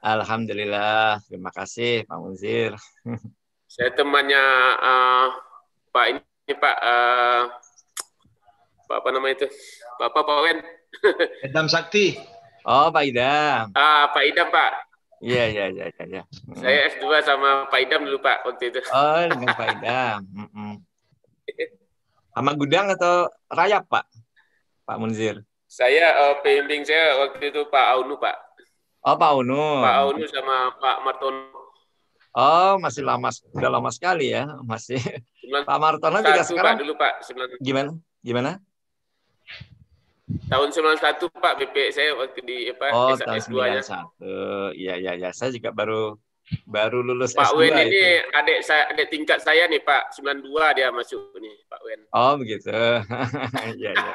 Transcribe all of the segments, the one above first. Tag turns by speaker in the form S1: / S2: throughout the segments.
S1: Alhamdulillah, terima kasih Pak Munzir.
S2: Saya temannya uh, Pak ini, Pak uh, Pak apa nama itu? Bapak Pak Wen.
S1: Edam Sakti. Oh Pak Idam.
S2: Ah Pak Idam Pak.
S1: Iya iya iya iya. Ya. Saya
S2: S2 sama Pak Idam dulu Pak waktu itu. Oh
S1: dengan Pak Idam. Mm -mm. Sama Gudang atau Rayap Pak? Pak Munzir.
S2: Saya uh, pembimbing saya waktu itu Pak Aunu Pak.
S1: Oh Pak Uno. Pak Uno
S2: sama Pak Martono.
S1: Oh masih lama, sudah lama sekali ya masih.
S2: 91, Pak Martono juga sekarang. Pak, dulu Pak. 91.
S1: Gimana? Gimana?
S2: Tahun 91 Pak BP saya waktu di apa? Oh S tahun 91. Ya.
S1: Iya iya iya saya juga baru baru lulus Pak S2 Wen ini itu.
S2: adik saya adik tingkat saya nih Pak 92 dia masuk nih Pak Wen.
S1: Oh begitu. Iya iya.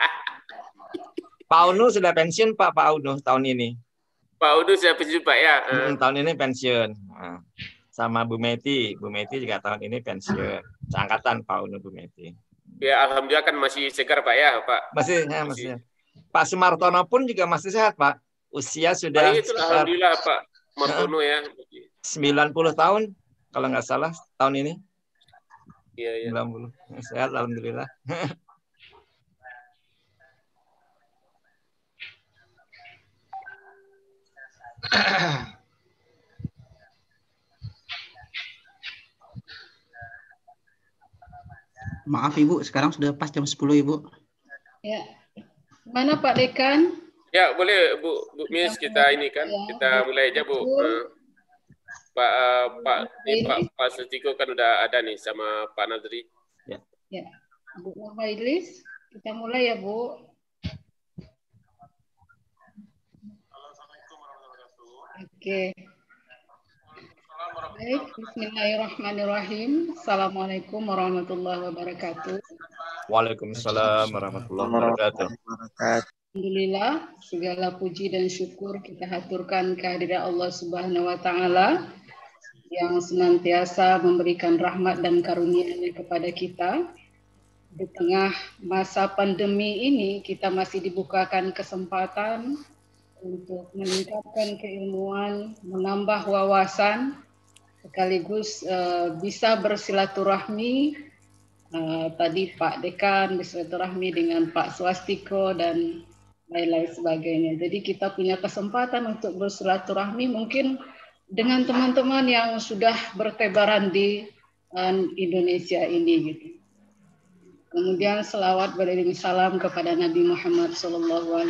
S1: Pak Uno sudah pensiun Pak Pak Uno tahun ini.
S2: Pak Udu sudah pensiun Pak ya. Hmm, tahun
S1: ini pensiun. Ah. sama Bu Meti, Bu Meti juga tahun ini
S2: pensiun. Seangkatan Pak Udu Bu Meti. Ya alhamdulillah kan masih segar Pak ya Pak.
S1: Masih, ya, masih. Pak Sumartono pun juga masih sehat Pak. Usia sudah. Pak, nah, sekitar... alhamdulillah
S2: Pak Martono ya.
S1: 90 tahun kalau nggak salah tahun ini. Iya, iya. 90. Sehat alhamdulillah.
S3: Maaf Ibu, sekarang sudah pas jam 10 Ibu.
S2: Ya. Mana Pak Dekan? Ya, boleh Bu, Bu Miss kita ini kan, ya. kita mulai aja Bu. Eh, Pak uh, Pak ini Pak Pak Sutiko kan udah ada nih sama Pak Nadri. Ya.
S4: Ya. Bu Nurma Idris, kita mulai ya Bu. Oke. Baik, bismillahirrahmanirrahim. Assalamualaikum warahmatullahi wabarakatuh.
S1: Waalaikumsalam warahmatullahi wabarakatuh.
S4: Alhamdulillah, segala puji dan syukur kita haturkan kehadiran Allah Subhanahu wa taala yang senantiasa memberikan rahmat dan karunia-Nya kepada kita. Di tengah masa pandemi ini kita masih dibukakan kesempatan untuk meningkatkan keilmuan, menambah wawasan, sekaligus uh, bisa bersilaturahmi. Uh, tadi Pak Dekan bersilaturahmi dengan Pak Swastiko dan lain-lain sebagainya. Jadi kita punya kesempatan untuk bersilaturahmi mungkin dengan teman-teman yang sudah bertebaran di uh, Indonesia ini gitu. Kemudian selawat beriring salam kepada Nabi Muhammad SAW.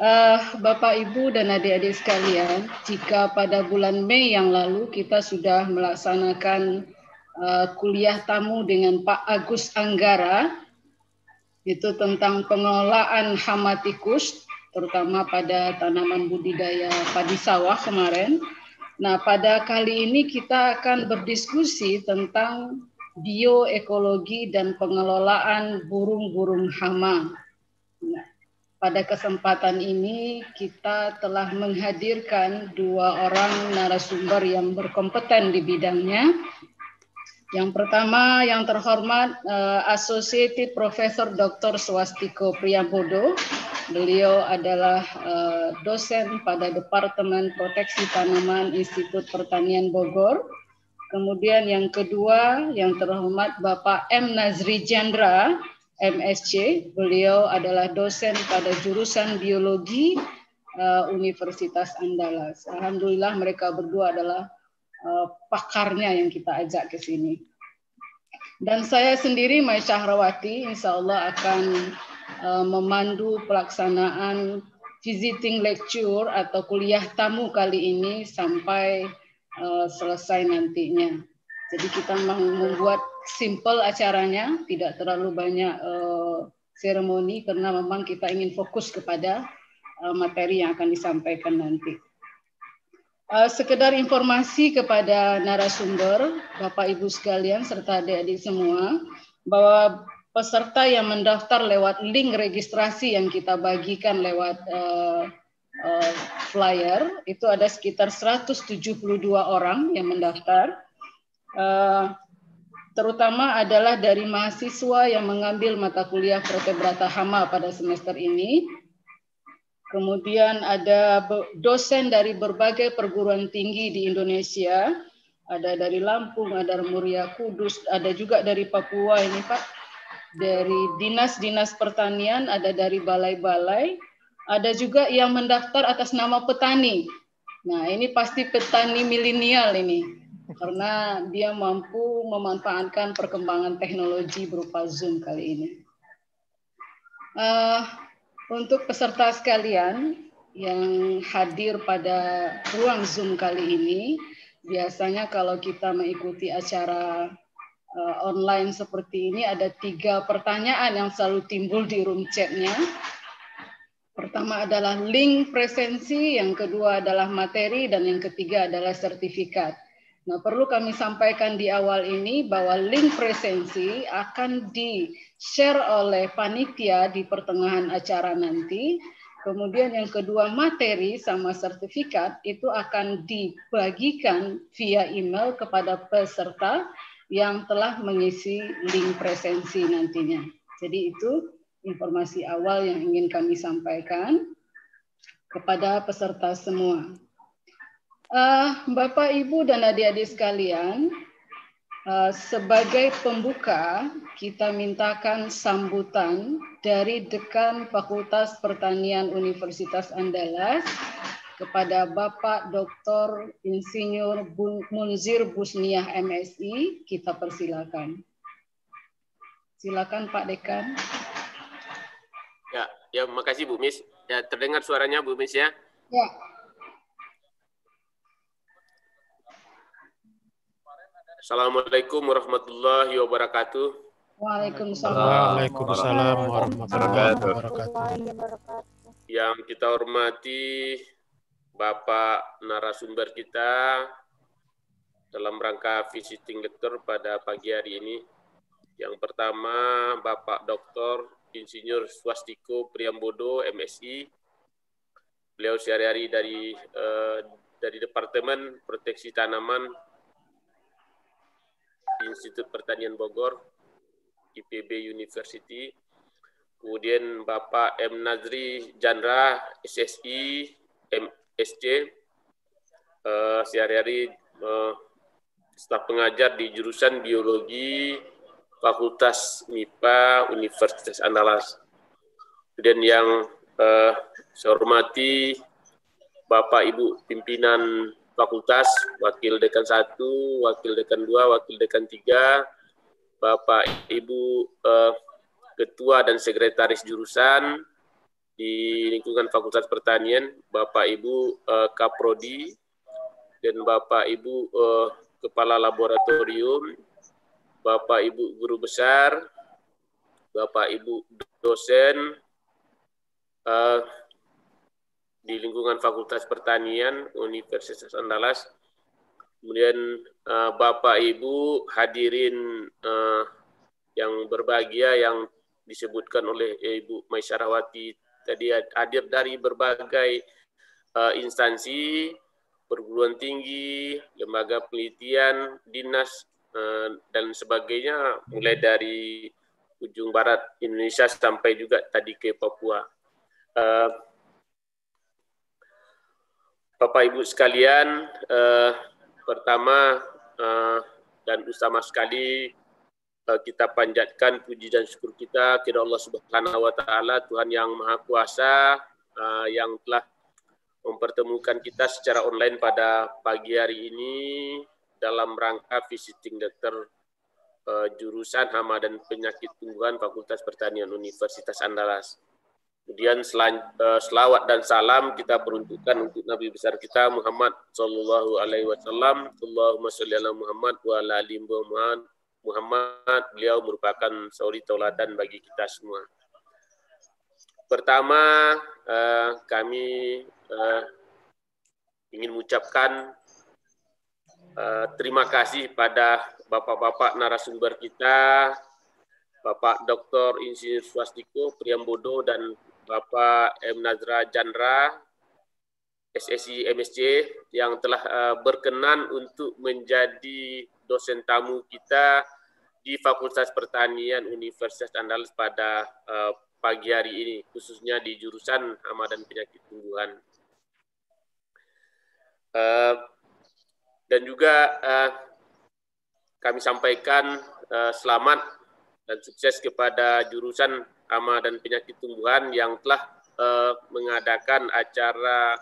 S4: Uh, Bapak, Ibu, dan adik-adik sekalian, jika pada bulan Mei yang lalu kita sudah melaksanakan uh, kuliah tamu dengan Pak Agus Anggara, itu tentang pengelolaan hama tikus, terutama pada tanaman budidaya padi sawah kemarin. Nah, pada kali ini kita akan berdiskusi tentang bioekologi dan pengelolaan burung-burung hama. Nah, pada kesempatan ini kita telah menghadirkan dua orang narasumber yang berkompeten di bidangnya. Yang pertama yang terhormat uh, Associated Professor Dr. Swastiko Priyambodo. Beliau adalah uh, dosen pada Departemen Proteksi Tanaman Institut Pertanian Bogor. Kemudian yang kedua yang terhormat Bapak M. Nazri Jandra, MSc. Beliau adalah dosen pada jurusan biologi eh, Universitas Andalas. Alhamdulillah mereka berdua adalah eh, pakarnya yang kita ajak ke sini. Dan saya sendiri, Mai Syahrawati, insya Allah akan eh, memandu pelaksanaan visiting lecture atau kuliah tamu kali ini sampai selesai nantinya. Jadi kita membuat simple acaranya, tidak terlalu banyak eh, seremoni uh, karena memang kita ingin fokus kepada uh, materi yang akan disampaikan nanti. Uh, sekedar informasi kepada narasumber, Bapak Ibu sekalian serta adik-adik semua, bahwa peserta yang mendaftar lewat link registrasi yang kita bagikan lewat uh, uh, flyer itu ada sekitar 172 orang yang mendaftar. Uh, terutama adalah dari mahasiswa yang mengambil mata kuliah vertebrata hama pada semester ini. Kemudian ada dosen dari berbagai perguruan tinggi di Indonesia, ada dari Lampung, ada Muria Kudus, ada juga dari Papua ini Pak, dari dinas-dinas pertanian, ada dari balai-balai, ada juga yang mendaftar atas nama petani. Nah ini pasti petani milenial ini karena dia mampu memanfaatkan perkembangan teknologi berupa Zoom kali ini. Uh, untuk peserta sekalian yang hadir pada ruang Zoom kali ini, biasanya kalau kita mengikuti acara uh, online seperti ini, ada tiga pertanyaan yang selalu timbul di room chat Pertama adalah link presensi, yang kedua adalah materi, dan yang ketiga adalah sertifikat. Nah, perlu kami sampaikan di awal ini bahwa link presensi akan di-share oleh panitia di pertengahan acara nanti. Kemudian yang kedua materi sama sertifikat itu akan dibagikan via email kepada peserta yang telah mengisi link presensi nantinya. Jadi itu informasi awal yang ingin kami sampaikan kepada peserta semua. Uh, Bapak, Ibu, dan adik-adik sekalian, uh, sebagai pembuka, kita mintakan sambutan dari Dekan Fakultas Pertanian Universitas Andalas kepada Bapak Dr. Insinyur Munzir Busniah MSI. Kita persilakan. Silakan Pak Dekan.
S2: Ya, ya makasih Bu Mis. Ya, terdengar suaranya Bu Mis ya. Ya. Assalamualaikum warahmatullahi wabarakatuh.
S4: Waalaikumsalam. warahmatullahi
S5: wabarakatuh.
S2: Yang kita hormati Bapak narasumber kita dalam rangka visiting lecture pada pagi hari ini. Yang pertama Bapak Dr. Insinyur Swastiko Priambodo MSI. Beliau sehari-hari dari eh, dari Departemen Proteksi Tanaman Institut Pertanian Bogor, IPB University, kemudian Bapak M. Nazri Jandra, SSI, MSC, uh, eh, sehari-hari uh, staf pengajar di jurusan biologi Fakultas MIPA Universitas Andalas. Kemudian yang uh, saya hormati Bapak Ibu pimpinan fakultas, wakil dekan 1, wakil dekan 2, wakil dekan 3, Bapak Ibu eh, ketua dan sekretaris jurusan di lingkungan Fakultas Pertanian, Bapak Ibu eh, Kaprodi dan Bapak Ibu eh, kepala laboratorium, Bapak Ibu guru besar, Bapak Ibu dosen, eh, di lingkungan Fakultas Pertanian Universitas Andalas. Kemudian uh, Bapak Ibu hadirin uh, yang berbahagia yang disebutkan oleh Ibu Maisarawati tadi hadir dari berbagai uh, instansi perguruan tinggi, lembaga penelitian, dinas uh, dan sebagainya mulai dari ujung barat Indonesia sampai juga tadi ke Papua. Uh, Bapak Ibu sekalian, eh, pertama eh, dan utama sekali eh, kita panjatkan puji dan syukur kita kepada Allah Subhanahu wa taala, Tuhan yang Maha Kuasa eh, yang telah mempertemukan kita secara online pada pagi hari ini dalam rangka visiting dokter eh, jurusan hama dan penyakit tumbuhan Fakultas Pertanian Universitas Andalas Kemudian eh, selawat dan salam kita peruntukkan untuk Nabi besar kita Muhammad Sallallahu Alaihi Wasallam. Allahumma shalli ala Muhammad wa ala ali Muhammad. Muhammad beliau merupakan sauri tauladan bagi kita semua. Pertama eh, kami eh, ingin mengucapkan terima kasih pada bapak-bapak narasumber kita Bapak Dr. Insinyur Swastiko Priambodo dan Bapak M. Nazra Janra, SSI MSC yang telah eh, berkenan untuk menjadi dosen tamu kita di Fakultas Pertanian Universitas Andalas pada eh, pagi hari ini, khususnya di jurusan hama dan penyakit tumbuhan. Eh, dan juga kami sampaikan selamat dan sukses kepada jurusan hama dan penyakit tumbuhan yang telah uh, mengadakan acara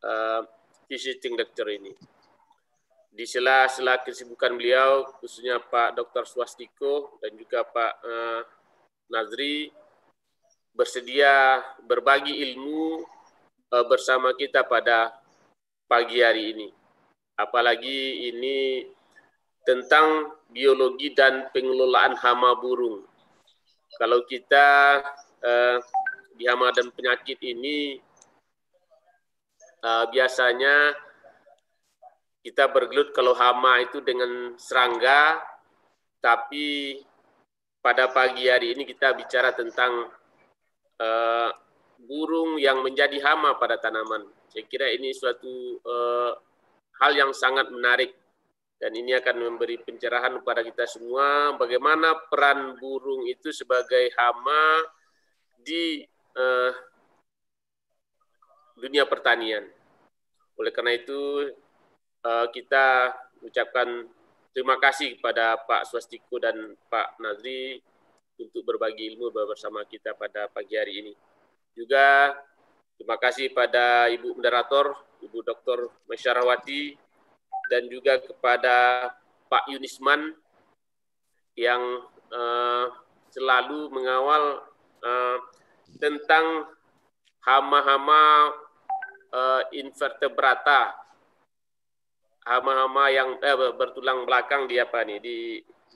S2: uh, visiting doctor ini. Di sela-sela kesibukan beliau, khususnya Pak Dr. Swastiko dan juga Pak uh, Nazri, bersedia berbagi ilmu uh, bersama kita pada pagi hari ini. Apalagi ini tentang biologi dan pengelolaan hama burung kalau kita eh, di dan penyakit ini eh, biasanya kita bergelut kalau hama itu dengan serangga, tapi pada pagi hari ini kita bicara tentang eh, burung yang menjadi hama pada tanaman. Saya kira ini suatu eh, hal yang sangat menarik dan ini akan memberi pencerahan kepada kita semua bagaimana peran burung itu sebagai hama di uh, dunia pertanian. Oleh karena itu uh, kita ucapkan terima kasih kepada Pak Swastiko dan Pak Nazri untuk berbagi ilmu bersama kita pada pagi hari ini. Juga terima kasih pada Ibu Moderator, Ibu Dr. Masyarawati dan juga kepada Pak Yunisman yang uh, selalu mengawal uh, tentang hama-hama uh, invertebrata, hama-hama yang eh, bertulang belakang di apa nih di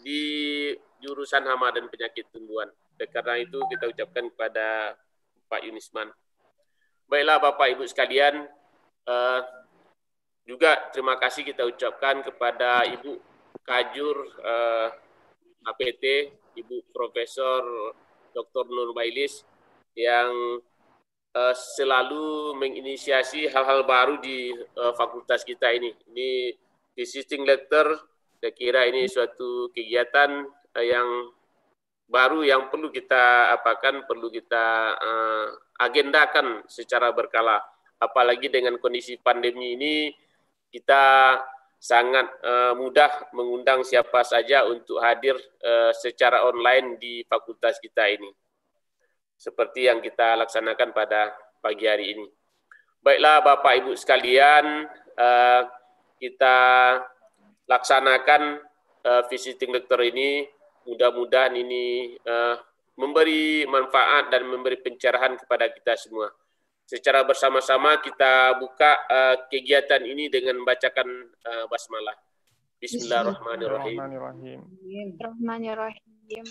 S2: di jurusan hama dan penyakit tumbuhan. Karena itu kita ucapkan kepada Pak Yunisman. Baiklah Bapak Ibu sekalian, uh, juga terima kasih kita ucapkan kepada Ibu Kajur eh, APT, Ibu Profesor Dr. Nur Bailis yang eh, selalu menginisiasi hal-hal baru di eh, fakultas kita ini. Ini visiting letter, saya kira ini suatu kegiatan eh, yang baru yang perlu kita apakan, perlu kita eh, agendakan secara berkala. Apalagi dengan kondisi pandemi ini, kita sangat uh, mudah mengundang siapa saja untuk hadir uh, secara online di fakultas kita ini. Seperti yang kita laksanakan pada pagi hari ini. Baiklah Bapak Ibu sekalian, uh, kita laksanakan uh, visiting lecture ini. Mudah-mudahan ini uh, memberi manfaat dan memberi pencerahan kepada kita semua secara bersama-sama kita buka uh, kegiatan ini dengan membacakan uh, eh, basmalah. Bismillahirrahmanirrahim.
S1: Bismillahirrahmanirrahim.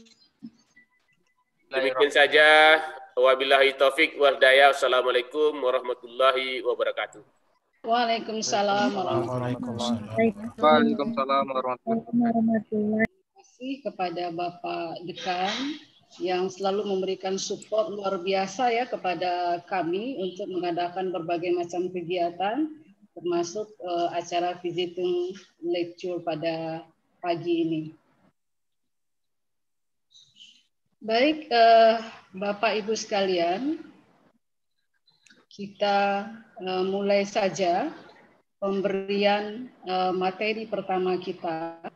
S2: Demikian saja. Wabillahi taufik wal daya. Wassalamualaikum warahmatullahi wabarakatuh.
S4: Waalaikumsalam warahmatullahi
S1: wabarakatuh. Waalaikumsalam warahmatullahi wabarakatuh. Terima
S4: kasih kepada Bapak Dekan yang selalu memberikan support luar biasa ya kepada kami untuk mengadakan berbagai macam kegiatan termasuk uh, acara visiting lecture pada pagi ini. Baik uh, Bapak Ibu sekalian, kita uh, mulai saja pemberian uh, materi pertama kita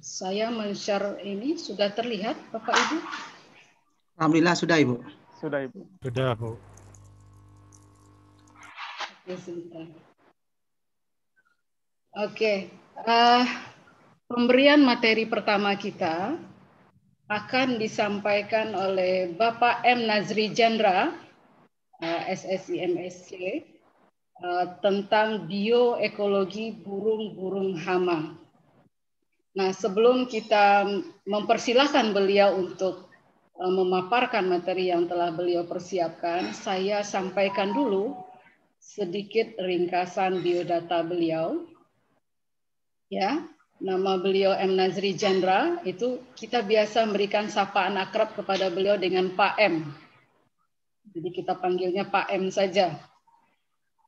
S4: Saya men-share ini sudah terlihat Bapak Ibu?
S3: Alhamdulillah sudah Ibu.
S6: Sudah
S4: Ibu. Sudah Bu. Oke, sebentar. Oke, uh, pemberian materi pertama kita akan disampaikan oleh Bapak M. Nazri Jandra, uh, eh, SSIMSC, Eh, tentang bioekologi burung-burung hama. Nah, sebelum kita mempersilahkan beliau untuk eh, memaparkan materi yang telah beliau persiapkan, saya sampaikan dulu sedikit ringkasan biodata beliau. Ya, nama beliau M Nazri Jandra itu kita biasa memberikan sapaan akrab kepada beliau dengan Pak M. Jadi kita panggilnya Pak M saja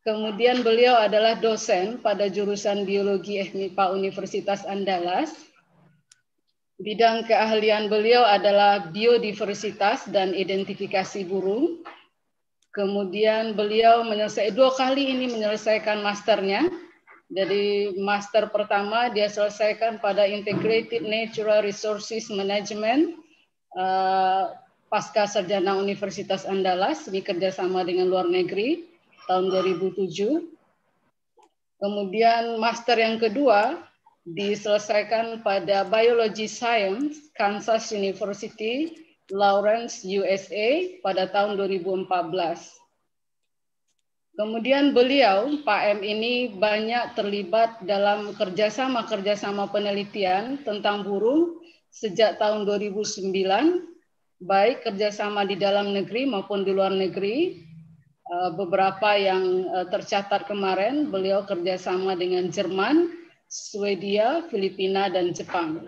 S4: Kemudian beliau adalah dosen pada jurusan biologi EHMIPA Universitas Andalas. Bidang keahlian beliau adalah biodiversitas dan identifikasi burung. Kemudian beliau menyelesaikan dua kali ini menyelesaikan masternya. Jadi master pertama dia selesaikan pada Integrated Natural Resources Management uh, pasca sarjana Universitas Andalas, ini kerjasama dengan luar negeri tahun 2007. Kemudian master yang kedua diselesaikan pada Biology Science Kansas University, Lawrence, USA pada tahun 2014. Kemudian beliau, Pak M ini banyak terlibat dalam kerjasama-kerjasama penelitian tentang burung sejak tahun 2009, baik kerjasama di dalam negeri maupun di luar negeri, Eh, beberapa yang eh, tercatat kemarin, beliau kerjasama dengan Jerman, Swedia, Filipina, dan Jepang.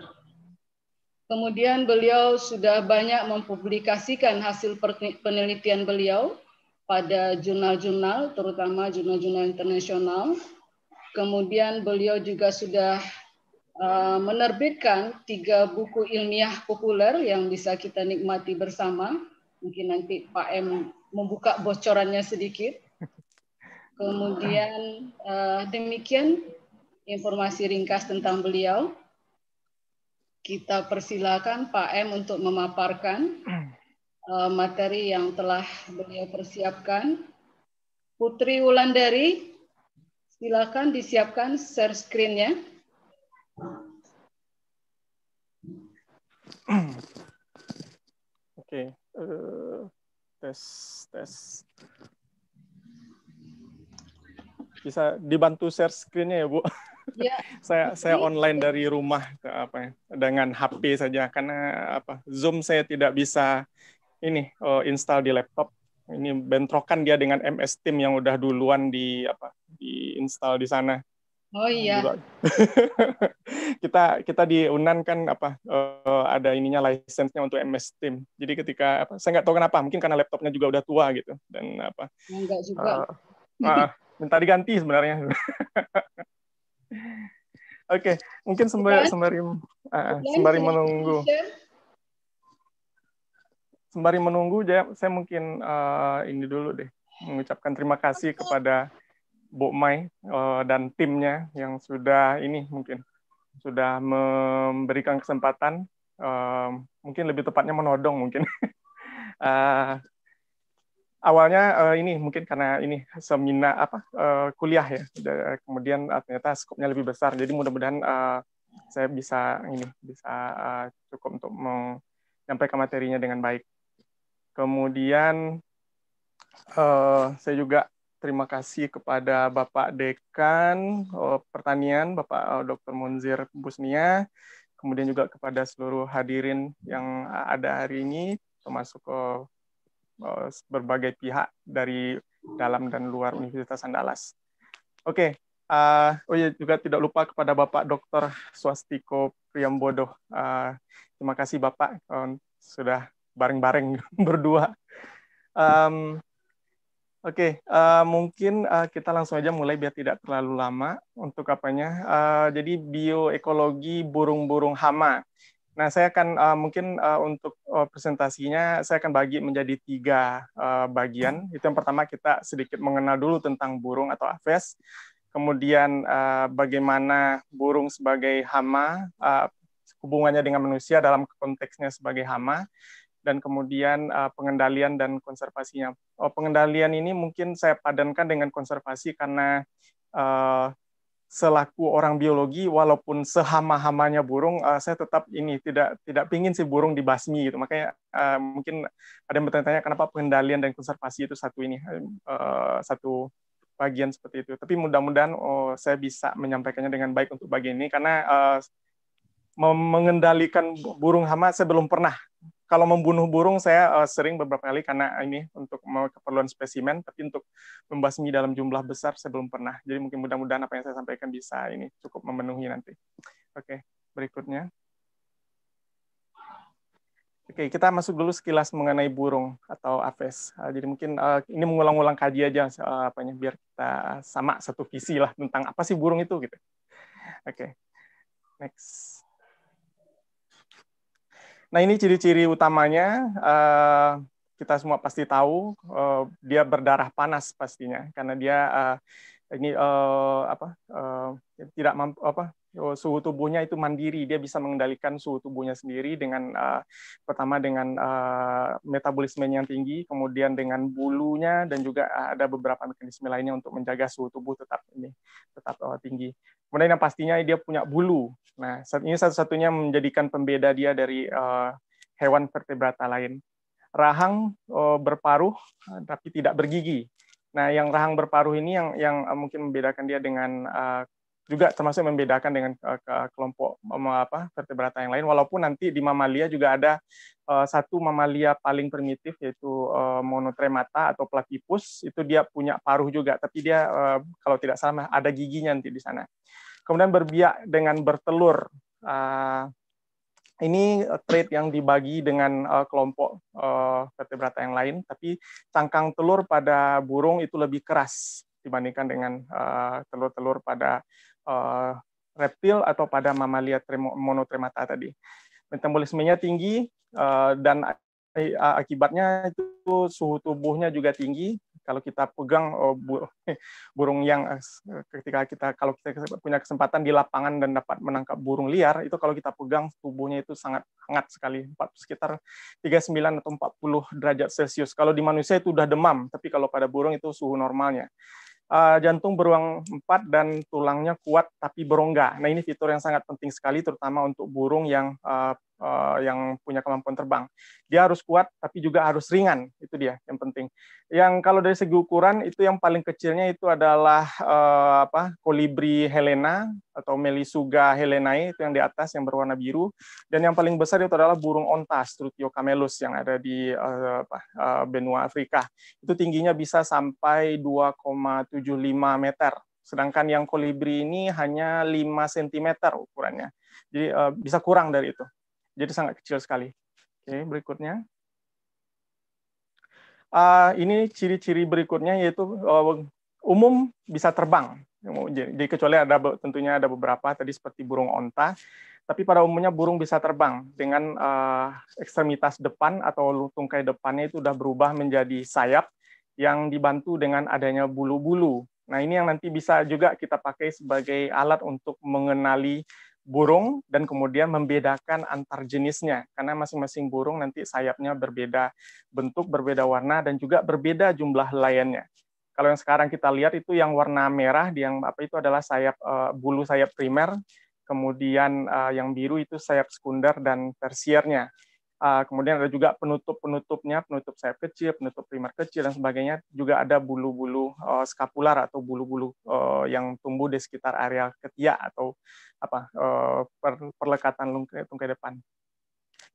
S4: Kemudian beliau sudah banyak mempublikasikan hasil penelitian beliau pada jurnal-jurnal, terutama jurnal-jurnal internasional. Kemudian beliau juga sudah eh, menerbitkan tiga buku ilmiah populer yang bisa kita nikmati bersama. Mungkin nanti Pak M membuka bocorannya sedikit. Kemudian uh, demikian informasi ringkas tentang beliau. Kita persilakan Pak M untuk memaparkan uh, materi yang telah beliau persiapkan. Putri Wulandari, silakan disiapkan share screen-nya.
S6: Oke, okay. uh, eh, tes tes bisa dibantu share screennya ya bu ya. saya saya online dari rumah apa ya, dengan HP saja karena apa Zoom saya tidak bisa ini uh, install di laptop ini bentrokan dia dengan MS Team yang udah duluan di apa di install di sana
S4: Oh iya.
S6: kita kita di Unan kan apa eh, ada ininya lisensinya untuk MS Team. Jadi ketika apa saya nggak tahu kenapa mungkin karena laptopnya juga udah tua gitu dan apa.
S4: Enggak oh, juga.
S6: Uh, uh, minta diganti sebenarnya. Oke, okay, mungkin sembari sembari uh, sembari menunggu. Sembari menunggu saya mungkin uh, ini dulu deh mengucapkan terima kasih kepada Bu Mai uh, eh, dan timnya yang sudah ini mungkin sudah memberikan kesempatan uh, mungkin lebih tepatnya menodong mungkin uh, awalnya uh, ini mungkin karena ini seminar apa uh, kuliah ya kemudian uh, ternyata skopnya lebih besar jadi mudah-mudahan uh, saya bisa ini bisa uh, cukup untuk menyampaikan materinya dengan baik kemudian uh, saya juga terima kasih kepada Bapak Dekan oh, Pertanian, Bapak oh, Dr. Munzir Busnia, kemudian juga kepada seluruh hadirin yang ada hari ini, termasuk oh, berbagai pihak dari dalam dan luar Universitas Andalas. Oke, okay. Eh, oh ya juga tidak lupa kepada Bapak Dr. Swastiko Priambodo. Eh, terima kasih Bapak sudah bareng-bareng berdua. Um, Oke, okay, uh, eh, mungkin uh, kita langsung aja mulai biar tidak terlalu lama untuk apanya. Uh, jadi bioekologi burung-burung hama. Nah, saya akan uh, mungkin uh, untuk uh, presentasinya saya akan bagi menjadi tiga uh, bagian. Itu yang pertama kita sedikit mengenal dulu tentang burung atau aves. Kemudian uh, bagaimana burung sebagai hama, uh, hubungannya dengan manusia dalam konteksnya sebagai hama dan kemudian uh, pengendalian dan konservasinya. Oh, pengendalian ini mungkin saya padankan dengan konservasi karena uh, selaku orang biologi walaupun sehama-hamanya burung uh, saya tetap ini tidak tidak pingin si burung dibasmi gitu makanya uh, mungkin ada yang bertanya kenapa pengendalian dan konservasi itu satu ini uh, satu bagian seperti itu tapi mudah-mudahan oh, saya bisa menyampaikannya dengan baik untuk bagian ini karena uh, mengendalikan burung hama saya belum pernah kalau membunuh burung saya uh, sering beberapa kali karena ini untuk keperluan spesimen tapi untuk membasmi dalam jumlah besar saya belum pernah jadi mungkin mudah-mudahan apa yang saya sampaikan bisa ini cukup memenuhi nanti oke berikutnya Oke, kita masuk dulu sekilas mengenai burung atau aves. Uh, jadi mungkin uh, ini mengulang-ulang kaji aja uh, apanya biar kita sama satu visi lah tentang apa sih burung itu gitu. Oke. Next. Nah ini ciri-ciri utamanya uh, kita semua pasti tahu uh, dia berdarah panas pastinya karena dia uh, ini uh, apa uh, tidak mampu apa oh, suhu tubuhnya itu mandiri dia bisa mengendalikan suhu tubuhnya sendiri dengan uh, pertama dengan uh, metabolisme yang tinggi kemudian dengan bulunya dan juga ada beberapa mekanisme lainnya untuk menjaga suhu tubuh tetap ini tetap uh, tinggi kemudian yang pastinya dia punya bulu nah saat ini satu-satunya menjadikan pembeda dia dari uh, hewan vertebrata lain rahang uh, berparuh tapi tidak bergigi Nah, yang rahang berparuh ini yang yang eh, mungkin membedakan dia dengan uh, juga termasuk membedakan dengan uh, kelompok um, apa vertebrata yang lain. Walaupun nanti di mamalia juga ada uh, satu mamalia paling primitif yaitu uh, monotremata atau platypus itu dia punya paruh juga, tapi dia uh, kalau tidak salah ada giginya nanti di sana. Kemudian berbiak dengan bertelur. Uh, ini eh, trait yang dibagi dengan uh, kelompok uh, eh, vertebrata yang lain, tapi cangkang telur pada burung itu lebih keras dibandingkan dengan telur-telur uh, pada uh, reptil atau pada mamalia monotremata tadi. Metabolismenya tinggi uh, dan akibatnya itu suhu tubuhnya juga tinggi kalau kita pegang oh, burung yang eh, ketika kita kalau kita punya kesempatan di lapangan dan dapat menangkap burung liar itu kalau kita pegang tubuhnya itu sangat hangat sekali sekitar 39 atau 40 derajat celcius kalau di manusia itu udah demam tapi kalau pada burung itu suhu normalnya uh, jantung beruang empat dan tulangnya kuat tapi berongga. Nah ini fitur yang sangat penting sekali terutama untuk burung yang uh, uh, yang punya kemampuan terbang. Dia harus kuat tapi juga harus ringan, itu dia yang penting. Yang kalau dari segi ukuran itu yang paling kecilnya itu adalah uh, apa? Kolibri Helena atau Melisuga helenae itu yang di atas yang berwarna biru dan yang paling besar itu adalah burung ontas camelus yang ada di uh, apa, uh, benua Afrika. Itu tingginya bisa sampai 2,75 meter sedangkan yang kolibri ini hanya 5 cm ukurannya. Jadi uh, bisa kurang dari itu. Jadi sangat kecil sekali. Oke, berikutnya. Uh, ini ciri-ciri berikutnya yaitu uh, umum bisa terbang. Jadi kecuali ada tentunya ada beberapa tadi seperti burung onta, tapi pada umumnya burung bisa terbang dengan uh, ekstremitas depan atau tungkai depannya itu sudah berubah menjadi sayap yang dibantu dengan adanya bulu-bulu. Nah ini yang nanti bisa juga kita pakai sebagai alat untuk mengenali burung dan kemudian membedakan antar jenisnya karena masing-masing burung nanti sayapnya berbeda bentuk, berbeda warna dan juga berbeda jumlah layannya. Kalau yang sekarang kita lihat itu yang warna merah di yang apa itu adalah sayap uh, bulu sayap primer, kemudian uh, yang biru itu sayap sekunder dan tersiernya. Uh, kemudian ada juga penutup-penutupnya, penutup sayap kecil, penutup primer kecil, dan sebagainya. Juga ada bulu-bulu uh, eh, skapular atau bulu-bulu uh, yang tumbuh di sekitar area ketiak atau apa uh, per, perlekatan tungkai depan.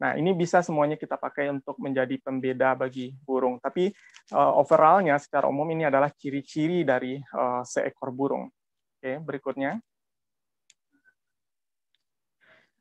S6: Nah, ini bisa semuanya kita pakai untuk menjadi pembeda bagi burung. Tapi uh, overallnya secara umum ini adalah ciri-ciri dari uh, seekor burung. Oke, berikutnya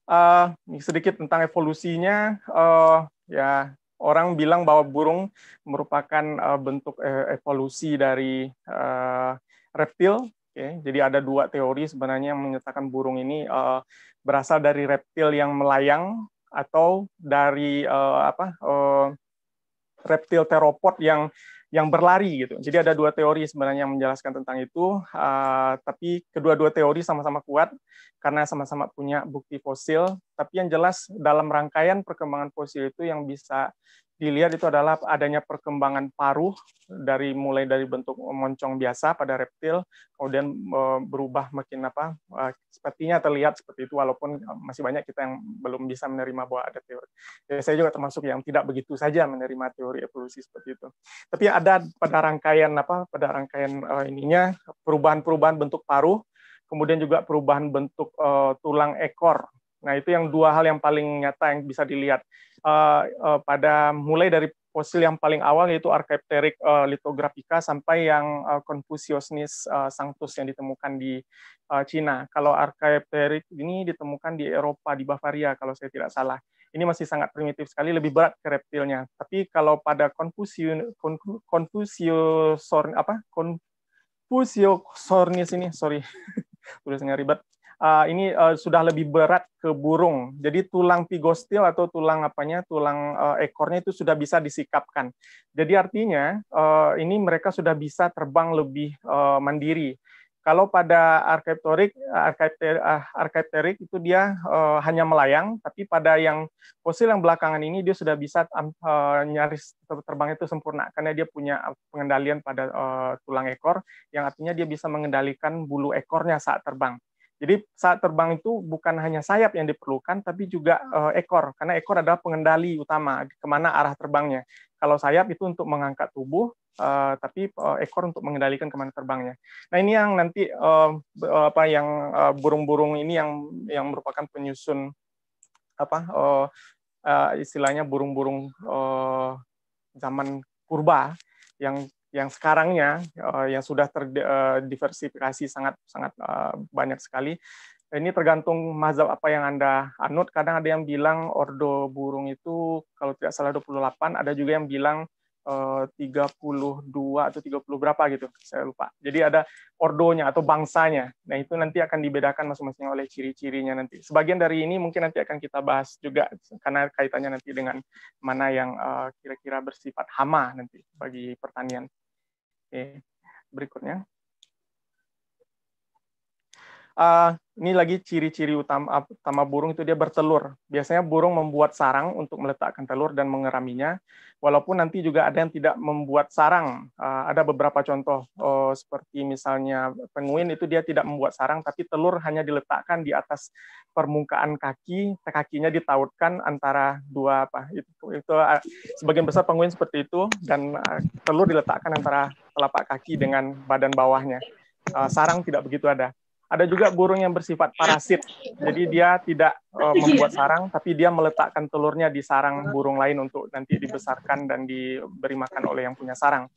S6: uh, sedikit tentang evolusinya. Uh, ya, orang bilang bahwa burung merupakan uh, bentuk evolusi dari uh, reptil. Okay. Jadi ada dua teori sebenarnya yang menyatakan burung ini uh, berasal dari reptil yang melayang atau dari uh, apa uh, reptil teropod yang yang berlari gitu. Jadi ada dua teori sebenarnya yang menjelaskan tentang itu, uh, tapi kedua-dua teori sama-sama kuat karena sama-sama punya bukti fosil. Tapi yang jelas dalam rangkaian perkembangan fosil itu yang bisa dilihat itu adalah adanya perkembangan paruh dari mulai dari bentuk moncong biasa pada reptil kemudian eh, berubah makin apa eh, sepertinya terlihat seperti itu walaupun eh, masih banyak kita yang belum bisa menerima bahwa ada teori. Jadi ya, saya juga termasuk yang tidak begitu saja menerima teori evolusi seperti itu. Tapi ada pada rangkaian apa pada rangkaian ininya perubahan-perubahan bentuk paruh kemudian juga perubahan bentuk tulang ekor Nah, itu yang dua hal yang paling nyata yang bisa dilihat. Uh, uh, pada mulai dari fosil yang paling awal yaitu Archaeopteryx uh, lithographica sampai yang uh, Confuciusnis uh, sanctus yang ditemukan di uh, Cina. Kalau Archaeopteryx ini ditemukan di Eropa di Bavaria kalau saya tidak salah. Ini masih sangat primitif sekali, lebih berat ke reptilnya. Tapi kalau pada Confucius Confucius apa Confucius ini, sorry, tulisnya ribet uh, ini uh, sudah lebih berat ke burung. Jadi tulang pigostil atau tulang apanya, tulang uh, ekornya itu sudah bisa disikapkan. Jadi artinya uh, ini mereka sudah bisa terbang lebih uh, mandiri. Kalau pada arkeptorik, arkepter, itu dia uh, hanya melayang, tapi pada yang fosil yang belakangan ini dia sudah bisa uh, nyaris terbang itu sempurna karena dia punya pengendalian pada uh, tulang ekor, yang artinya dia bisa mengendalikan bulu ekornya saat terbang. Jadi saat terbang itu bukan hanya sayap yang diperlukan, tapi juga uh, ekor, karena ekor adalah pengendali utama kemana arah terbangnya. Kalau sayap itu untuk mengangkat tubuh, uh, tapi uh, ekor untuk mengendalikan kemana terbangnya. Nah ini yang nanti uh, apa yang burung burung-burung ini yang yang merupakan penyusun apa uh, uh, istilahnya burung-burung uh, zaman purba yang yang sekarangnya uh, yang sudah terdiversifikasi eh, sangat sangat uh, banyak sekali ini tergantung mazhab apa yang Anda anut. Kadang ada yang bilang ordo burung itu kalau tidak salah 28, ada juga yang bilang uh, 32 atau 30 berapa gitu, saya lupa. Jadi ada ordonya atau bangsanya. Nah, itu nanti akan dibedakan masing-masing oleh ciri-cirinya nanti. Sebagian dari ini mungkin nanti akan kita bahas juga karena kaitannya nanti dengan mana yang kira-kira uh, bersifat hama nanti bagi pertanian. Oke, berikutnya uh, ini lagi ciri-ciri utama, utama burung itu dia bertelur. Biasanya burung membuat sarang untuk meletakkan telur dan mengeraminya. Walaupun nanti juga ada yang tidak membuat sarang. Uh, ada beberapa contoh uh, seperti misalnya penguin itu dia tidak membuat sarang, tapi telur hanya diletakkan di atas permukaan kaki. Kakinya ditautkan antara dua apa itu. Itu uh, sebagian besar penguin seperti itu dan uh, telur diletakkan antara telapak kaki dengan badan bawahnya. Uh, sarang tidak begitu ada ada juga burung yang bersifat parasit. Jadi dia tidak uh, membuat sarang, tapi dia meletakkan telurnya di sarang burung lain untuk nanti dibesarkan dan diberi makan oleh yang punya sarang.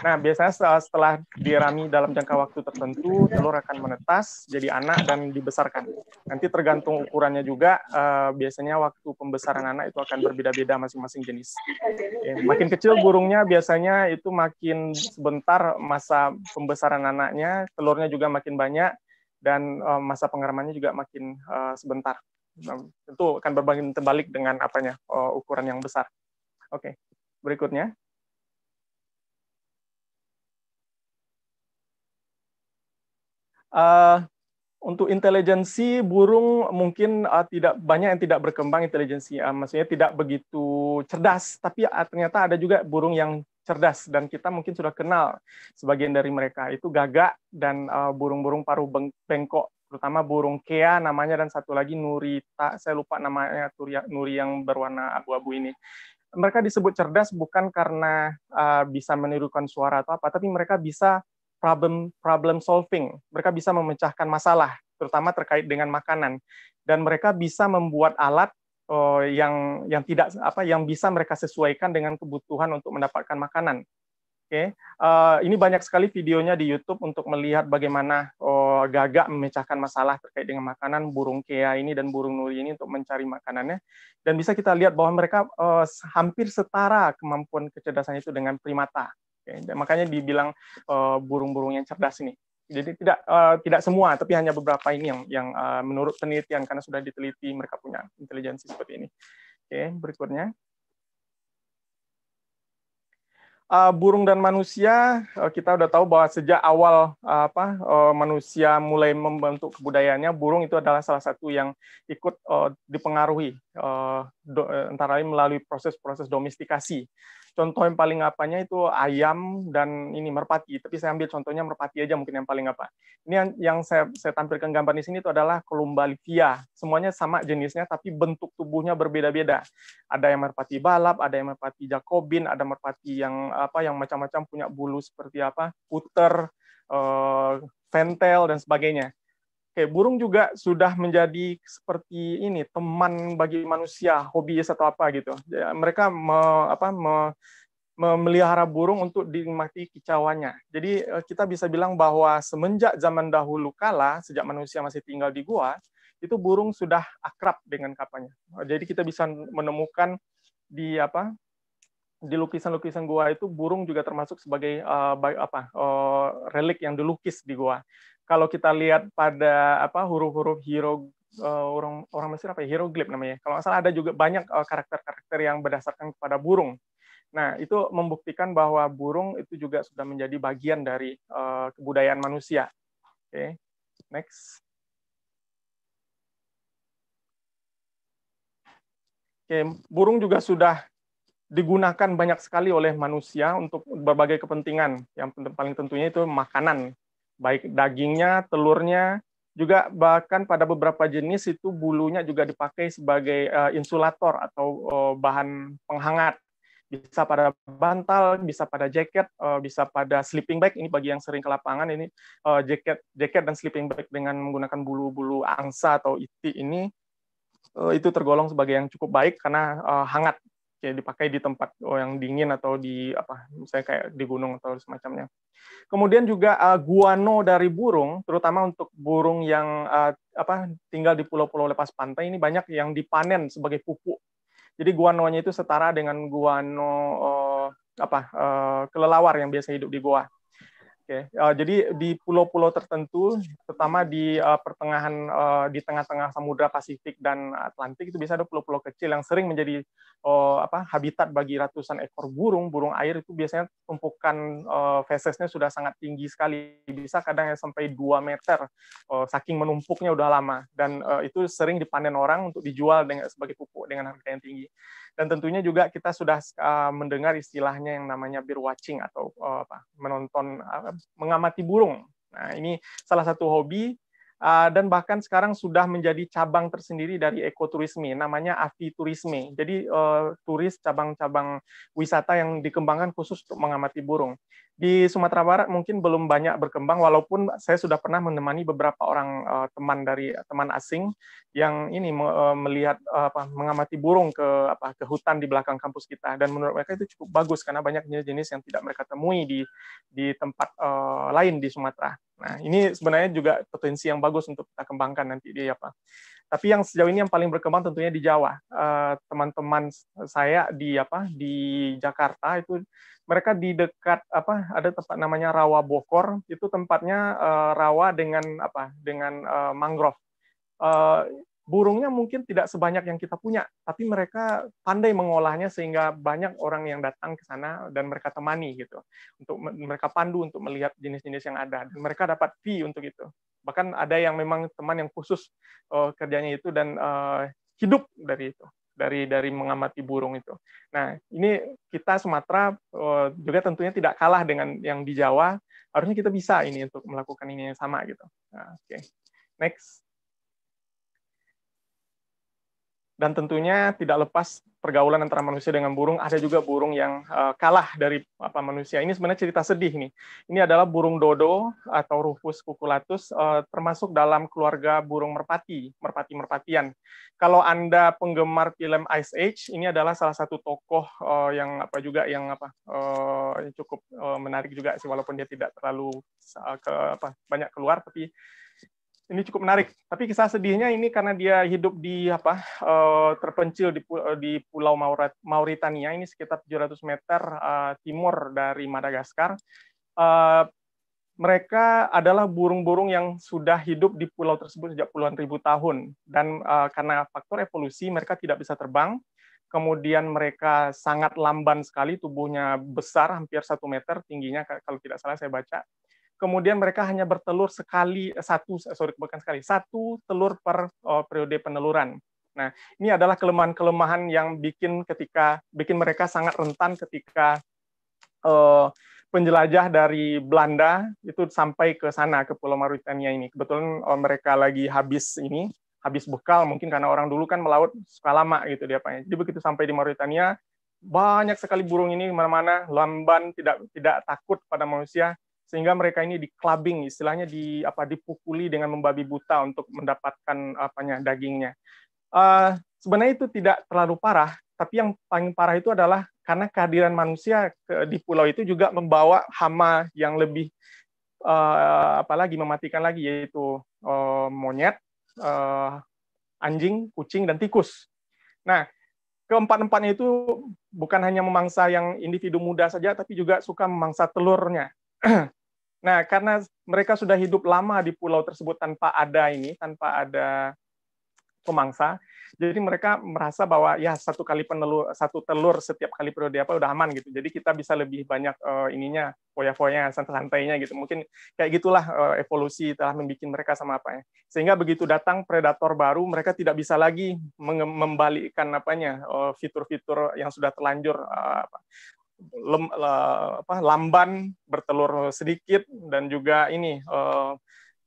S6: Nah, biasanya setelah, setelah dirami dalam jangka waktu tertentu, telur akan menetas, jadi anak, dan dibesarkan. Nanti tergantung ukurannya juga, uh, biasanya waktu pembesaran anak itu akan berbeda-beda masing-masing jenis. Okay. Ya, makin kecil burungnya, biasanya itu makin sebentar masa pembesaran anaknya, telurnya juga makin banyak, dan uh, masa pengeramannya juga makin uh, sebentar. Nah, tentu akan berbanding terbalik dengan apanya uh, ukuran yang besar. Oke, okay. berikutnya. Uh, untuk intelijensi burung mungkin uh, tidak banyak yang tidak berkembang intelijensi uh, maksudnya tidak begitu cerdas tapi uh, ternyata ada juga burung yang cerdas dan kita mungkin sudah kenal sebagian dari mereka itu gagak dan uh, burung-burung uh, paruh bengkok terutama burung kea namanya dan satu lagi nuri tak saya lupa namanya nuri yang berwarna abu-abu ini mereka disebut cerdas bukan karena uh, bisa menirukan suara atau apa tapi mereka bisa problem problem solving mereka bisa memecahkan masalah terutama terkait dengan makanan dan mereka bisa membuat alat uh, yang yang tidak apa yang bisa mereka sesuaikan dengan kebutuhan untuk mendapatkan makanan. Oke, okay. uh, eh, ini banyak sekali videonya di YouTube untuk melihat bagaimana uh, gagak memecahkan masalah terkait dengan makanan burung kea ini dan burung nuri ini untuk mencari makanannya. Dan bisa kita lihat bahwa mereka uh, hampir setara kemampuan kecerdasan itu dengan primata. Okay. Dan makanya dibilang burung-burung yang cerdas ini. Jadi tidak uh, tidak semua, tapi hanya beberapa ini yang yang uh, menurut penelitian karena sudah diteliti mereka punya intelijensi seperti ini. Oke, berikutnya. Uh, burung dan manusia uh, kita sudah tahu bahwa sejak awal uh, apa uh, manusia mulai membentuk kebudayaannya burung itu adalah salah satu yang ikut uh, dipengaruhi uh, do, antara lain melalui proses-proses domestikasi contoh yang paling apanya itu ayam dan ini merpati. Tapi saya ambil contohnya merpati aja mungkin yang paling apa. Ini yang, yang saya, saya tampilkan gambar di sini itu adalah Columbalivia. Semuanya sama jenisnya tapi bentuk tubuhnya berbeda-beda. Ada yang merpati balap, ada yang merpati Jacobin, ada merpati yang apa yang macam-macam punya bulu seperti apa, puter, uh, ventel dan sebagainya. Oke, burung juga sudah menjadi seperti ini teman bagi manusia, hobi atau apa gitu. Ya, mereka me, apa, me, memelihara burung untuk dinikmati kicauannya. Jadi eh, kita bisa bilang bahwa semenjak zaman dahulu kala, sejak manusia masih tinggal di gua, itu burung sudah akrab dengan kapanya. Jadi kita bisa menemukan di apa di lukisan-lukisan gua itu burung juga termasuk sebagai uh, apa uh, relik yang dilukis di gua kalau kita lihat pada apa huruf-huruf hero uh, orang orang Mesir apa ya hieroglif namanya. Kalau nggak salah ada juga banyak eh, karakter-karakter uh, yang berdasarkan kepada burung. Nah, itu membuktikan bahwa burung itu juga sudah menjadi bagian dari uh, kebudayaan manusia. Oke. Okay. Next. Oke, okay. burung juga sudah digunakan banyak sekali oleh manusia untuk berbagai kepentingan. Yang paling tentunya itu makanan baik dagingnya, telurnya, juga bahkan pada beberapa jenis itu bulunya juga dipakai sebagai uh, insulator atau uh, bahan penghangat bisa pada bantal bisa pada jaket uh, bisa pada sleeping bag ini bagi yang sering ke lapangan ini uh, jaket jaket dan sleeping bag dengan menggunakan bulu-bulu angsa atau iti ini uh, itu tergolong sebagai yang cukup baik karena uh, hangat ya dipakai di tempat oh, yang dingin atau di apa misalnya kayak di gunung atau semacamnya. Kemudian juga uh, guano dari burung, terutama untuk burung yang uh, apa tinggal di pulau-pulau lepas pantai ini banyak yang dipanen sebagai pupuk. Jadi guanonya itu setara dengan guano uh, apa uh, kelelawar yang biasa hidup di goa. Oke, okay. uh, eh, jadi di pulau-pulau tertentu, terutama di uh, pertengahan uh, di tengah-tengah Samudra Pasifik dan Atlantik itu biasa ada pulau-pulau kecil yang sering menjadi uh, apa habitat bagi ratusan ekor burung. Burung air itu biasanya tumpukan uh, fesesnya sudah sangat tinggi sekali, bisa kadang ya sampai 2 meter, uh, saking menumpuknya udah lama. Dan uh, itu sering dipanen orang untuk dijual dengan sebagai pupuk dengan harga yang tinggi. Dan tentunya juga kita sudah uh, mendengar istilahnya yang namanya bir watching atau uh, apa, menonton uh, mengamati burung. Nah, ini salah satu hobi ah, dan bahkan sekarang sudah menjadi cabang tersendiri dari ekoturisme namanya aviturisme. Jadi uh, turis cabang-cabang wisata yang dikembangkan khusus untuk mengamati burung di Sumatera Barat mungkin belum banyak berkembang walaupun saya sudah pernah menemani beberapa orang uh, teman dari teman asing yang ini uh, melihat uh, apa mengamati burung ke apa ke hutan di belakang kampus kita dan menurut mereka itu cukup bagus karena banyak jenis-jenis yang tidak mereka temui di di tempat uh, lain di Sumatera. Nah, ini sebenarnya juga potensi yang bagus untuk kita kembangkan nanti di apa tapi yang sejauh ini yang paling berkembang tentunya di Jawa. Eh, teman-teman saya di apa di Jakarta itu mereka di dekat apa ada tempat namanya rawa Bokor itu tempatnya eh, rawa dengan apa dengan eh, mangrove. burungnya mungkin tidak sebanyak yang kita punya, tapi mereka pandai mengolahnya sehingga banyak orang yang datang ke sana dan mereka temani gitu, untuk mereka pandu untuk melihat jenis-jenis yang ada dan mereka dapat fee untuk itu bahkan ada yang memang teman yang khusus uh, kerjanya itu dan uh, hidup dari itu dari dari mengamati burung itu. Nah ini kita Sumatera uh, juga tentunya tidak kalah dengan yang di Jawa. Harusnya kita bisa ini untuk melakukan ini yang sama gitu. Nah, Oke, okay. next. dan tentunya tidak lepas pergaulan antara manusia dengan burung. Ada juga burung yang uh, kalah dari apa manusia. Ini sebenarnya cerita sedih nih. Ini adalah burung dodo atau Rufus cuculatus uh, termasuk dalam keluarga burung merpati, merpati-merpatian. Kalau Anda penggemar film Ice Age, ini adalah salah satu tokoh uh, yang apa juga yang apa uh, cukup uh, menarik juga sih walaupun dia tidak terlalu uh, ke apa banyak keluar tapi ini cukup menarik. Tapi kisah sedihnya ini karena dia hidup di apa eh, terpencil di, uh, di Pulau Mauritania ini sekitar 700 meter eh, timur dari Madagaskar. Eh, mereka adalah burung-burung yang sudah hidup di pulau tersebut sejak puluhan ribu tahun dan karena faktor evolusi mereka tidak bisa terbang. Kemudian mereka sangat lamban sekali, tubuhnya besar, hampir satu meter tingginya kalau tidak salah saya baca kemudian mereka hanya bertelur sekali eh, satu eh, sorry bukan sekali satu telur per oh, periode peneluran. Nah, ini adalah kelemahan-kelemahan yang bikin ketika bikin mereka sangat rentan ketika eh, penjelajah dari Belanda itu sampai ke sana ke Pulau Mauritania ini. Kebetulan oh, mereka lagi habis ini, habis bekal mungkin karena orang dulu kan melaut suka lama gitu dia apanya. Jadi begitu sampai di Mauritania banyak sekali burung ini mana-mana lamban tidak tidak takut pada manusia sehingga mereka ini di clubbing istilahnya di apa dipukuli dengan membabi buta untuk mendapatkan apanya dagingnya uh, sebenarnya itu tidak terlalu parah tapi yang paling parah itu adalah karena kehadiran manusia ke, di pulau itu juga membawa hama yang lebih uh, eh, apalagi mematikan lagi yaitu uh, monyet uh, anjing kucing dan tikus nah keempat-empatnya itu bukan hanya memangsa yang individu muda saja, tapi juga suka memangsa telurnya. nah, karena mereka sudah hidup lama di pulau tersebut tanpa ada ini, tanpa ada pemangsa. Jadi mereka merasa bahwa ya satu kali penelur satu telur setiap kali periode apa udah aman gitu. Jadi kita bisa lebih banyak uh, ininya foya-foya santai-santainya gitu. Mungkin kayak gitulah uh, evolusi telah membuat mereka sama apa ya. Sehingga begitu datang predator baru mereka tidak bisa lagi membalikkan apanya eh, fitur-fitur uh, yang sudah terlanjur uh, lem, apa, lamban bertelur sedikit dan juga ini eh,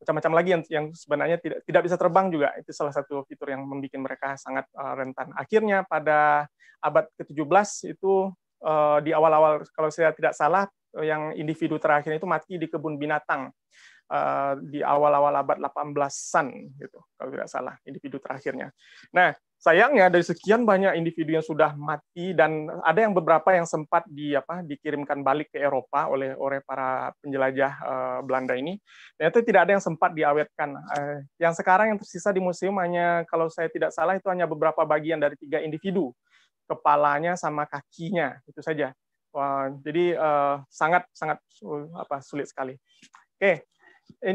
S6: macam-macam lagi yang, yang sebenarnya tidak tidak bisa terbang juga itu salah satu fitur yang membuat mereka sangat uh, rentan. Akhirnya pada abad ke-17 itu uh, di awal-awal kalau saya tidak salah yang individu terakhir itu mati di kebun binatang uh, di awal-awal abad 18-an gitu kalau tidak salah individu terakhirnya. Nah, Sayangnya dari sekian banyak individu yang sudah mati dan ada yang beberapa yang sempat di apa dikirimkan balik ke Eropa oleh oleh para penjelajah e, Belanda ini, ternyata tidak ada yang sempat diawetkan. e, yang sekarang yang tersisa di museum hanya kalau saya tidak salah itu hanya beberapa bagian dari tiga individu, kepalanya sama kakinya itu saja. Wah, jadi e, sangat sangat apa sulit sekali. Oke,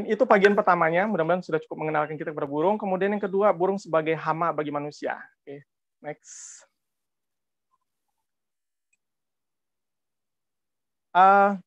S6: itu bagian pertamanya, mudah-mudahan sudah cukup mengenalkan kita kepada burung. Kemudian yang kedua, burung sebagai hama bagi manusia. Oke, next. Uh,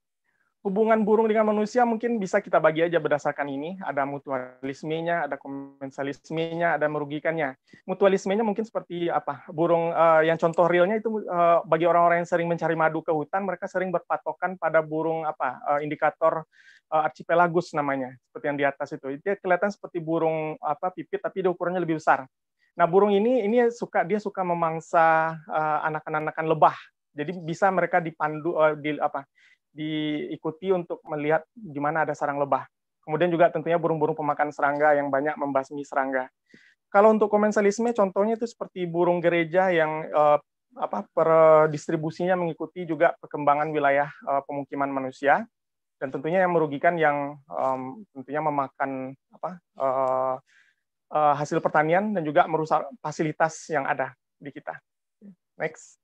S6: hubungan burung dengan manusia mungkin bisa kita bagi aja berdasarkan ini. Ada mutualismenya, ada komensalismenya, ada merugikannya. Mutualismenya mungkin seperti apa? Burung uh, yang contoh realnya itu uh, bagi orang-orang yang sering mencari madu ke hutan, mereka sering berpatokan pada burung apa? Uh, indikator Eh, archipelagus namanya, seperti yang di atas itu. Dia kelihatan seperti burung apa pipit tapi dia ukurannya lebih besar. Nah, burung ini ini suka dia suka memangsa eh, anak-anakan anak lebah. Jadi bisa mereka dipandu uh, di apa diikuti untuk melihat di mana ada sarang lebah. Kemudian juga tentunya burung-burung pemakan serangga yang banyak membasmi serangga. Kalau untuk komensalisme contohnya itu seperti burung gereja yang eh, apa per distribusinya mengikuti juga perkembangan wilayah eh, pemukiman manusia dan tentunya yang merugikan yang um, tentunya memakan apa uh, uh, hasil pertanian dan juga merusak fasilitas yang ada di kita. Next.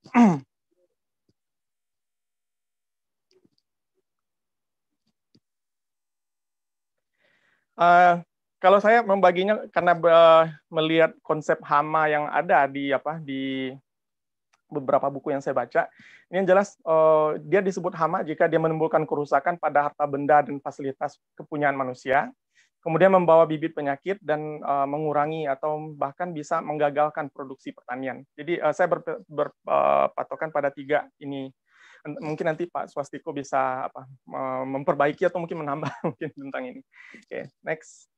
S6: Uh, kalau saya membaginya karena uh, melihat konsep hama yang ada di apa di beberapa buku yang saya baca, ini yang jelas uh, dia disebut hama jika dia menimbulkan kerusakan pada harta benda dan fasilitas kepunyaan manusia, kemudian membawa bibit penyakit dan uh, mengurangi atau bahkan bisa menggagalkan produksi pertanian. Jadi uh, saya berpatokan ber, uh, pada tiga ini. Mungkin nanti Pak Swastiko bisa apa memperbaiki atau mungkin menambah mungkin tentang ini. Oke, okay, next.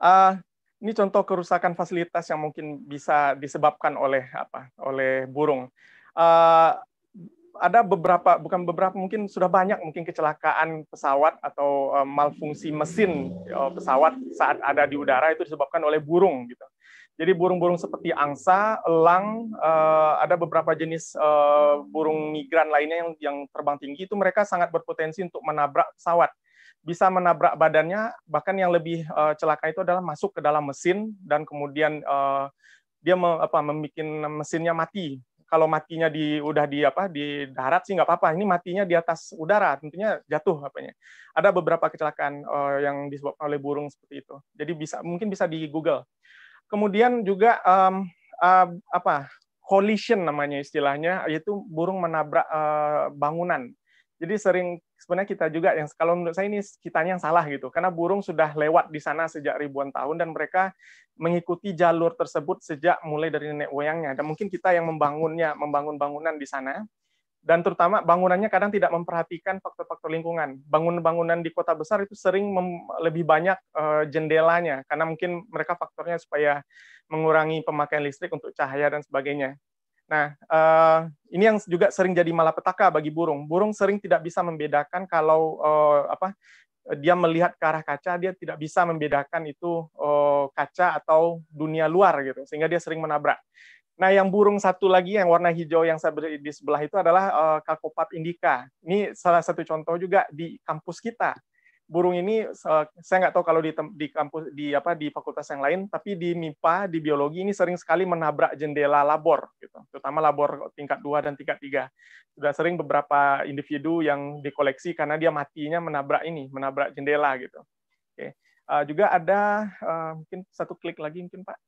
S6: Uh, ini contoh kerusakan fasilitas yang mungkin bisa disebabkan oleh apa oleh burung uh, ada beberapa bukan beberapa mungkin sudah banyak mungkin kecelakaan pesawat atau uh, malfungsi mesin uh, pesawat saat ada di udara itu disebabkan oleh burung gitu jadi burung-burung seperti angsa elang ada beberapa jenis burung migran lainnya yang yang terbang tinggi itu mereka sangat berpotensi untuk menabrak pesawat bisa menabrak badannya bahkan yang lebih uh, celaka itu adalah masuk ke dalam mesin dan kemudian uh, dia me, apa membuat mesinnya mati kalau matinya di udah di apa di darat sih nggak apa-apa ini matinya di atas udara tentunya jatuh apanya ada beberapa kecelakaan uh, yang disebabkan oleh burung seperti itu jadi bisa mungkin bisa di Google kemudian juga um, uh, apa collision namanya istilahnya yaitu burung menabrak uh, bangunan jadi sering sebenarnya kita juga yang kalau menurut saya ini kitanya yang salah gitu karena burung sudah lewat di sana sejak ribuan tahun dan mereka mengikuti jalur tersebut sejak mulai dari nenek moyangnya dan mungkin kita yang membangunnya membangun bangunan di sana dan terutama bangunannya kadang tidak memperhatikan faktor-faktor lingkungan bangun-bangunan di kota besar itu sering lebih banyak eh, jendelanya karena mungkin mereka faktornya supaya mengurangi pemakaian listrik untuk cahaya dan sebagainya Nah, eh, ini yang juga sering jadi malapetaka bagi burung. Burung sering tidak bisa membedakan kalau eh, apa dia melihat ke arah kaca, dia tidak bisa membedakan itu eh, kaca atau dunia luar gitu, sehingga dia sering menabrak. Nah, yang burung satu lagi yang warna hijau yang saya beri di sebelah itu adalah uh, indica. Ini salah satu contoh juga di kampus kita burung ini saya nggak tahu kalau di di kampus di apa di fakultas yang lain tapi di MIPA di biologi ini sering sekali menabrak jendela labor gitu terutama labor tingkat 2 dan tingkat 3 sudah sering beberapa individu yang dikoleksi karena dia matinya menabrak ini menabrak jendela gitu oke uh, juga ada uh, mungkin satu klik lagi mungkin Pak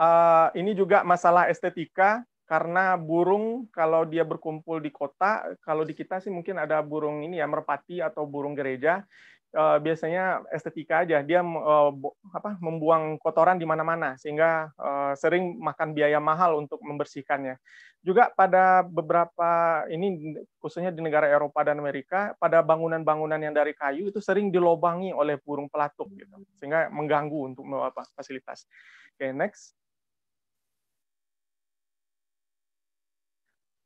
S6: Uh, ini juga masalah estetika karena burung kalau dia berkumpul di kota, kalau di kita sih mungkin ada burung ini ya merpati atau burung gereja, eh, biasanya estetika aja dia eh, apa membuang kotoran di mana-mana sehingga eh, sering makan biaya mahal untuk membersihkannya. Juga pada beberapa ini khususnya di negara Eropa dan Amerika pada bangunan-bangunan yang dari kayu itu sering dilobangi oleh burung pelatuk gitu sehingga mengganggu untuk apa fasilitas. Oke, okay, next.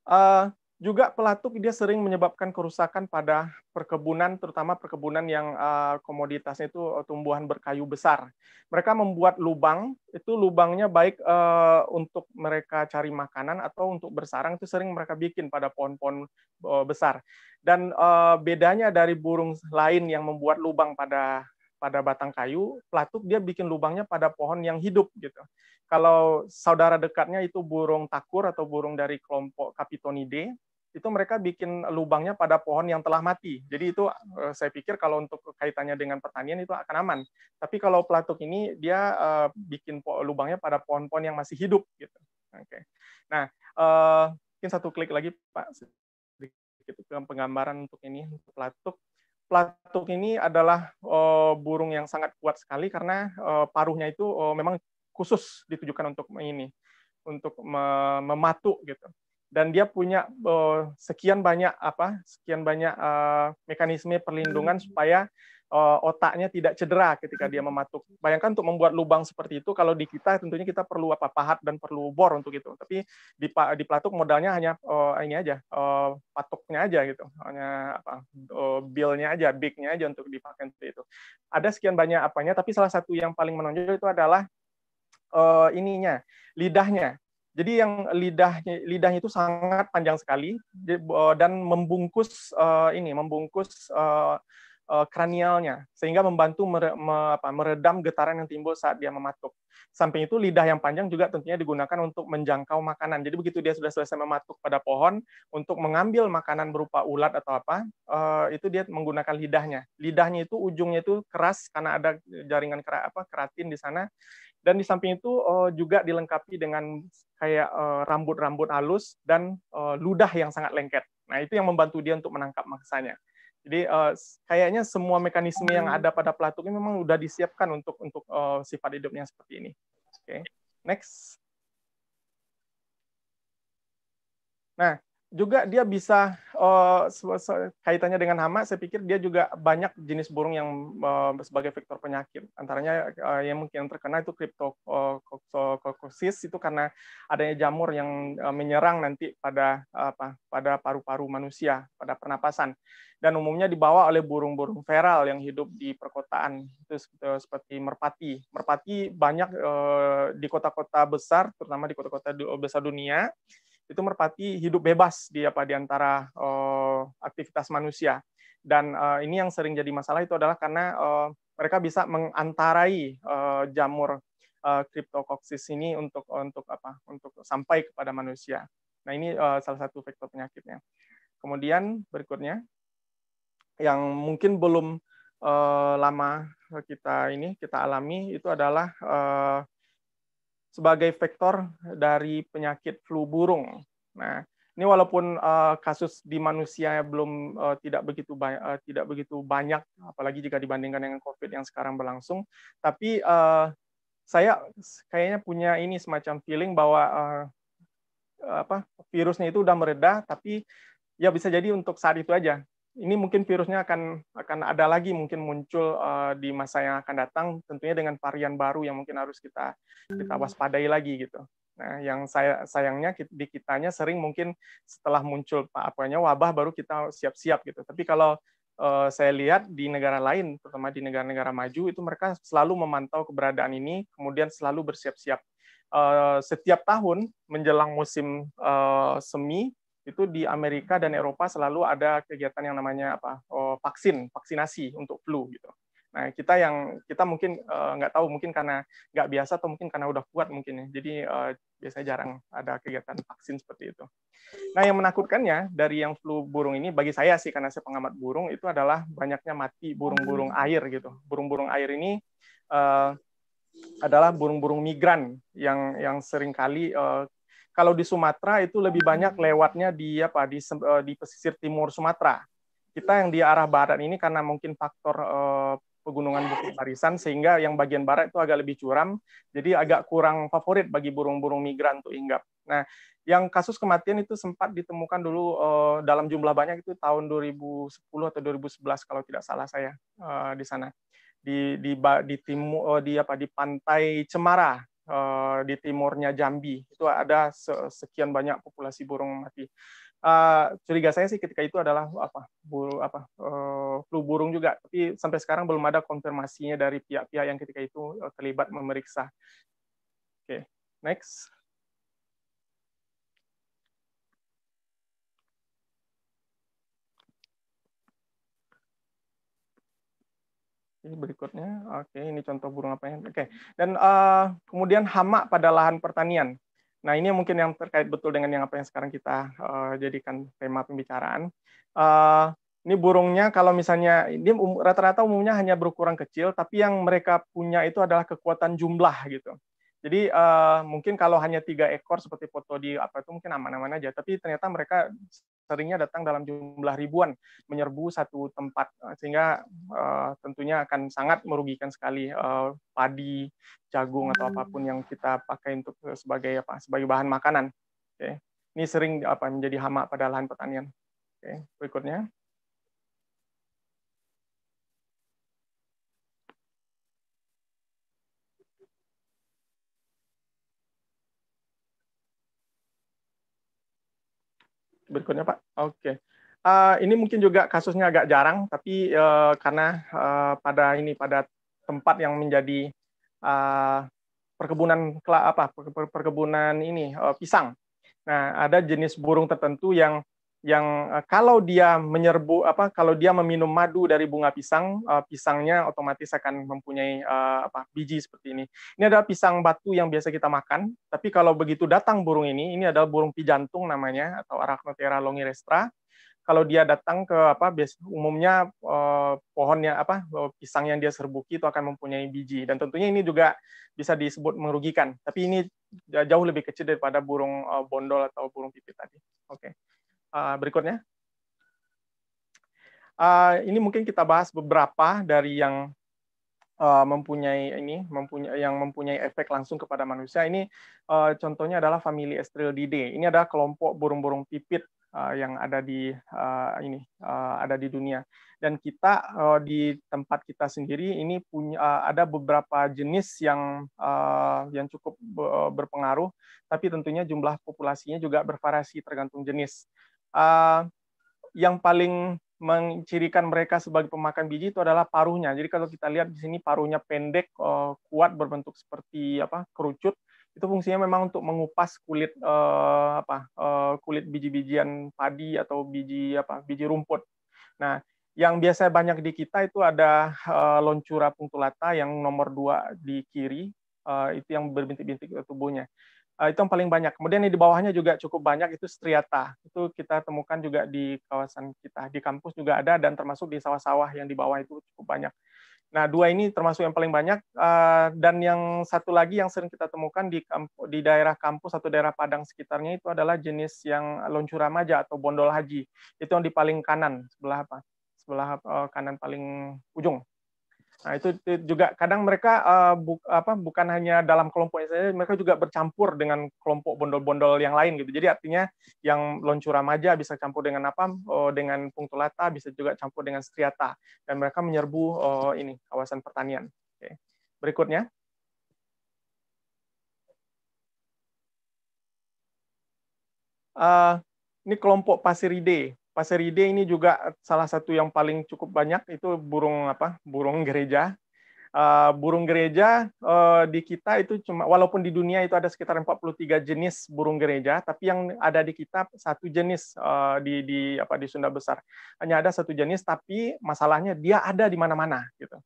S6: Uh, juga pelatuk dia sering menyebabkan kerusakan pada perkebunan, terutama perkebunan yang uh, komoditasnya itu eh, tumbuhan berkayu besar. Mereka membuat lubang, itu lubangnya baik uh, untuk mereka cari makanan atau untuk bersarang itu sering mereka bikin pada pohon-pohon uh, besar. Dan uh, bedanya dari burung lain yang membuat lubang pada pada batang kayu, pelatuk dia bikin lubangnya pada pohon yang hidup gitu. Kalau saudara dekatnya itu burung takur atau burung dari kelompok Capitonidae, itu mereka bikin lubangnya pada pohon yang telah mati. Jadi itu eh, saya pikir kalau untuk kaitannya dengan pertanian itu akan aman. Tapi kalau pelatuk ini dia eh, bikin lubangnya pada pohon-pohon yang masih hidup gitu. Oke. Okay. Nah, eh, mungkin satu klik lagi Pak sedikit penggambaran untuk ini untuk pelatuk Pelatuk ini adalah uh, burung yang sangat kuat sekali karena uh, paruhnya itu uh, memang khusus ditujukan untuk ini, untuk mematuk gitu. Dan dia punya uh, sekian banyak apa, sekian banyak uh, mekanisme perlindungan hmm. supaya uh, otaknya tidak cedera ketika dia hmm. mematuk. Bayangkan untuk membuat lubang seperti itu, kalau di kita tentunya kita perlu apa pahat dan perlu bor untuk itu. Tapi di di pelatuk modalnya hanya uh, ini aja, uh, eh, patoknya aja gitu, hanya apa uh, billnya aja, bignya aja untuk dipakai untuk itu. Ada sekian banyak apanya, tapi salah satu yang paling menonjol itu adalah uh, ininya, lidahnya. Jadi yang lidahnya lidahnya itu sangat panjang sekali dan membungkus uh, ini, membungkus uh, Eh, kranialnya sehingga membantu meredam getaran yang timbul saat dia mematuk. Samping itu lidah yang panjang juga tentunya digunakan untuk menjangkau makanan. Jadi begitu dia sudah selesai mematuk pada pohon untuk mengambil makanan berupa ulat atau apa, eh, itu dia menggunakan lidahnya. Lidahnya itu ujungnya itu keras karena ada jaringan keratin di sana. Dan di samping itu eh, juga dilengkapi dengan kayak rambut-rambut halus dan ludah yang sangat lengket. Nah, itu yang membantu dia untuk menangkap mangsanya. Jadi uh, kayaknya semua mekanisme yang ada pada pelatuk ini memang sudah disiapkan untuk untuk uh, sifat hidupnya seperti ini. Oke, okay. next. Nah, juga dia bisa uh, kaitannya dengan hama saya pikir dia juga banyak jenis burung yang uh, sebagai vektor penyakit antaranya uh, yang mungkin yang terkena itu cryptococcosis itu karena adanya jamur yang uh, menyerang nanti pada uh, apa pada paru-paru manusia pada pernapasan dan umumnya dibawa oleh burung-burung feral yang hidup di perkotaan itu seperti merpati merpati banyak uh, di kota-kota besar terutama di kota-kota besar dunia itu merpati hidup bebas di apa di antara uh, aktivitas manusia. Dan uh, ini yang sering jadi masalah itu adalah karena uh, mereka bisa mengantarai uh, jamur uh, Cryptococcus ini untuk untuk apa? Untuk sampai kepada manusia. Nah, ini uh, salah satu faktor penyakitnya. Kemudian berikutnya yang mungkin belum uh, lama kita ini kita alami itu adalah uh, sebagai vektor dari penyakit flu burung. Nah, ini walaupun uh, kasus di manusia belum uh, tidak begitu banyak, uh, eh, tidak begitu banyak, apalagi jika dibandingkan dengan COVID yang sekarang berlangsung, tapi uh, saya kayaknya punya ini semacam feeling bahwa uh, apa virusnya itu udah meredah, tapi ya bisa jadi untuk saat itu aja ini mungkin virusnya akan akan ada lagi mungkin muncul uh, di masa yang akan datang tentunya dengan varian baru yang mungkin harus kita kita hmm. waspadai lagi gitu. Nah, yang saya sayangnya di kitanya sering mungkin setelah muncul pak apanya wabah baru kita siap-siap gitu. Tapi kalau uh, saya lihat di negara lain, terutama di negara-negara maju itu mereka selalu memantau keberadaan ini, kemudian selalu bersiap-siap. Eh, setiap tahun menjelang musim semi itu di Amerika dan Eropa selalu ada kegiatan yang namanya apa oh, vaksin vaksinasi untuk flu gitu nah kita yang kita mungkin uh, nggak tahu mungkin karena nggak biasa atau mungkin karena udah kuat mungkin ya jadi uh, biasanya jarang ada kegiatan vaksin seperti itu nah yang menakutkannya dari yang flu burung ini bagi saya sih karena saya pengamat burung itu adalah banyaknya mati burung-burung hmm. air gitu burung-burung air ini uh, adalah burung-burung migran yang yang seringkali uh, kalau di Sumatera itu lebih hmm. banyak lewatnya di apa di eh, di pesisir timur Sumatera. Kita yang di arah barat ini karena mungkin faktor eh, pegunungan Bukit Barisan sehingga yang bagian barat itu agak lebih curam, jadi agak kurang favorit bagi burung-burung migran untuk hinggap. Nah, yang kasus kematian itu sempat ditemukan dulu eh, dalam jumlah banyak itu tahun 2010 atau 2011 kalau tidak salah saya eh, di sana di di di timur eh, di apa di pantai Cemara Eh, di timurnya Jambi itu ada sekian banyak populasi burung mati. Uh, curiga saya sih ketika itu adalah apa buru apa uh, flu burung juga tapi sampai sekarang belum ada konfirmasinya dari pihak-pihak yang ketika itu terlibat memeriksa. Oke, okay, next. Oke, berikutnya. Oke, ini contoh burung apa yang Oke. Dan uh, kemudian hama pada lahan pertanian. Nah, ini mungkin yang terkait betul dengan yang apa yang sekarang kita uh, jadikan tema pembicaraan. Uh, ini burungnya kalau misalnya ini um, rata-rata umumnya hanya berukuran kecil, tapi yang mereka punya itu adalah kekuatan jumlah gitu. Jadi uh, mungkin kalau hanya tiga ekor seperti foto di apa itu mungkin aman-aman aja, tapi ternyata mereka seringnya datang dalam jumlah ribuan menyerbu satu tempat eh, sehingga uh, tentunya akan sangat merugikan sekali uh, padi, jagung atau apapun yang kita pakai untuk sebagai apa sebagai bahan makanan. Okay. Ini sering apa menjadi hama pada lahan pertanian. okay. berikutnya. berikutnya Pak. Oke. Okay. Uh, eh, ini mungkin juga kasusnya agak jarang, tapi uh, karena uh, pada ini pada tempat yang menjadi uh, perkebunan apa perkebunan ini uh, pisang. Nah, ada jenis burung tertentu yang yang eh, kalau dia menyerbu apa kalau dia meminum madu dari bunga pisang eh, pisangnya otomatis akan mempunyai eh, apa biji seperti ini ini adalah pisang batu yang biasa kita makan tapi kalau begitu datang burung ini ini adalah burung pijantung namanya atau Arachnotera longirestra kalau dia datang ke apa biasa umumnya pohonnya apa pisang yang dia serbuki itu akan mempunyai biji dan tentunya ini juga bisa disebut merugikan tapi ini jauh lebih kecil daripada burung bondol atau burung pipit tadi oke okay. Ah, berikutnya. Uh, ini mungkin kita bahas beberapa dari yang uh, mempunyai ini mempunyai yang mempunyai efek langsung kepada manusia. Ini uh, contohnya adalah famili Estrelidae. Ini adalah kelompok burung-burung pipit uh, yang ada di uh, ini uh, ada di dunia. Dan kita uh, di tempat kita sendiri ini punya uh, ada beberapa jenis yang uh, yang cukup berpengaruh, tapi tentunya jumlah populasinya juga bervariasi tergantung jenis uh, yang paling mencirikan mereka sebagai pemakan biji itu adalah paruhnya. Jadi kalau kita lihat di sini paruhnya pendek, uh, kuat berbentuk seperti apa kerucut, itu fungsinya memang untuk mengupas kulit uh, apa uh, kulit biji-bijian padi atau biji apa biji rumput. Nah, yang biasa banyak di kita itu ada uh, loncura punctulata yang nomor dua di kiri, uh, itu yang berbintik-bintik tubuhnya. Eh, itu yang paling banyak. Kemudian di bawahnya juga cukup banyak itu striata. Itu kita temukan juga di kawasan kita, di kampus juga ada dan termasuk di sawah-sawah yang di bawah itu cukup banyak. Nah, dua ini termasuk yang paling banyak eh, dan yang satu lagi yang sering kita temukan di kampu, di daerah kampus atau daerah Padang sekitarnya itu adalah jenis yang loncuramaja atau bondol haji. Itu yang di paling kanan sebelah apa? Sebelah eh, kanan paling ujung. Nah, itu, juga kadang mereka uh, eh, bu, apa bukan hanya dalam kelompoknya saja, mereka juga bercampur dengan kelompok bondol-bondol yang lain gitu. Jadi artinya yang loncura maja bisa campur dengan apa? Uh, oh, dengan pungtulata bisa juga campur dengan striata dan mereka menyerbu uh, ini kawasan pertanian. Oke. Berikutnya. Uh, ini kelompok Pasiride. Paseride ini juga salah satu yang paling cukup banyak itu burung apa? Burung gereja. Uh, burung gereja uh, di kita itu cuma walaupun di dunia itu ada sekitar 43 jenis burung gereja, tapi yang ada di kita satu jenis uh, di di apa di Sunda Besar. Hanya ada satu jenis tapi masalahnya dia ada di mana-mana gitu.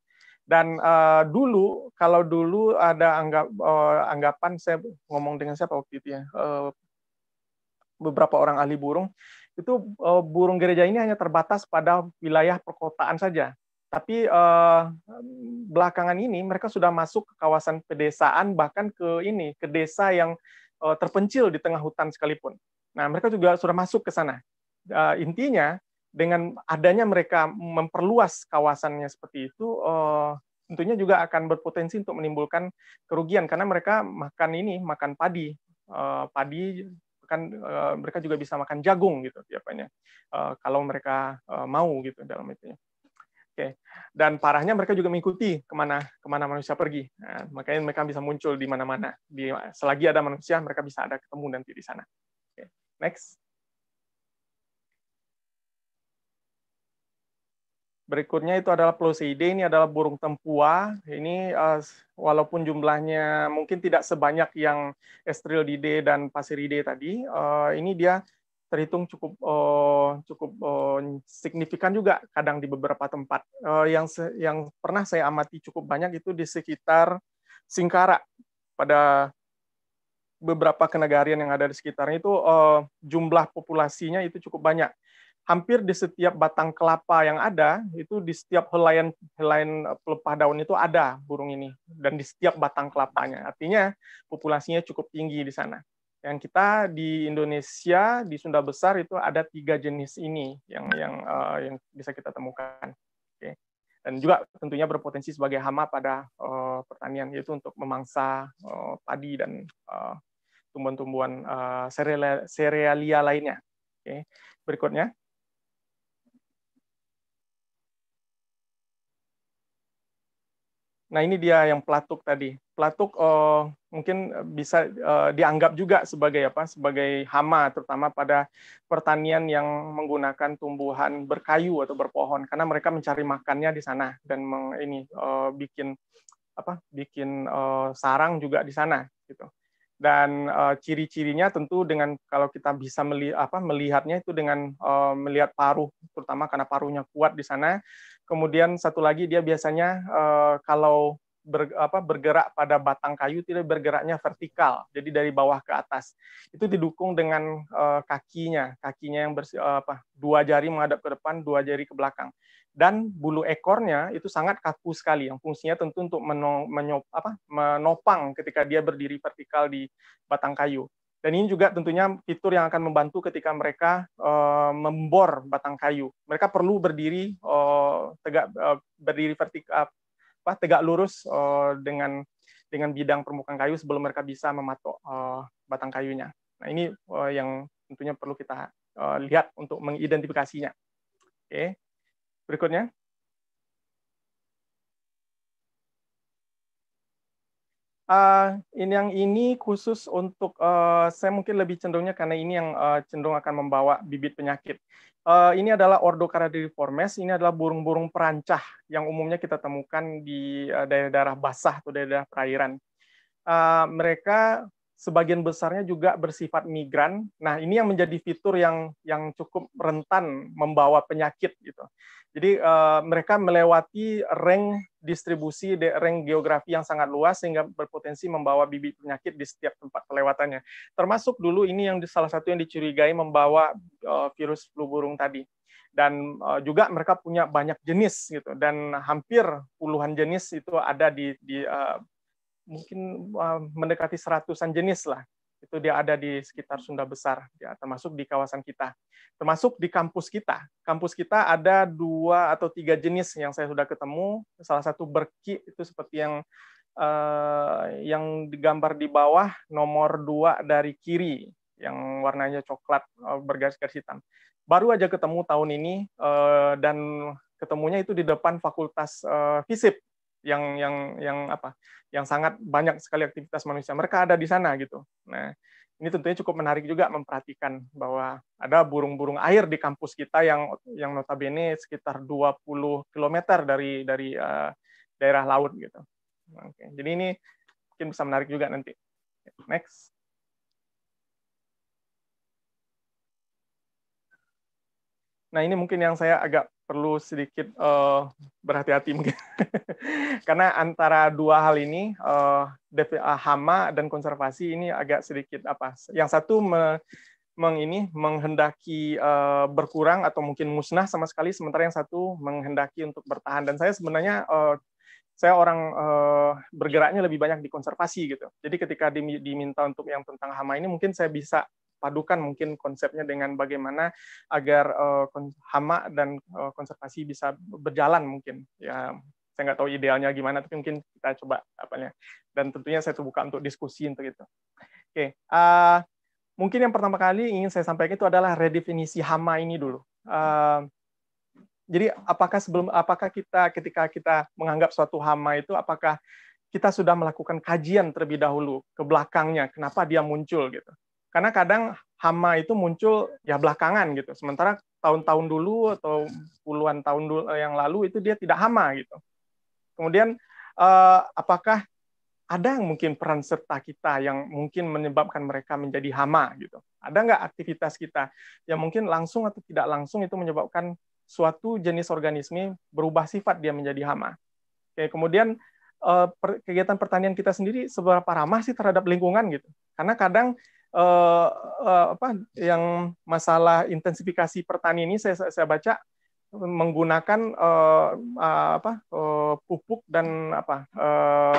S6: Dan uh, dulu kalau dulu ada anggap uh, anggapan saya ngomong dengan siapa waktu itu ya. Uh, beberapa orang ahli burung itu uh, burung gereja ini hanya terbatas pada wilayah perkotaan saja. Tapi uh, belakangan ini mereka sudah masuk ke kawasan pedesaan bahkan ke ini ke desa yang uh, terpencil di tengah hutan sekalipun. Nah mereka juga sudah masuk ke sana. Uh, intinya dengan adanya mereka memperluas kawasannya seperti itu, uh, tentunya juga akan berpotensi untuk menimbulkan kerugian karena mereka makan ini makan padi, uh, padi kan uh, mereka juga bisa makan jagung gitu tiapannya uh, eh, kalau mereka uh, mau gitu dalam itu. Ya. Oke, okay. dan parahnya mereka juga mengikuti kemana kemana manusia pergi. Nah, makanya mereka bisa muncul di mana-mana. Di selagi ada manusia, mereka bisa ada ketemu nanti di sana. Oke, okay. next. Berikutnya itu adalah Plosidae, ini adalah burung tempua. Ini uh, walaupun jumlahnya mungkin tidak sebanyak yang Estrelidae dan Pasiridae tadi, uh, ini dia terhitung cukup uh, cukup uh, signifikan juga kadang di beberapa tempat. Uh, yang yang pernah saya amati cukup banyak itu di sekitar Singkara pada beberapa kenegarian yang ada di sekitarnya itu uh, jumlah populasinya itu cukup banyak hampir di setiap batang kelapa yang ada itu di setiap helaian helaian eh, pelepah daun itu ada burung ini dan di setiap batang kelapanya artinya populasinya cukup tinggi di sana yang kita di Indonesia di Sunda Besar itu ada tiga jenis ini yang yang uh, yang bisa kita temukan okay. dan juga tentunya berpotensi sebagai hama pada uh, pertanian yaitu untuk memangsa uh, padi dan uh, tumbuhan-tumbuhan uh, serealia, lainnya okay. berikutnya Nah ini dia yang pelatuk tadi. Pelatuk uh, eh, mungkin bisa uh, dianggap juga sebagai apa? Sebagai hama, terutama pada pertanian yang menggunakan tumbuhan berkayu atau berpohon, karena mereka mencari makannya di sana dan meng, ini uh, bikin apa? Bikin uh, sarang juga di sana, gitu. Dan uh, ciri-cirinya tentu dengan kalau kita bisa meli apa, melihatnya itu dengan uh, melihat paruh, terutama karena paruhnya kuat di sana Kemudian satu lagi dia biasanya uh, kalau ber, apa, bergerak pada batang kayu tidak bergeraknya vertikal, jadi dari bawah ke atas. Itu didukung dengan uh, kakinya, kakinya yang bersih, eh, uh, apa, dua jari menghadap ke depan, dua jari ke belakang. Dan bulu ekornya itu sangat kaku sekali, yang fungsinya tentu untuk menopang ketika dia berdiri vertikal di batang kayu. Dan ini juga tentunya fitur yang akan membantu ketika mereka uh, membor batang kayu. Mereka perlu berdiri uh, tegak uh, berdiri vertikal apa tegak lurus uh, dengan dengan bidang permukaan kayu sebelum mereka bisa mematok uh, batang kayunya. Nah, ini uh, yang tentunya perlu kita uh, lihat untuk mengidentifikasinya. Oke. Okay. Berikutnya. uh, ah, ini yang ini khusus untuk uh, saya mungkin lebih cenderungnya karena ini yang uh, cenderung akan membawa bibit penyakit. Uh, ini adalah Ordo Caradiformes. ini adalah burung-burung perancah yang umumnya kita temukan di daerah-daerah basah atau daerah-daerah perairan. Uh, mereka sebagian besarnya juga bersifat migran. Nah, ini yang menjadi fitur yang yang cukup rentan membawa penyakit gitu. Jadi uh, mereka melewati rank distribusi, rank geografi yang sangat luas sehingga berpotensi membawa bibit penyakit di setiap tempat kelewatannya. Termasuk dulu ini yang salah satu yang dicurigai membawa uh, virus flu burung tadi. Dan uh, juga mereka punya banyak jenis gitu dan hampir puluhan jenis itu ada di di uh, mungkin uh, mendekati seratusan jenis lah. Itu dia ada di sekitar Sunda Besar, ya, termasuk di kawasan kita. Termasuk di kampus kita. Kampus kita ada dua atau tiga jenis yang saya sudah ketemu. Salah satu berki itu seperti yang uh, yang digambar di bawah nomor dua dari kiri yang warnanya coklat eh, bergaris-garis hitam. Baru aja ketemu tahun ini uh, dan ketemunya itu di depan Fakultas uh, FISIP yang yang yang apa yang sangat banyak sekali aktivitas manusia mereka ada di sana gitu nah ini tentunya cukup menarik juga memperhatikan bahwa ada burung-burung air di kampus kita yang yang notabene sekitar 20 km dari dari uh, daerah laut gitu. Oke, jadi ini mungkin bisa menarik juga nanti. Next. Nah, ini mungkin yang saya agak perlu sedikit uh, berhati-hati mungkin karena antara dua hal ini uh, hama dan konservasi ini agak sedikit apa yang satu me, meng ini menghendaki uh, berkurang atau mungkin musnah sama sekali sementara yang satu menghendaki untuk bertahan dan saya sebenarnya uh, saya orang uh, bergeraknya lebih banyak di konservasi gitu jadi ketika diminta untuk yang tentang hama ini mungkin saya bisa padukan mungkin konsepnya dengan bagaimana agar eh, hama dan uh, konservasi bisa berjalan mungkin ya saya nggak tahu idealnya gimana tapi mungkin kita coba apa apanya dan tentunya saya terbuka untuk diskusi untuk itu oke uh, mungkin yang pertama kali ingin saya sampaikan itu adalah redefinisi hama ini dulu uh, jadi apakah sebelum apakah kita ketika kita menganggap suatu hama itu apakah kita sudah melakukan kajian terlebih dahulu ke belakangnya kenapa dia muncul gitu karena kadang hama itu muncul ya belakangan gitu. Sementara tahun-tahun dulu atau puluhan tahun dulu eh, yang lalu itu dia tidak hama gitu. Kemudian eh, apakah ada yang mungkin peran serta kita yang mungkin menyebabkan mereka menjadi hama gitu. Ada nggak aktivitas kita yang mungkin langsung atau tidak langsung itu menyebabkan suatu jenis organisme berubah sifat dia menjadi hama. Oke, kemudian eh, kegiatan pertanian kita sendiri seberapa ramah sih terhadap lingkungan gitu. Karena kadang uh, uh, apa yang masalah intensifikasi pertanian ini saya saya baca menggunakan uh, apa uh, pupuk dan apa uh,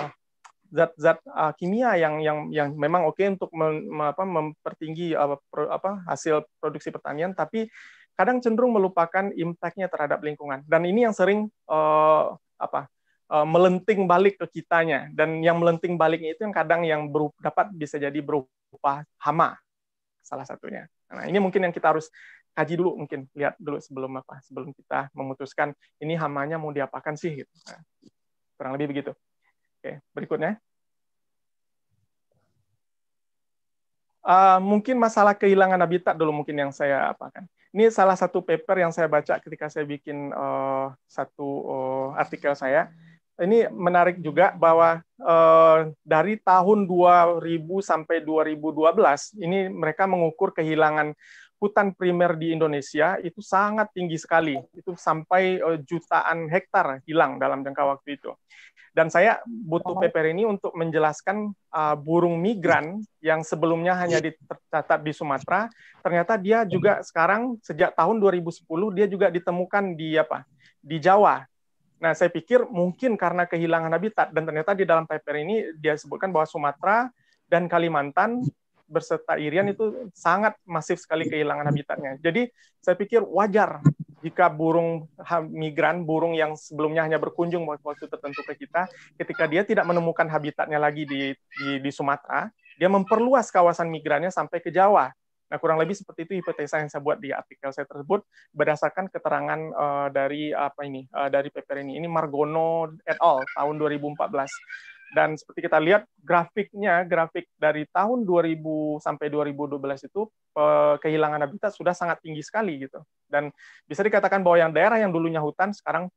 S6: zat-zat uh, kimia yang yang yang memang oke okay untuk mem, apa, mempertinggi uh, pro, apa hasil produksi pertanian tapi kadang cenderung melupakan impact-nya terhadap lingkungan dan ini yang sering uh, apa Eh, melenting balik ke kitanya dan yang melenting baliknya itu yang kadang yang berupa, dapat bisa jadi berupa hama salah satunya. Nah, ini mungkin yang kita harus kaji dulu mungkin lihat dulu sebelum apa sebelum kita memutuskan ini hamanya mau diapakan sih gitu. Nah, kurang lebih begitu. Oke, berikutnya. Uh, mungkin masalah kehilangan habitat dulu mungkin yang saya apa kan ini salah satu paper yang saya baca ketika saya bikin uh, satu uh, artikel saya ini menarik juga bahwa uh, dari tahun 2000 sampai 2012 ini mereka mengukur kehilangan hutan primer di Indonesia itu sangat tinggi sekali. Itu sampai uh, jutaan hektar hilang dalam jangka waktu itu. Dan saya butuh paper ini untuk menjelaskan uh, burung migran yang sebelumnya hanya iya. tercatat di Sumatera, ternyata dia juga iya. sekarang sejak tahun 2010 dia juga ditemukan di apa? di Jawa Nah, saya pikir mungkin karena kehilangan habitat dan ternyata di dalam paper ini dia sebutkan bahwa Sumatera dan Kalimantan berserta Irian itu sangat masif sekali kehilangan habitatnya. Jadi saya pikir wajar jika burung migran, burung yang sebelumnya hanya berkunjung waktu tertentu ke kita, ketika dia tidak menemukan habitatnya lagi di, di, di Sumatera, dia memperluas kawasan migrannya sampai ke Jawa Nah, kurang lebih seperti itu hipotesa yang saya buat di artikel saya tersebut berdasarkan keterangan uh, dari apa ini uh, dari paper ini. Ini Margono et al. tahun 2014. Dan seperti kita lihat grafiknya, grafik dari tahun 2000 sampai 2012 itu eh, kehilangan habitat sudah sangat tinggi sekali gitu. Dan bisa dikatakan bahwa yang daerah yang dulunya hutan sekarang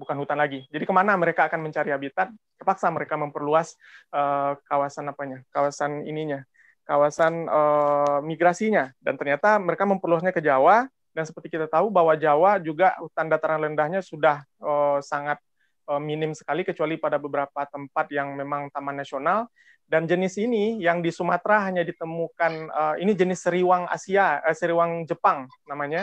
S6: bukan hutan lagi. Jadi kemana mereka akan mencari habitat? Terpaksa mereka memperluas uh, kawasan apanya, kawasan ininya, kawasan uh, migrasinya dan ternyata mereka memperluasnya ke Jawa dan seperti kita tahu bahwa Jawa juga hutan dataran rendahnya sudah uh, sangat uh, minim sekali kecuali pada beberapa tempat yang memang taman nasional dan jenis ini yang di Sumatera hanya ditemukan ini jenis seriwang Asia seriwang Jepang namanya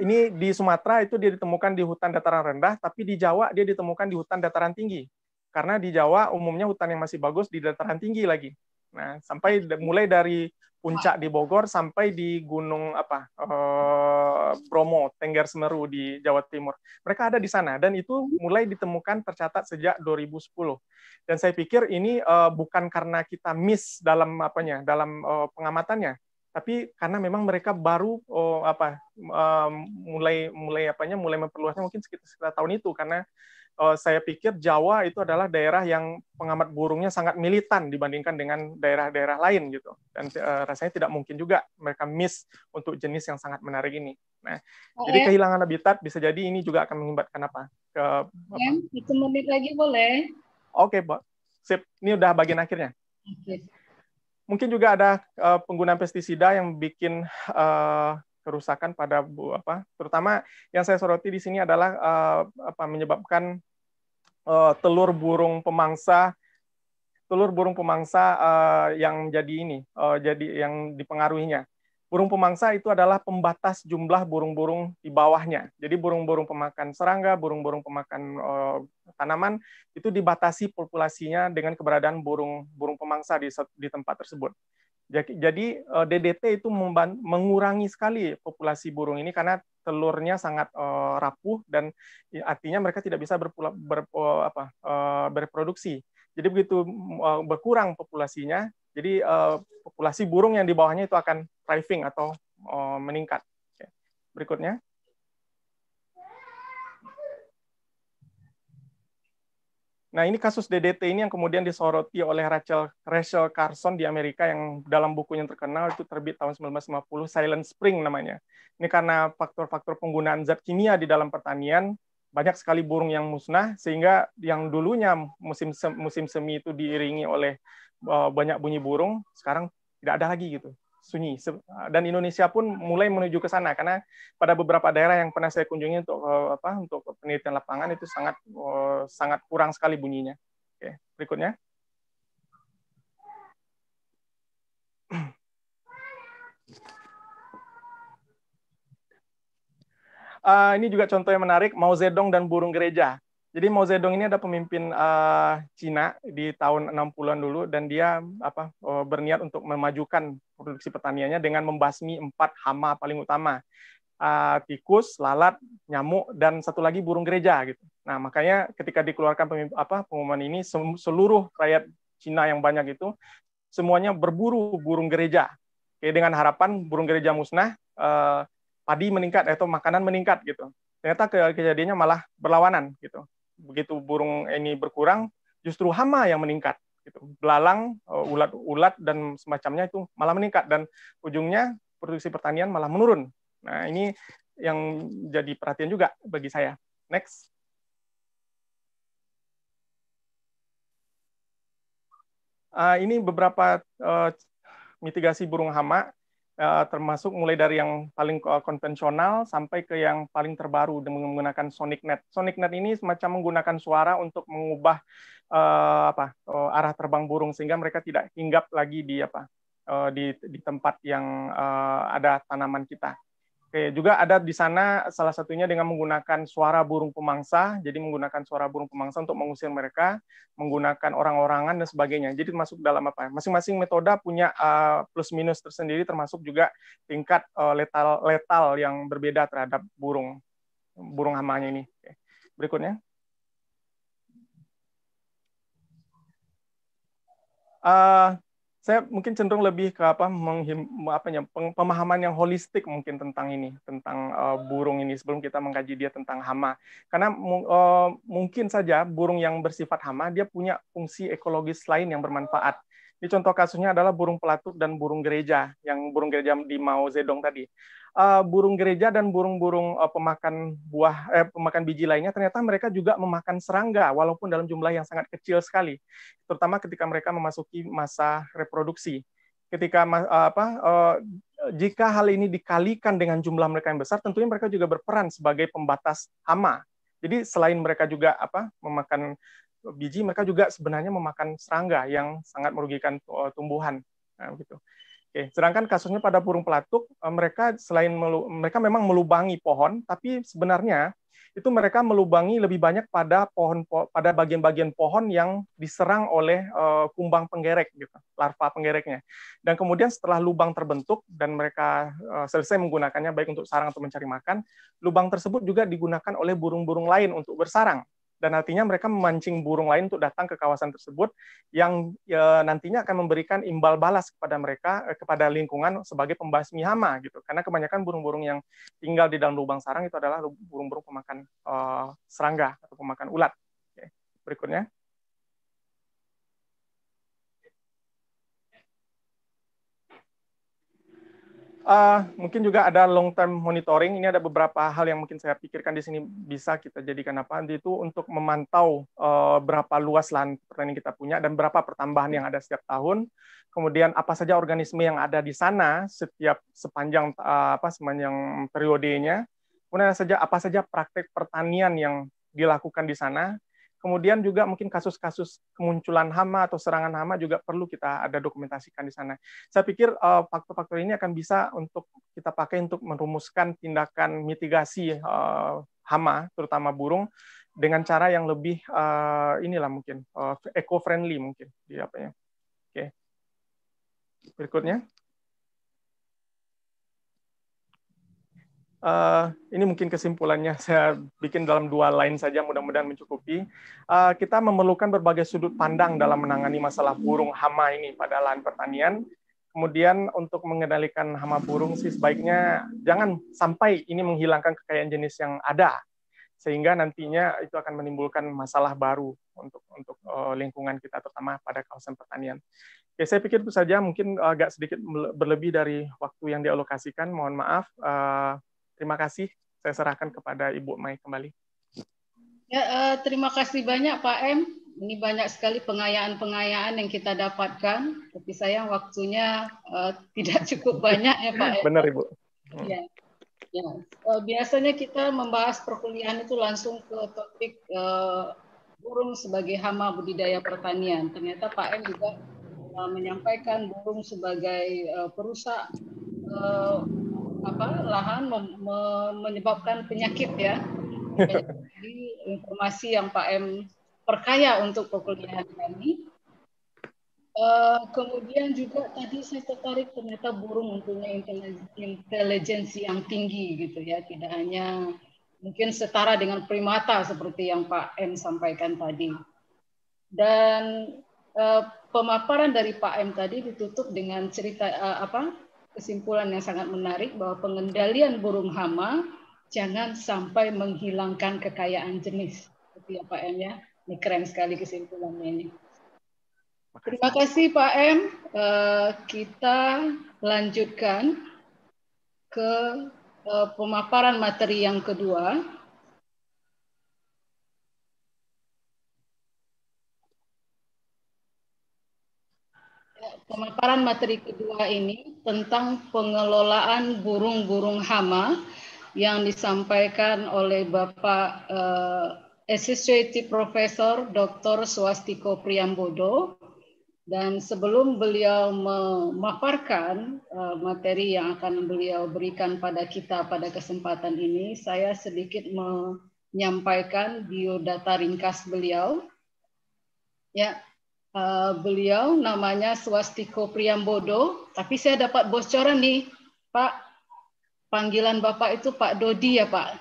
S6: ini di Sumatera itu dia ditemukan di hutan dataran rendah tapi di Jawa dia ditemukan di hutan dataran tinggi karena di Jawa umumnya hutan yang masih bagus di dataran tinggi lagi. Nah, sampai mulai dari puncak di Bogor sampai di Gunung apa? uh, Bromo, Tengger Semeru di Jawa Timur. Mereka ada di sana dan itu mulai ditemukan tercatat sejak 2010. Dan saya pikir ini uh, bukan karena kita miss dalam apanya, dalam uh, pengamatannya, tapi karena memang mereka baru oh, apa uh, mulai mulai apanya mulai memperluasnya mungkin sekitar sekitar tahun itu karena Eh, saya pikir Jawa itu adalah daerah yang pengamat burungnya sangat militan dibandingkan dengan daerah-daerah lain gitu dan uh, rasanya tidak mungkin juga mereka miss untuk jenis yang sangat menarik ini. Nah,
S4: oh, jadi ya. kehilangan
S6: habitat bisa jadi ini juga akan mengibatkan apa? Ke
S4: apa? Ya, satu menit lagi boleh?
S6: Oke, okay, Pak. Sip. Ini udah bagian akhirnya. Okay. Mungkin juga ada uh, penggunaan pestisida yang bikin uh, kerusakan pada bu apa terutama yang saya soroti di sini adalah uh, apa menyebabkan uh, telur burung pemangsa telur burung pemangsa uh, yang jadi ini uh, jadi yang dipengaruhinya burung pemangsa itu adalah pembatas jumlah burung-burung di bawahnya jadi burung-burung pemakan serangga burung-burung pemakan uh, tanaman itu dibatasi populasinya dengan keberadaan burung burung pemangsa di di tempat tersebut jadi eh, DDT itu mengurangi sekali populasi burung ini karena telurnya sangat eh, rapuh dan artinya mereka tidak bisa berpula, ber, oh, apa, eh, berproduksi. Jadi begitu mm, berkurang populasinya, jadi populasi burung yang di bawahnya itu akan thriving atau meningkat. Berikutnya. Nah, ini kasus DDT ini yang kemudian disoroti oleh Rachel, Rachel Carson di Amerika yang dalam bukunya yang terkenal itu terbit tahun 1950, Silent Spring namanya. Ini karena faktor-faktor penggunaan zat kimia di dalam pertanian, banyak sekali burung yang musnah, sehingga yang dulunya musim musim semi itu diiringi oleh eh, banyak bunyi burung, sekarang tidak ada lagi gitu sunyi dan Indonesia pun mulai menuju ke sana karena pada beberapa daerah yang pernah saya kunjungi untuk eh, apa untuk penelitian lapangan itu sangat eh, sangat kurang sekali bunyinya. Oke, berikutnya. Uh, ini juga contoh yang menarik, Mao Zedong dan burung gereja. Jadi Mao Zedong ini ada pemimpin uh, Cina di tahun 60-an dulu dan dia apa uh, berniat untuk memajukan produksi pertaniannya dengan membasmi empat hama paling utama. Uh, tikus, lalat, nyamuk dan satu lagi burung gereja gitu. Nah, makanya ketika dikeluarkan pemimpin, apa pengumuman ini seluruh rakyat Cina yang banyak itu semuanya berburu burung gereja. Oke, dengan harapan burung gereja musnah, uh, padi meningkat atau makanan meningkat gitu ternyata kejadiannya malah berlawanan gitu begitu burung ini berkurang justru hama yang meningkat gitu belalang ulat-ulat eh, dan semacamnya itu malah meningkat dan ujungnya produksi pertanian malah menurun nah ini yang jadi perhatian juga bagi saya next uh, ini beberapa uh, mitigasi burung hama Eh, termasuk mulai dari yang paling eh, konvensional sampai ke yang paling terbaru dengan menggunakan sonic net. Sonic net ini semacam menggunakan suara untuk mengubah uh, apa uh, arah terbang burung sehingga mereka tidak hinggap lagi di apa uh, di, di tempat yang uh, ada tanaman kita. Oke, juga ada di sana salah satunya dengan menggunakan suara burung pemangsa, jadi menggunakan suara burung pemangsa untuk mengusir mereka, menggunakan orang-orangan dan sebagainya. Jadi masuk dalam apa? Masing-masing metode punya eh, plus minus tersendiri, termasuk juga tingkat uh, letal letal yang berbeda terhadap burung burung hamanya ini. Oke. Berikutnya. Uh, saya mungkin cenderung lebih ke apa menghim, apa ya, pemahaman yang holistik mungkin tentang ini tentang uh, burung ini sebelum kita mengkaji dia tentang hama karena uh, mungkin saja burung yang bersifat hama dia punya fungsi ekologis lain yang bermanfaat ini contoh kasusnya adalah burung pelatuk dan burung gereja, yang burung gereja di Mao Zedong tadi. Uh, burung gereja dan burung-burung uh, pemakan buah, eh, pemakan biji lainnya, ternyata mereka juga memakan serangga, walaupun dalam jumlah yang sangat kecil sekali, terutama ketika mereka memasuki masa reproduksi. Ketika uh, apa, uh, jika hal ini dikalikan dengan jumlah mereka yang besar, tentunya mereka juga berperan sebagai pembatas hama. Jadi selain mereka juga apa memakan biji mereka juga sebenarnya memakan serangga yang sangat merugikan eh, tumbuhan nah, gitu. Oke, sedangkan kasusnya pada burung pelatuk eh, mereka selain melu, mereka memang melubangi pohon tapi sebenarnya itu mereka melubangi lebih banyak pada pohon pada bagian-bagian pohon yang diserang oleh uh, kumbang penggerek gitu, larva penggereknya. Dan kemudian setelah lubang terbentuk dan mereka uh, selesai menggunakannya baik untuk sarang atau mencari makan, lubang tersebut juga digunakan oleh burung-burung lain untuk bersarang dan nantinya mereka memancing burung lain untuk datang ke kawasan tersebut yang e, nantinya akan memberikan imbal balas kepada mereka e, kepada lingkungan sebagai pembasmi hama gitu karena kebanyakan burung-burung yang tinggal di dalam lubang sarang itu adalah burung-burung pemakan e, serangga atau pemakan ulat Oke. berikutnya uh, mungkin juga ada long term monitoring. Ini ada beberapa hal yang mungkin saya pikirkan di sini bisa kita jadikan apa itu untuk memantau uh, berapa luas lahan pertanian kita punya dan berapa pertambahan yang ada setiap tahun. Kemudian apa saja organisme yang ada di sana setiap sepanjang uh, apa sepanjang periodenya. Kemudian saja apa saja praktek pertanian yang dilakukan di sana Kemudian juga mungkin kasus-kasus kemunculan hama atau serangan hama juga perlu kita ada dokumentasikan di sana. Saya pikir eh, faktor-faktor ini akan bisa untuk kita pakai untuk merumuskan tindakan mitigasi eh, hama, terutama burung, dengan cara yang lebih eh, inilah mungkin eco-friendly mungkin di ya. Oke, berikutnya. uh, ini mungkin kesimpulannya saya bikin dalam dua line saja mudah-mudahan mencukupi uh, kita memerlukan berbagai sudut pandang dalam menangani masalah burung hama ini pada lahan pertanian kemudian untuk mengendalikan hama burung sih sebaiknya jangan sampai ini menghilangkan kekayaan jenis yang ada sehingga nantinya itu akan menimbulkan masalah baru untuk untuk eh, lingkungan kita terutama pada kawasan pertanian. Oke, saya pikir itu saja mungkin agak sedikit berlebih dari waktu yang dialokasikan. Mohon maaf. Terima kasih. Saya serahkan kepada Ibu Mai kembali.
S4: Ya, uh, terima kasih banyak Pak M. Ini banyak sekali pengayaan-pengayaan yang kita dapatkan, tapi sayang waktunya uh, tidak cukup banyak ya Pak M. Benar
S6: Ibu. Ya.
S4: Ya, uh, biasanya kita membahas perkuliahan itu langsung ke topik uh, burung sebagai hama budidaya pertanian. Ternyata Pak M juga uh, menyampaikan burung sebagai uh, perusak apa lahan menyebabkan penyakit ya. Jadi informasi yang Pak M perkaya untuk perkuliahan kami. Uh, kemudian juga tadi saya tertarik ternyata burung mempunyai intelijensi yang tinggi gitu ya, tidak hanya mungkin setara dengan primata seperti yang Pak M sampaikan tadi. Dan uh, pemaparan dari Pak M tadi ditutup dengan cerita uh, apa kesimpulan yang sangat menarik bahwa pengendalian burung hama jangan sampai menghilangkan kekayaan jenis. Seperti ya Pak M ya. Ini keren sekali kesimpulannya ini. Terima kasih Pak M. Eh, kita lanjutkan ke eh, pemaparan materi yang kedua. Ya, pemaparan materi kedua ini tentang pengelolaan burung-burung hama yang disampaikan oleh Bapak eh, Associate Professor Dr. Swastiko Priambodo Dan sebelum beliau memaparkan eh, materi yang akan beliau berikan pada kita pada kesempatan ini, saya sedikit menyampaikan biodata ringkas beliau. Ya, uh, beliau namanya Swastiko Priambodo tapi saya dapat bocoran nih, Pak, panggilan Bapak itu Pak Dodi ya, Pak?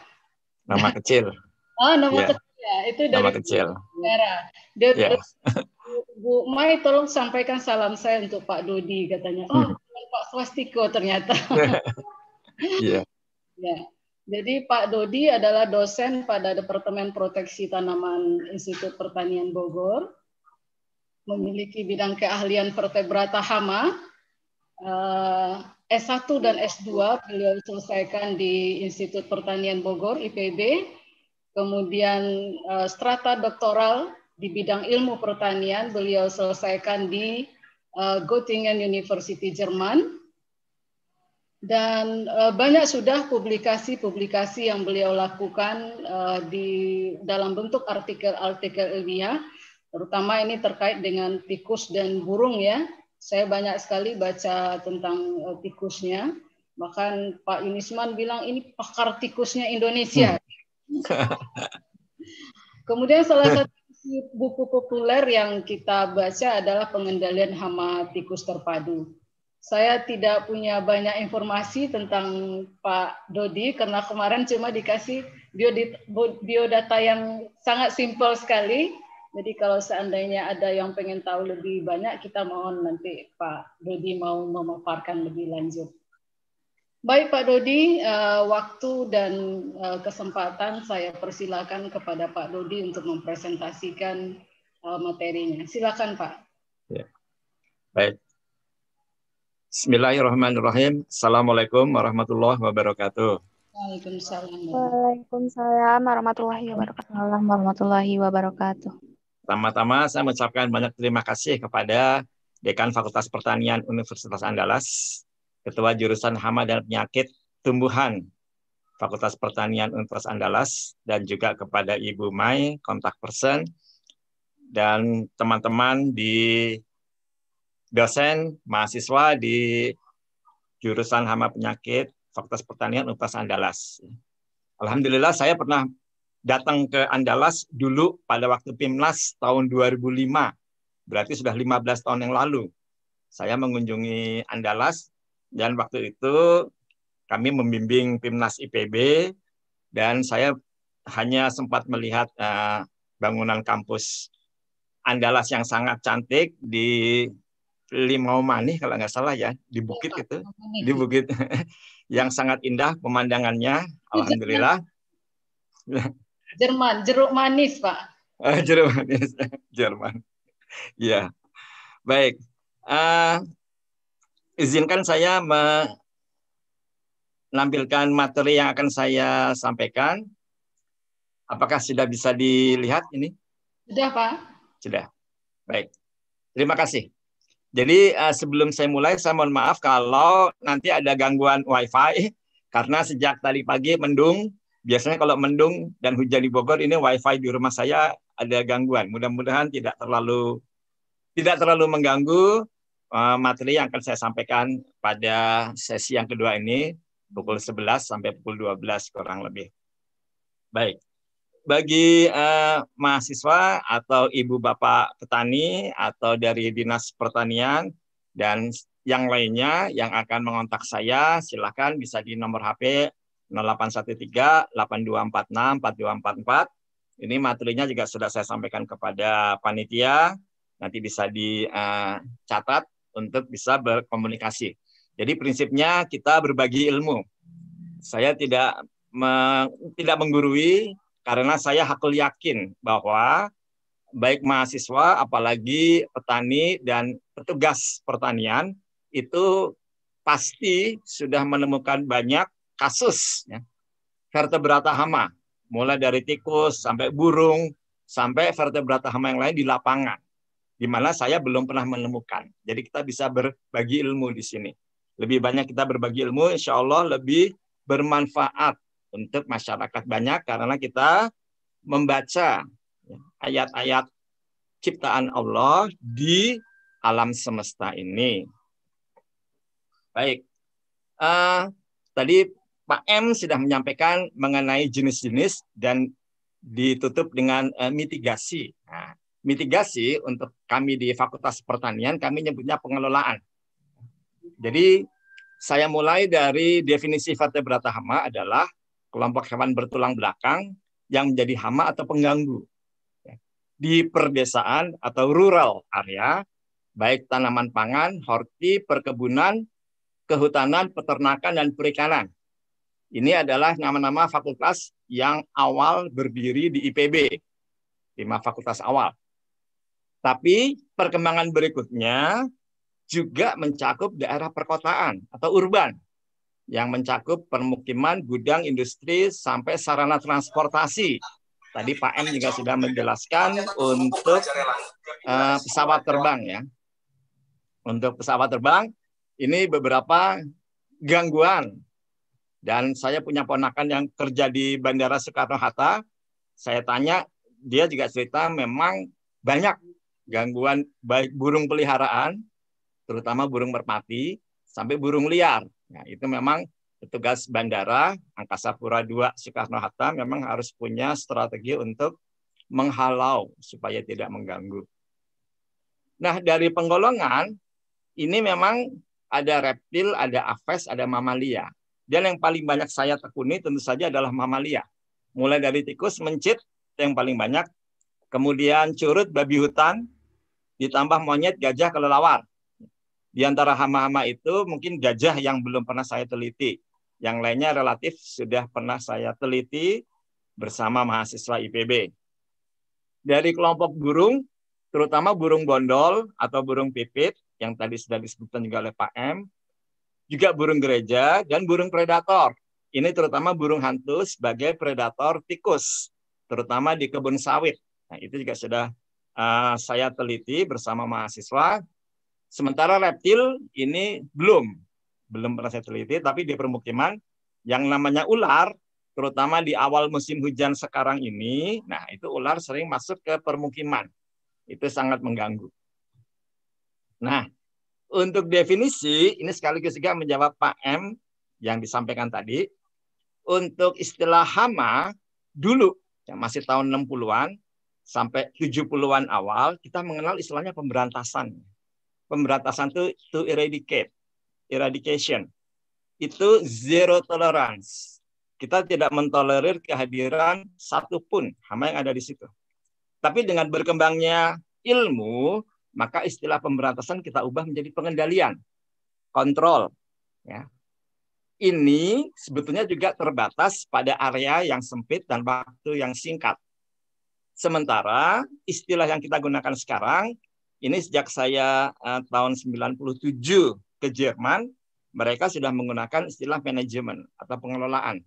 S1: Nama kecil.
S4: oh, nama yeah. kecil ya. Itu dari nama kecil. Merah. Dia yeah. terus, Bu, Mai tolong sampaikan salam saya untuk Pak Dodi katanya. Oh, hmm. Pak Swastiko ternyata. Iya. yeah. yeah. Jadi Pak Dodi adalah dosen pada Departemen Proteksi Tanaman Institut Pertanian Bogor, memiliki bidang keahlian vertebrata hama, Eh, S1 dan S2 beliau selesaikan di Institut Pertanian Bogor IPB. Kemudian eh, strata doktoral di bidang ilmu pertanian beliau selesaikan di uh, Göttingen University Jerman. Dan banyak sudah publikasi-publikasi yang beliau lakukan di dalam bentuk artikel-artikel ilmiah, terutama ini terkait dengan tikus dan burung ya, saya banyak sekali baca tentang uh, tikusnya. Bahkan Pak Yunisman bilang ini pakar tikusnya Indonesia. Hmm. Kemudian salah satu buku populer yang kita baca adalah pengendalian hama tikus terpadu. Saya tidak punya banyak informasi tentang Pak Dodi karena kemarin cuma dikasih biodata yang sangat simpel sekali jadi kalau seandainya ada yang pengen tahu lebih banyak, kita mohon nanti Pak Dodi mau memaparkan lebih lanjut. Baik Pak Dodi, eh, waktu dan eh, kesempatan saya persilakan kepada Pak Dodi untuk mempresentasikan eh, materinya. Silakan Pak.
S1: Ya. Baik. Bismillahirrahmanirrahim. Assalamualaikum warahmatullahi wabarakatuh.
S5: Waalaikumsalam. Waalaikumsalam warahmatullahi wabarakatuh. Waalaikumsalam warahmatullahi wabarakatuh.
S1: Pertama-tama saya mengucapkan banyak terima kasih kepada Dekan Fakultas Pertanian Universitas Andalas, Ketua Jurusan Hama dan Penyakit Tumbuhan Fakultas Pertanian Universitas Andalas, dan juga kepada Ibu Mai, kontak person, dan teman-teman di dosen, mahasiswa di jurusan hama penyakit Fakultas Pertanian Universitas Andalas. Alhamdulillah saya pernah datang ke Andalas dulu pada waktu Pimnas tahun 2005. Berarti sudah 15 tahun yang lalu. Saya mengunjungi Andalas dan waktu itu kami membimbing Pimnas IPB dan saya hanya sempat melihat uh, bangunan kampus Andalas yang sangat cantik di Limau Manih kalau nggak salah ya di bukit gitu itu di bukit yang sangat indah pemandangannya alhamdulillah
S4: Jerman, jeruk manis, Pak.
S1: Uh, jeruk manis, Jerman. ya, baik. Uh, izinkan saya menampilkan materi yang akan saya sampaikan. Apakah sudah bisa dilihat ini? Sudah, Pak. Sudah. Baik. Terima kasih. Jadi uh, sebelum saya mulai, saya mohon maaf kalau nanti ada gangguan Wi-Fi karena sejak tadi pagi mendung biasanya kalau mendung dan hujan di Bogor ini wifi di rumah saya ada gangguan. Mudah-mudahan tidak terlalu tidak terlalu mengganggu eh, materi yang akan saya sampaikan pada sesi yang kedua ini pukul 11 sampai pukul 12 kurang lebih. Baik. Bagi eh, mahasiswa atau ibu bapak petani atau dari Dinas Pertanian dan yang lainnya yang akan mengontak saya silakan bisa di nomor HP 0813 8246 4244. Ini materinya juga sudah saya sampaikan kepada panitia, nanti bisa dicatat eh, untuk bisa berkomunikasi. Jadi prinsipnya kita berbagi ilmu. Saya tidak me, tidak menggurui karena saya hakul yakin bahwa baik mahasiswa apalagi petani dan petugas pertanian itu pasti sudah menemukan banyak kasus ya. vertebrata hama, mulai dari tikus sampai burung sampai vertebrata hama yang lain di lapangan, di mana saya belum pernah menemukan. Jadi kita bisa berbagi ilmu di sini. Lebih banyak kita berbagi ilmu, insya Allah lebih bermanfaat untuk masyarakat banyak karena kita membaca ya, ayat-ayat ciptaan Allah di alam semesta ini. Baik, uh, tadi Pak M sudah menyampaikan mengenai jenis-jenis dan ditutup dengan uh, mitigasi. Nah, mitigasi untuk kami di Fakultas Pertanian kami nyebutnya pengelolaan. Jadi saya mulai dari definisi vertebrata hama adalah kelompok hewan bertulang belakang yang menjadi hama atau pengganggu ya, di perdesaan atau rural area, baik tanaman pangan, horti, perkebunan, kehutanan, peternakan, dan perikanan. Ini adalah nama-nama fakultas yang awal berdiri di IPB, lima fakultas awal. Tapi perkembangan berikutnya juga mencakup daerah perkotaan atau urban yang mencakup permukiman, gudang, industri, sampai sarana transportasi. Tadi Pak M juga sudah menjelaskan untuk uh, pesawat terbang ya. Untuk pesawat terbang, ini beberapa gangguan dan saya punya ponakan yang kerja di Bandara Soekarno-Hatta. Saya tanya, dia juga cerita memang banyak gangguan baik burung peliharaan, terutama burung merpati, sampai burung liar. Nah, itu memang petugas bandara Angkasa Pura II Soekarno-Hatta memang harus punya strategi untuk menghalau supaya tidak mengganggu. Nah, dari penggolongan ini memang ada reptil, ada aves, ada mamalia. Dan yang paling banyak saya tekuni tentu saja adalah mamalia. Mulai dari tikus, mencit yang paling banyak. Kemudian curut, babi hutan, ditambah monyet, gajah, kelelawar. Di antara hama-hama itu mungkin gajah yang belum pernah saya teliti. Yang lainnya relatif sudah pernah saya teliti bersama mahasiswa IPB. Dari kelompok burung, terutama burung bondol atau burung pipit yang tadi sudah disebutkan juga oleh Pak M, juga burung gereja dan burung predator. Ini terutama burung hantu sebagai predator tikus, terutama di kebun sawit. Nah, itu juga sudah uh, saya teliti bersama mahasiswa. Sementara reptil ini belum, belum pernah saya teliti, tapi di permukiman yang namanya ular, terutama di awal musim hujan sekarang ini, nah itu ular sering masuk ke permukiman. Itu sangat mengganggu. Nah, untuk definisi, ini sekaligus juga menjawab Pak M yang disampaikan tadi. Untuk istilah hama, dulu, yang masih tahun 60-an, sampai 70-an awal, kita mengenal istilahnya pemberantasan. Pemberantasan itu to eradicate, eradication. Itu zero tolerance. Kita tidak mentolerir kehadiran satupun hama yang ada di situ. Tapi dengan berkembangnya ilmu, maka istilah pemberantasan kita ubah menjadi pengendalian, kontrol. Ya. Ini sebetulnya juga terbatas pada area yang sempit dan waktu yang singkat. Sementara istilah yang kita gunakan sekarang, ini sejak saya eh, tahun 97 ke Jerman, mereka sudah menggunakan istilah manajemen atau pengelolaan.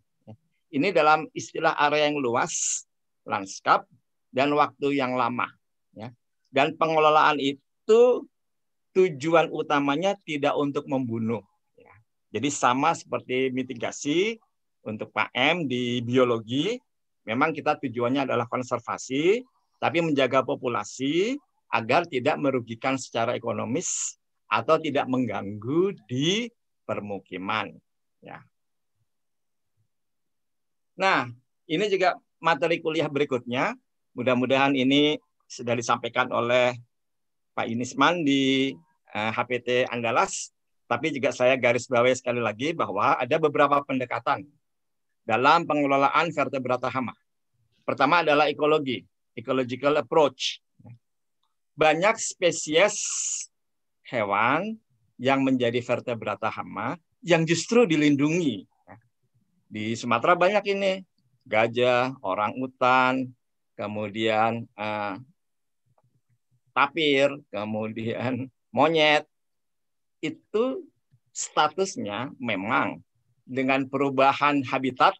S1: Ini dalam istilah area yang luas, lanskap, dan waktu yang lama. Ya. Dan pengelolaan itu tujuan utamanya tidak untuk membunuh. Ya. Jadi sama seperti mitigasi untuk Pak M di biologi, memang kita tujuannya adalah konservasi, tapi menjaga populasi agar tidak merugikan secara ekonomis atau tidak mengganggu di permukiman. Ya. Nah, ini juga materi kuliah berikutnya. Mudah-mudahan ini sudah disampaikan oleh Pak Inisman di uh, eh, HPT Andalas, tapi juga saya garis bawahi sekali lagi bahwa ada beberapa pendekatan dalam pengelolaan vertebrata hama. Pertama adalah ekologi, ecological approach. Banyak spesies hewan yang menjadi vertebrata hama yang justru dilindungi. Di Sumatera banyak ini, gajah, orang utan, kemudian eh, tapir, kemudian monyet, itu statusnya memang dengan perubahan habitat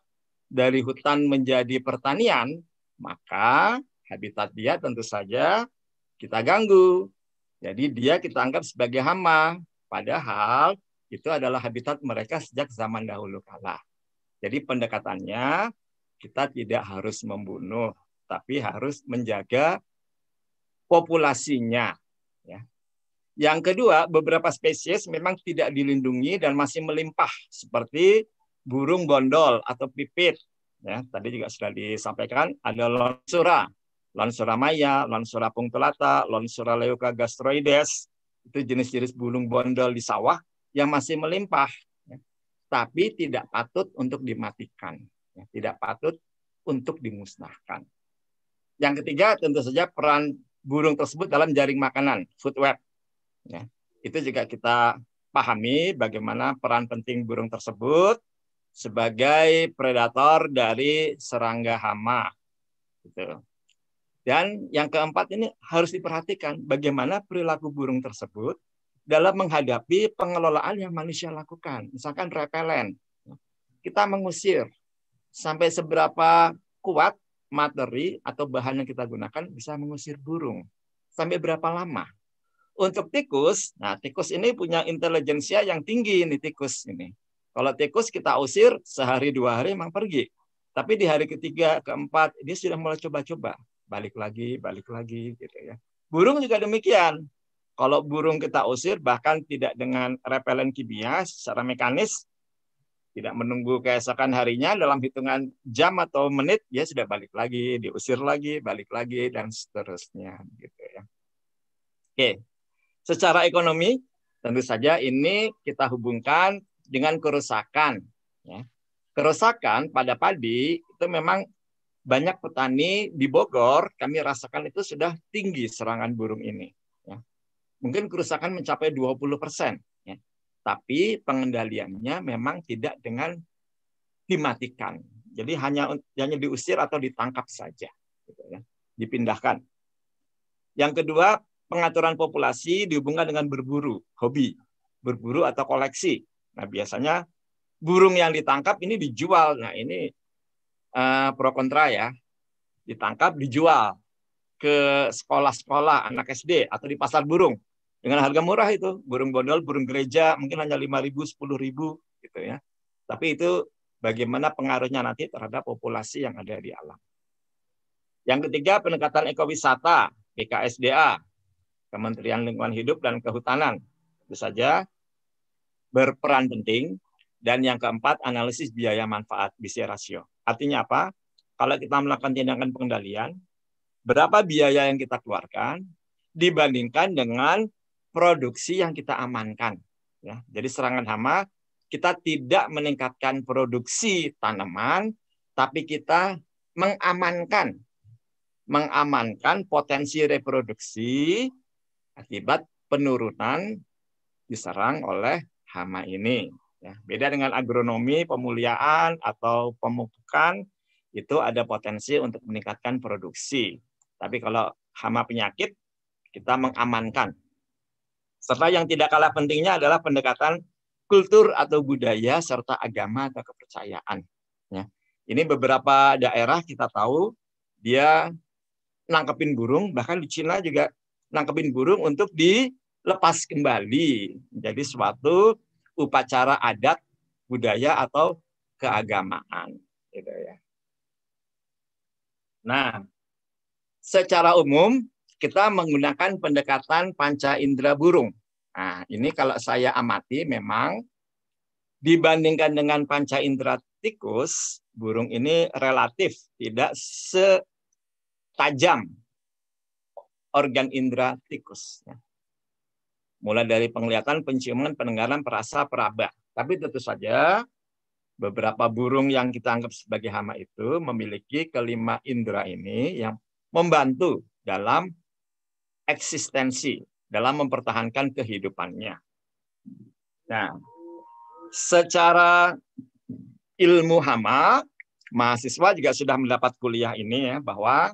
S1: dari hutan menjadi pertanian, maka habitat dia tentu saja kita ganggu. Jadi dia kita anggap sebagai hama, padahal itu adalah habitat mereka sejak zaman dahulu kala. Jadi pendekatannya kita tidak harus membunuh, tapi harus menjaga populasinya. Ya. Yang kedua, beberapa spesies memang tidak dilindungi dan masih melimpah seperti burung bondol atau pipit. Ya, tadi juga sudah disampaikan ada lonsura, lonsura maya, lonsura pungtelata, lonsura leuca gastroides. Itu jenis-jenis burung bondol di sawah yang masih melimpah, ya. tapi tidak patut untuk dimatikan, ya. tidak patut untuk dimusnahkan. Yang ketiga tentu saja peran burung tersebut dalam jaring makanan, food web. Ya, itu juga kita pahami bagaimana peran penting burung tersebut sebagai predator dari serangga hama. Gitu. Dan yang keempat ini harus diperhatikan bagaimana perilaku burung tersebut dalam menghadapi pengelolaan yang manusia lakukan. Misalkan repelen. Kita mengusir sampai seberapa kuat materi atau bahan yang kita gunakan bisa mengusir burung. Sampai berapa lama? Untuk tikus, nah tikus ini punya intelijensia yang tinggi ini tikus ini. Kalau tikus kita usir sehari dua hari memang pergi. Tapi di hari ketiga, keempat, dia sudah mulai coba-coba. Balik lagi, balik lagi gitu ya. Burung juga demikian. Kalau burung kita usir bahkan tidak dengan repelen kimia secara mekanis, tidak menunggu keesokan harinya dalam hitungan jam atau menit dia sudah balik lagi diusir lagi balik lagi dan seterusnya gitu ya oke secara ekonomi tentu saja ini kita hubungkan dengan kerusakan ya kerusakan pada padi itu memang banyak petani di Bogor kami rasakan itu sudah tinggi serangan burung ini ya. mungkin kerusakan mencapai 20 persen tapi pengendaliannya memang tidak dengan dimatikan. Jadi hanya hanya diusir atau ditangkap saja, gitu ya. dipindahkan. Yang kedua, pengaturan populasi dihubungkan dengan berburu, hobi, berburu atau koleksi. Nah biasanya burung yang ditangkap ini dijual. Nah ini uh, pro kontra ya, ditangkap dijual ke sekolah-sekolah anak SD atau di pasar burung dengan harga murah itu burung bondol burung gereja mungkin hanya lima ribu, sepuluh ribu gitu ya tapi itu bagaimana pengaruhnya nanti terhadap populasi yang ada di alam yang ketiga peningkatan ekowisata BKSDA Kementerian Lingkungan Hidup dan Kehutanan itu saja berperan penting dan yang keempat analisis biaya manfaat BC rasio. artinya apa kalau kita melakukan tindakan pengendalian berapa biaya yang kita keluarkan dibandingkan dengan produksi yang kita amankan. Ya, jadi serangan hama kita tidak meningkatkan produksi tanaman, tapi kita mengamankan mengamankan potensi reproduksi akibat penurunan diserang oleh hama ini. Ya, beda dengan agronomi, pemuliaan atau pemupukan itu ada potensi untuk meningkatkan produksi. Tapi kalau hama penyakit kita mengamankan serta yang tidak kalah pentingnya adalah pendekatan kultur atau budaya serta agama atau kepercayaan. Ya. Ini beberapa daerah kita tahu dia nangkepin burung, bahkan di Cina juga nangkepin burung untuk dilepas kembali. Jadi suatu upacara adat, budaya atau keagamaan. Gitu ya. Nah, secara umum kita menggunakan pendekatan panca indera burung. Nah, ini kalau saya amati memang dibandingkan dengan panca indera tikus, burung ini relatif tidak setajam organ indera tikus. Ya. Mulai dari penglihatan, penciuman, pendengaran, perasa, peraba. Tapi tentu saja beberapa burung yang kita anggap sebagai hama itu memiliki kelima indera ini yang membantu dalam eksistensi dalam mempertahankan kehidupannya. Nah, secara ilmu hama, mahasiswa juga sudah mendapat kuliah ini ya bahwa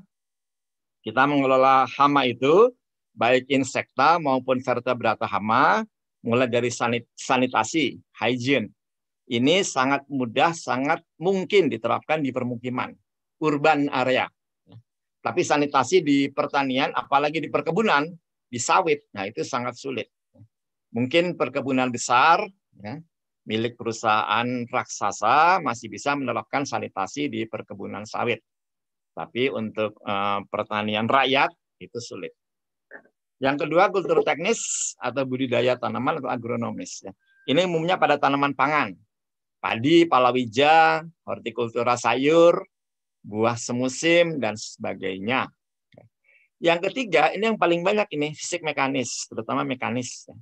S1: kita mengelola hama itu baik insekta maupun vertebrata hama mulai dari sanit sanitasi, hygiene. Ini sangat mudah, sangat mungkin diterapkan di permukiman, urban area. Tapi sanitasi di pertanian, apalagi di perkebunan, di sawit, nah itu sangat sulit. Mungkin perkebunan besar, ya, milik perusahaan raksasa masih bisa menerapkan sanitasi di perkebunan sawit. Tapi untuk eh, pertanian rakyat itu sulit. Yang kedua kultur teknis atau budidaya tanaman atau agronomis. Ya. Ini umumnya pada tanaman pangan, padi, palawija, hortikultura sayur, buah semusim, dan sebagainya. Yang ketiga, ini yang paling banyak ini, fisik mekanis, terutama mekanis. Ya.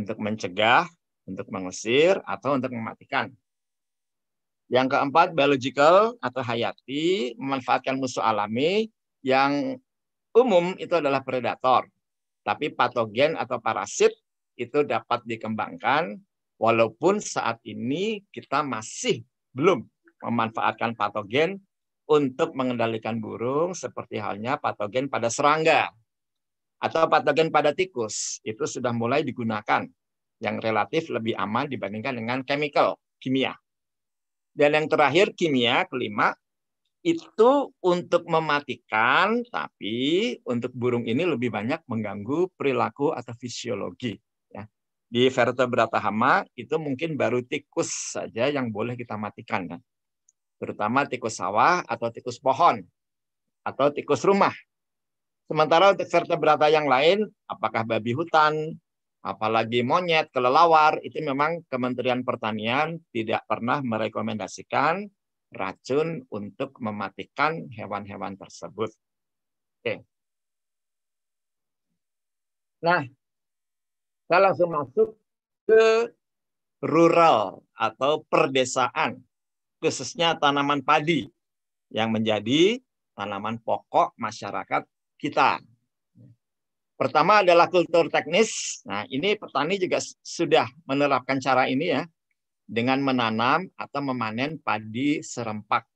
S1: Untuk mencegah, untuk mengusir, atau untuk mematikan. Yang keempat, biological atau hayati, memanfaatkan musuh alami. Yang umum itu adalah predator. Tapi patogen atau parasit itu dapat dikembangkan walaupun saat ini kita masih belum memanfaatkan patogen untuk mengendalikan burung seperti halnya patogen pada serangga atau patogen pada tikus itu sudah mulai digunakan yang relatif lebih aman dibandingkan dengan chemical, kimia. Dan yang terakhir kimia kelima itu untuk mematikan tapi untuk burung ini lebih banyak mengganggu perilaku atau fisiologi ya. Di vertebrata hama itu mungkin baru tikus saja yang boleh kita matikan Ya terutama tikus sawah atau tikus pohon atau tikus rumah. Sementara untuk vertebrata yang lain, apakah babi hutan, apalagi monyet, kelelawar, itu memang Kementerian Pertanian tidak pernah merekomendasikan racun untuk mematikan hewan-hewan tersebut. Oke. Nah, saya langsung masuk ke rural atau perdesaan khususnya tanaman padi yang menjadi tanaman pokok masyarakat kita. Pertama adalah kultur teknis. Nah, ini petani juga sudah menerapkan cara ini ya dengan menanam atau memanen padi serempak.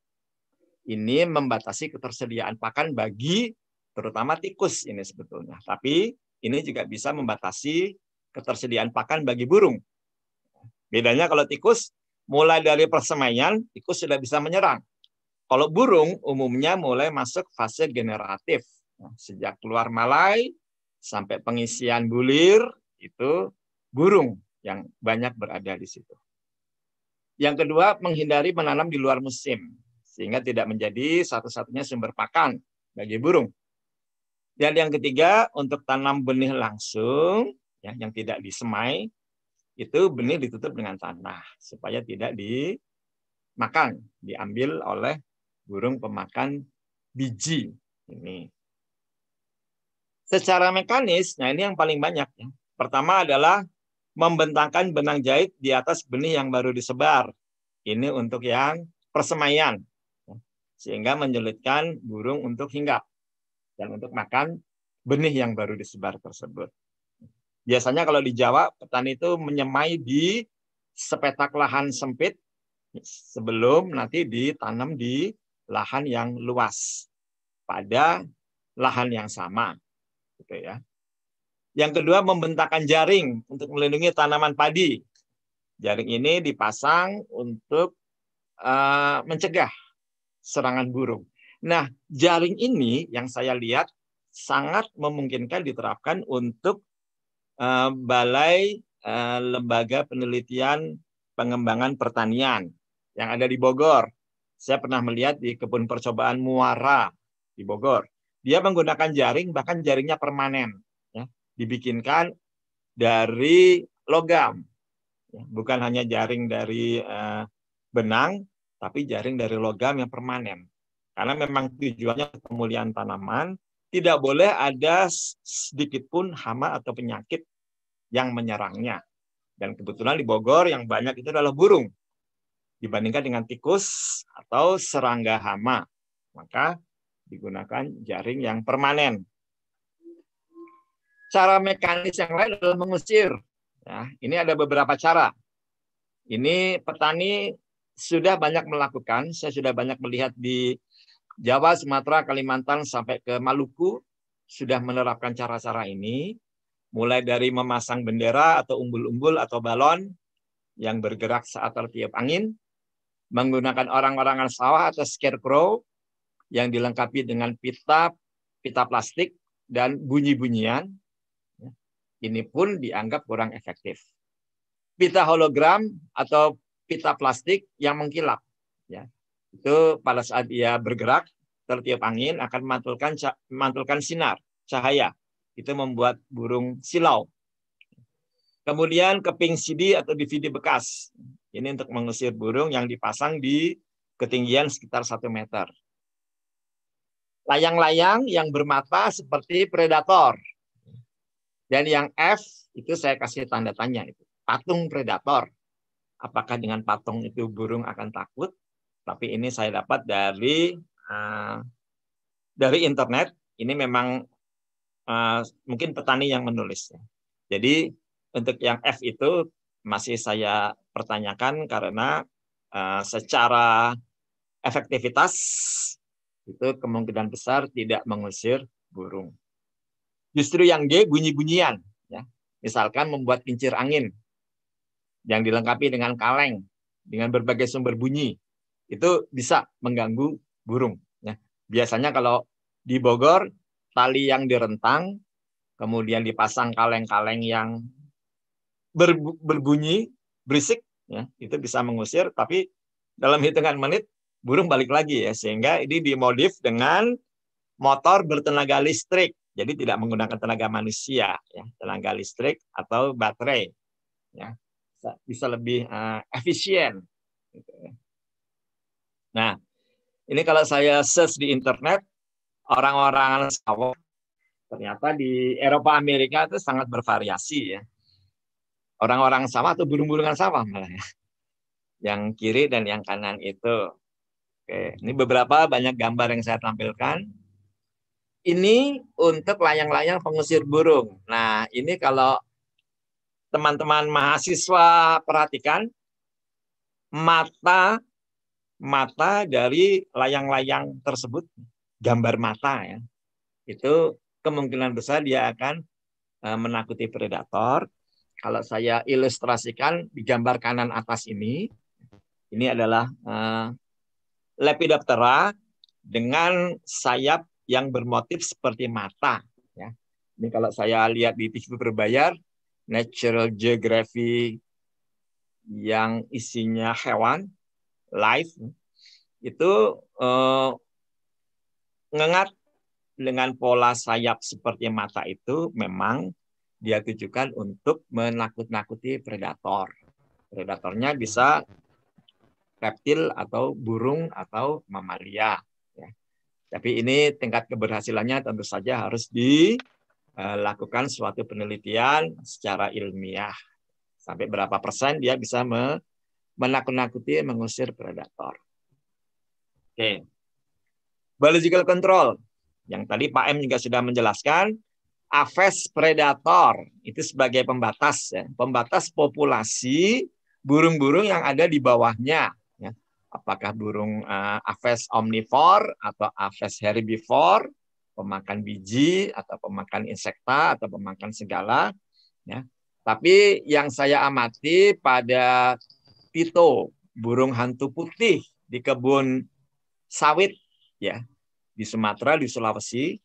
S1: Ini membatasi ketersediaan pakan bagi terutama tikus ini sebetulnya. Tapi ini juga bisa membatasi ketersediaan pakan bagi burung. Bedanya kalau tikus mulai dari persemaian tikus sudah bisa menyerang. Kalau burung umumnya mulai masuk fase generatif. Nah, sejak keluar malai sampai pengisian bulir itu burung yang banyak berada di situ. Yang kedua, menghindari menanam di luar musim sehingga tidak menjadi satu-satunya sumber pakan bagi burung. Dan yang ketiga, untuk tanam benih langsung ya, yang tidak disemai itu benih ditutup dengan tanah supaya tidak dimakan, diambil oleh burung pemakan biji ini. Secara mekanis, nah ini yang paling banyak. Ya. Pertama adalah membentangkan benang jahit di atas benih yang baru disebar. Ini untuk yang persemaian. Ya. Sehingga menyulitkan burung untuk hinggap dan untuk makan benih yang baru disebar tersebut. Biasanya kalau di Jawa, petani itu menyemai di sepetak lahan sempit sebelum nanti ditanam di lahan yang luas pada lahan yang sama. Gitu ya. Yang kedua, membentakan jaring untuk melindungi tanaman padi. Jaring ini dipasang untuk uh, mencegah serangan burung. Nah, jaring ini yang saya lihat sangat memungkinkan diterapkan untuk Eh, balai eh, Lembaga Penelitian Pengembangan Pertanian yang ada di Bogor. Saya pernah melihat di kebun percobaan Muara di Bogor. Dia menggunakan jaring, bahkan jaringnya permanen. Ya. Dibikinkan dari logam. Ya. Bukan hanya jaring dari eh, benang, tapi jaring dari logam yang permanen. Karena memang tujuannya pemulihan tanaman, tidak boleh ada sedikit pun hama atau penyakit yang menyerangnya. Dan kebetulan di Bogor yang banyak itu adalah burung dibandingkan dengan tikus atau serangga hama. Maka digunakan jaring yang permanen. Cara mekanis yang lain adalah mengusir. Ya, ini ada beberapa cara. Ini petani sudah banyak melakukan, saya sudah banyak melihat di Jawa, Sumatera, Kalimantan sampai ke Maluku sudah menerapkan cara-cara ini mulai dari memasang bendera atau umbul-umbul atau balon yang bergerak saat tertiup angin, menggunakan orang-orangan sawah atau scarecrow yang dilengkapi dengan pita pita plastik dan bunyi-bunyian. Ini pun dianggap kurang efektif. Pita hologram atau pita plastik yang mengkilap, ya itu pada saat ia bergerak tertiup angin akan memantulkan memantulkan sinar cahaya itu membuat burung silau. Kemudian keping CD atau DVD bekas. Ini untuk mengusir burung yang dipasang di ketinggian sekitar 1 meter. Layang-layang yang bermata seperti predator. Dan yang F itu saya kasih tanda tanya itu. Patung predator. Apakah dengan patung itu burung akan takut? Tapi ini saya dapat dari uh, dari internet. Ini memang Eh, mungkin petani yang menulisnya. Jadi untuk yang F itu masih saya pertanyakan karena uh, secara efektivitas itu kemungkinan besar tidak mengusir burung. Justru yang G bunyi-bunyian, ya. Misalkan membuat kincir angin yang dilengkapi dengan kaleng dengan berbagai sumber bunyi itu bisa mengganggu burung. Ya. Biasanya kalau di Bogor tali yang direntang, kemudian dipasang kaleng-kaleng yang ber, berbunyi, berisik, ya, itu bisa mengusir, tapi dalam hitungan menit burung balik lagi ya, sehingga ini dimodif dengan motor bertenaga listrik, jadi tidak menggunakan tenaga manusia, ya, tenaga listrik atau baterai, ya, bisa lebih uh, efisien. Gitu ya. Nah, ini kalau saya search di internet, orang-orang sawah ternyata di Eropa Amerika itu sangat bervariasi ya. Orang-orang sawah atau burung-burungan sawah malah ya. Yang kiri dan yang kanan itu. Oke, ini beberapa banyak gambar yang saya tampilkan. Ini untuk layang-layang pengusir burung. Nah, ini kalau teman-teman mahasiswa perhatikan mata mata dari layang-layang tersebut gambar mata ya itu kemungkinan besar dia akan eh, menakuti predator. Kalau saya ilustrasikan di gambar kanan atas ini, ini adalah eh, Lepidoptera dengan sayap yang bermotif seperti mata. Ya. Ini kalau saya lihat di TV berbayar, Natural Geography yang isinya hewan live itu eh, ngengat dengan pola sayap seperti mata itu memang dia tujukan untuk menakut-nakuti predator. Predatornya bisa reptil atau burung atau mamalia. Ya. Tapi ini tingkat keberhasilannya tentu saja harus dilakukan eh, suatu penelitian secara ilmiah. Sampai berapa persen dia bisa menakut-nakuti mengusir predator. Oke. Okay. Biological control yang tadi Pak M juga sudah menjelaskan aves predator itu sebagai pembatas ya, pembatas populasi burung-burung yang ada di bawahnya ya. apakah burung uh, aves omnivore atau aves herbivore pemakan biji atau pemakan insekta atau pemakan segala ya tapi yang saya amati pada Tito burung hantu putih di kebun sawit ya di Sumatera, di Sulawesi,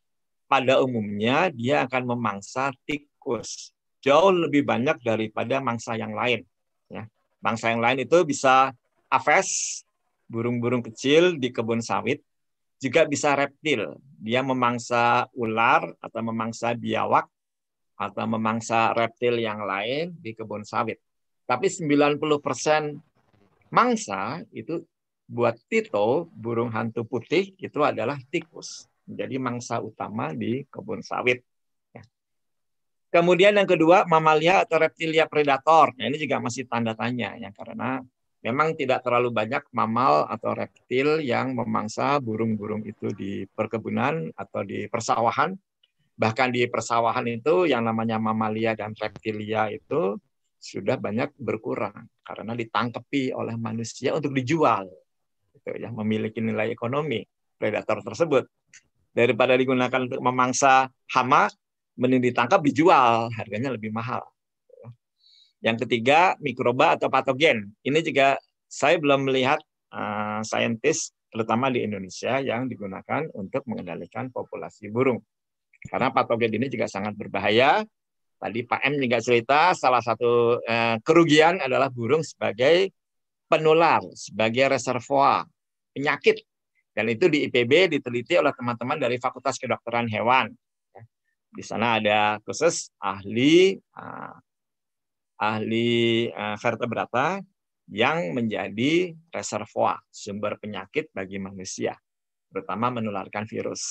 S1: pada umumnya dia akan memangsa tikus jauh lebih banyak daripada mangsa yang lain. Ya. Mangsa yang lain itu bisa aves, burung-burung kecil di kebun sawit, juga bisa reptil. Dia memangsa ular atau memangsa biawak atau memangsa reptil yang lain di kebun sawit. Tapi 90% mangsa itu buat Tito, burung hantu putih itu adalah tikus. jadi mangsa utama di kebun sawit. Ya. Kemudian yang kedua, mamalia atau reptilia predator. Nah, ini juga masih tanda tanya ya karena memang tidak terlalu banyak mamal atau reptil yang memangsa burung-burung itu di perkebunan atau di persawahan. Bahkan di persawahan itu yang namanya mamalia dan reptilia itu sudah banyak berkurang karena ditangkepi oleh manusia untuk dijual gitu ya memiliki nilai ekonomi predator tersebut daripada digunakan untuk memangsa hama mending ditangkap dijual harganya lebih mahal yang ketiga mikroba atau patogen ini juga saya belum melihat uh, saintis terutama di Indonesia yang digunakan untuk mengendalikan populasi burung karena patogen ini juga sangat berbahaya tadi Pak M juga cerita salah satu uh, kerugian adalah burung sebagai penular, sebagai reservoir penyakit. Dan itu di IPB diteliti oleh teman-teman dari Fakultas Kedokteran Hewan. Ya. Di sana ada khusus ahli ah, ahli eh, vertebrata yang menjadi reservoir sumber penyakit bagi manusia, terutama menularkan virus.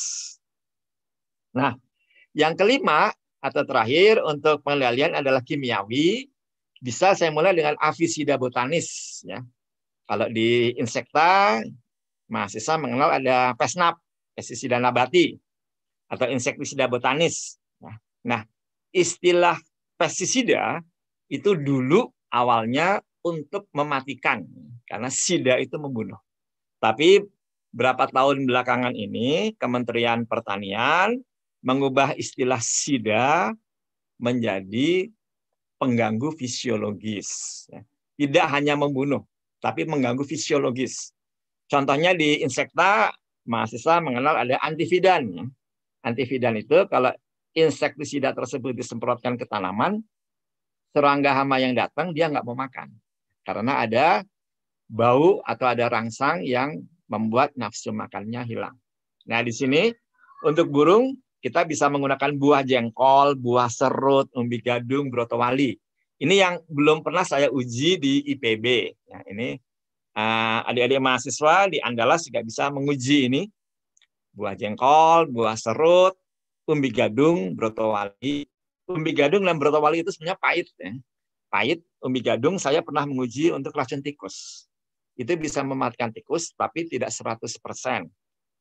S1: Nah, yang kelima atau terakhir untuk pengendalian adalah kimiawi. Bisa saya mulai dengan avisida botanis ya. Kalau di insekta mahasiswa mengenal ada pesnap, pestisida nabati atau insektisida botanis. Nah, nah istilah pestisida itu dulu awalnya untuk mematikan karena sida itu membunuh. Tapi berapa tahun belakangan ini Kementerian Pertanian mengubah istilah sida menjadi pengganggu fisiologis. Tidak hanya membunuh, tapi mengganggu fisiologis. Contohnya di insekta, mahasiswa mengenal ada antifidan. Ya. Antifidan itu kalau insektisida tersebut disemprotkan ke tanaman, serangga hama yang datang dia nggak mau makan. Karena ada bau atau ada rangsang yang membuat nafsu makannya hilang. Nah di sini untuk burung kita bisa menggunakan buah jengkol, buah serut, umbi gadung, brotowali. Ini yang belum pernah saya uji di IPB. Nah, ini Ah, adik-adik mahasiswa di Andalas juga bisa menguji ini buah jengkol, buah serut, umbi gadung, brotowali. Umbi gadung dan brotowali itu sebenarnya pahit. Ya. Pahit, umbi gadung saya pernah menguji untuk racun tikus. Itu bisa mematikan tikus, tapi tidak 100%.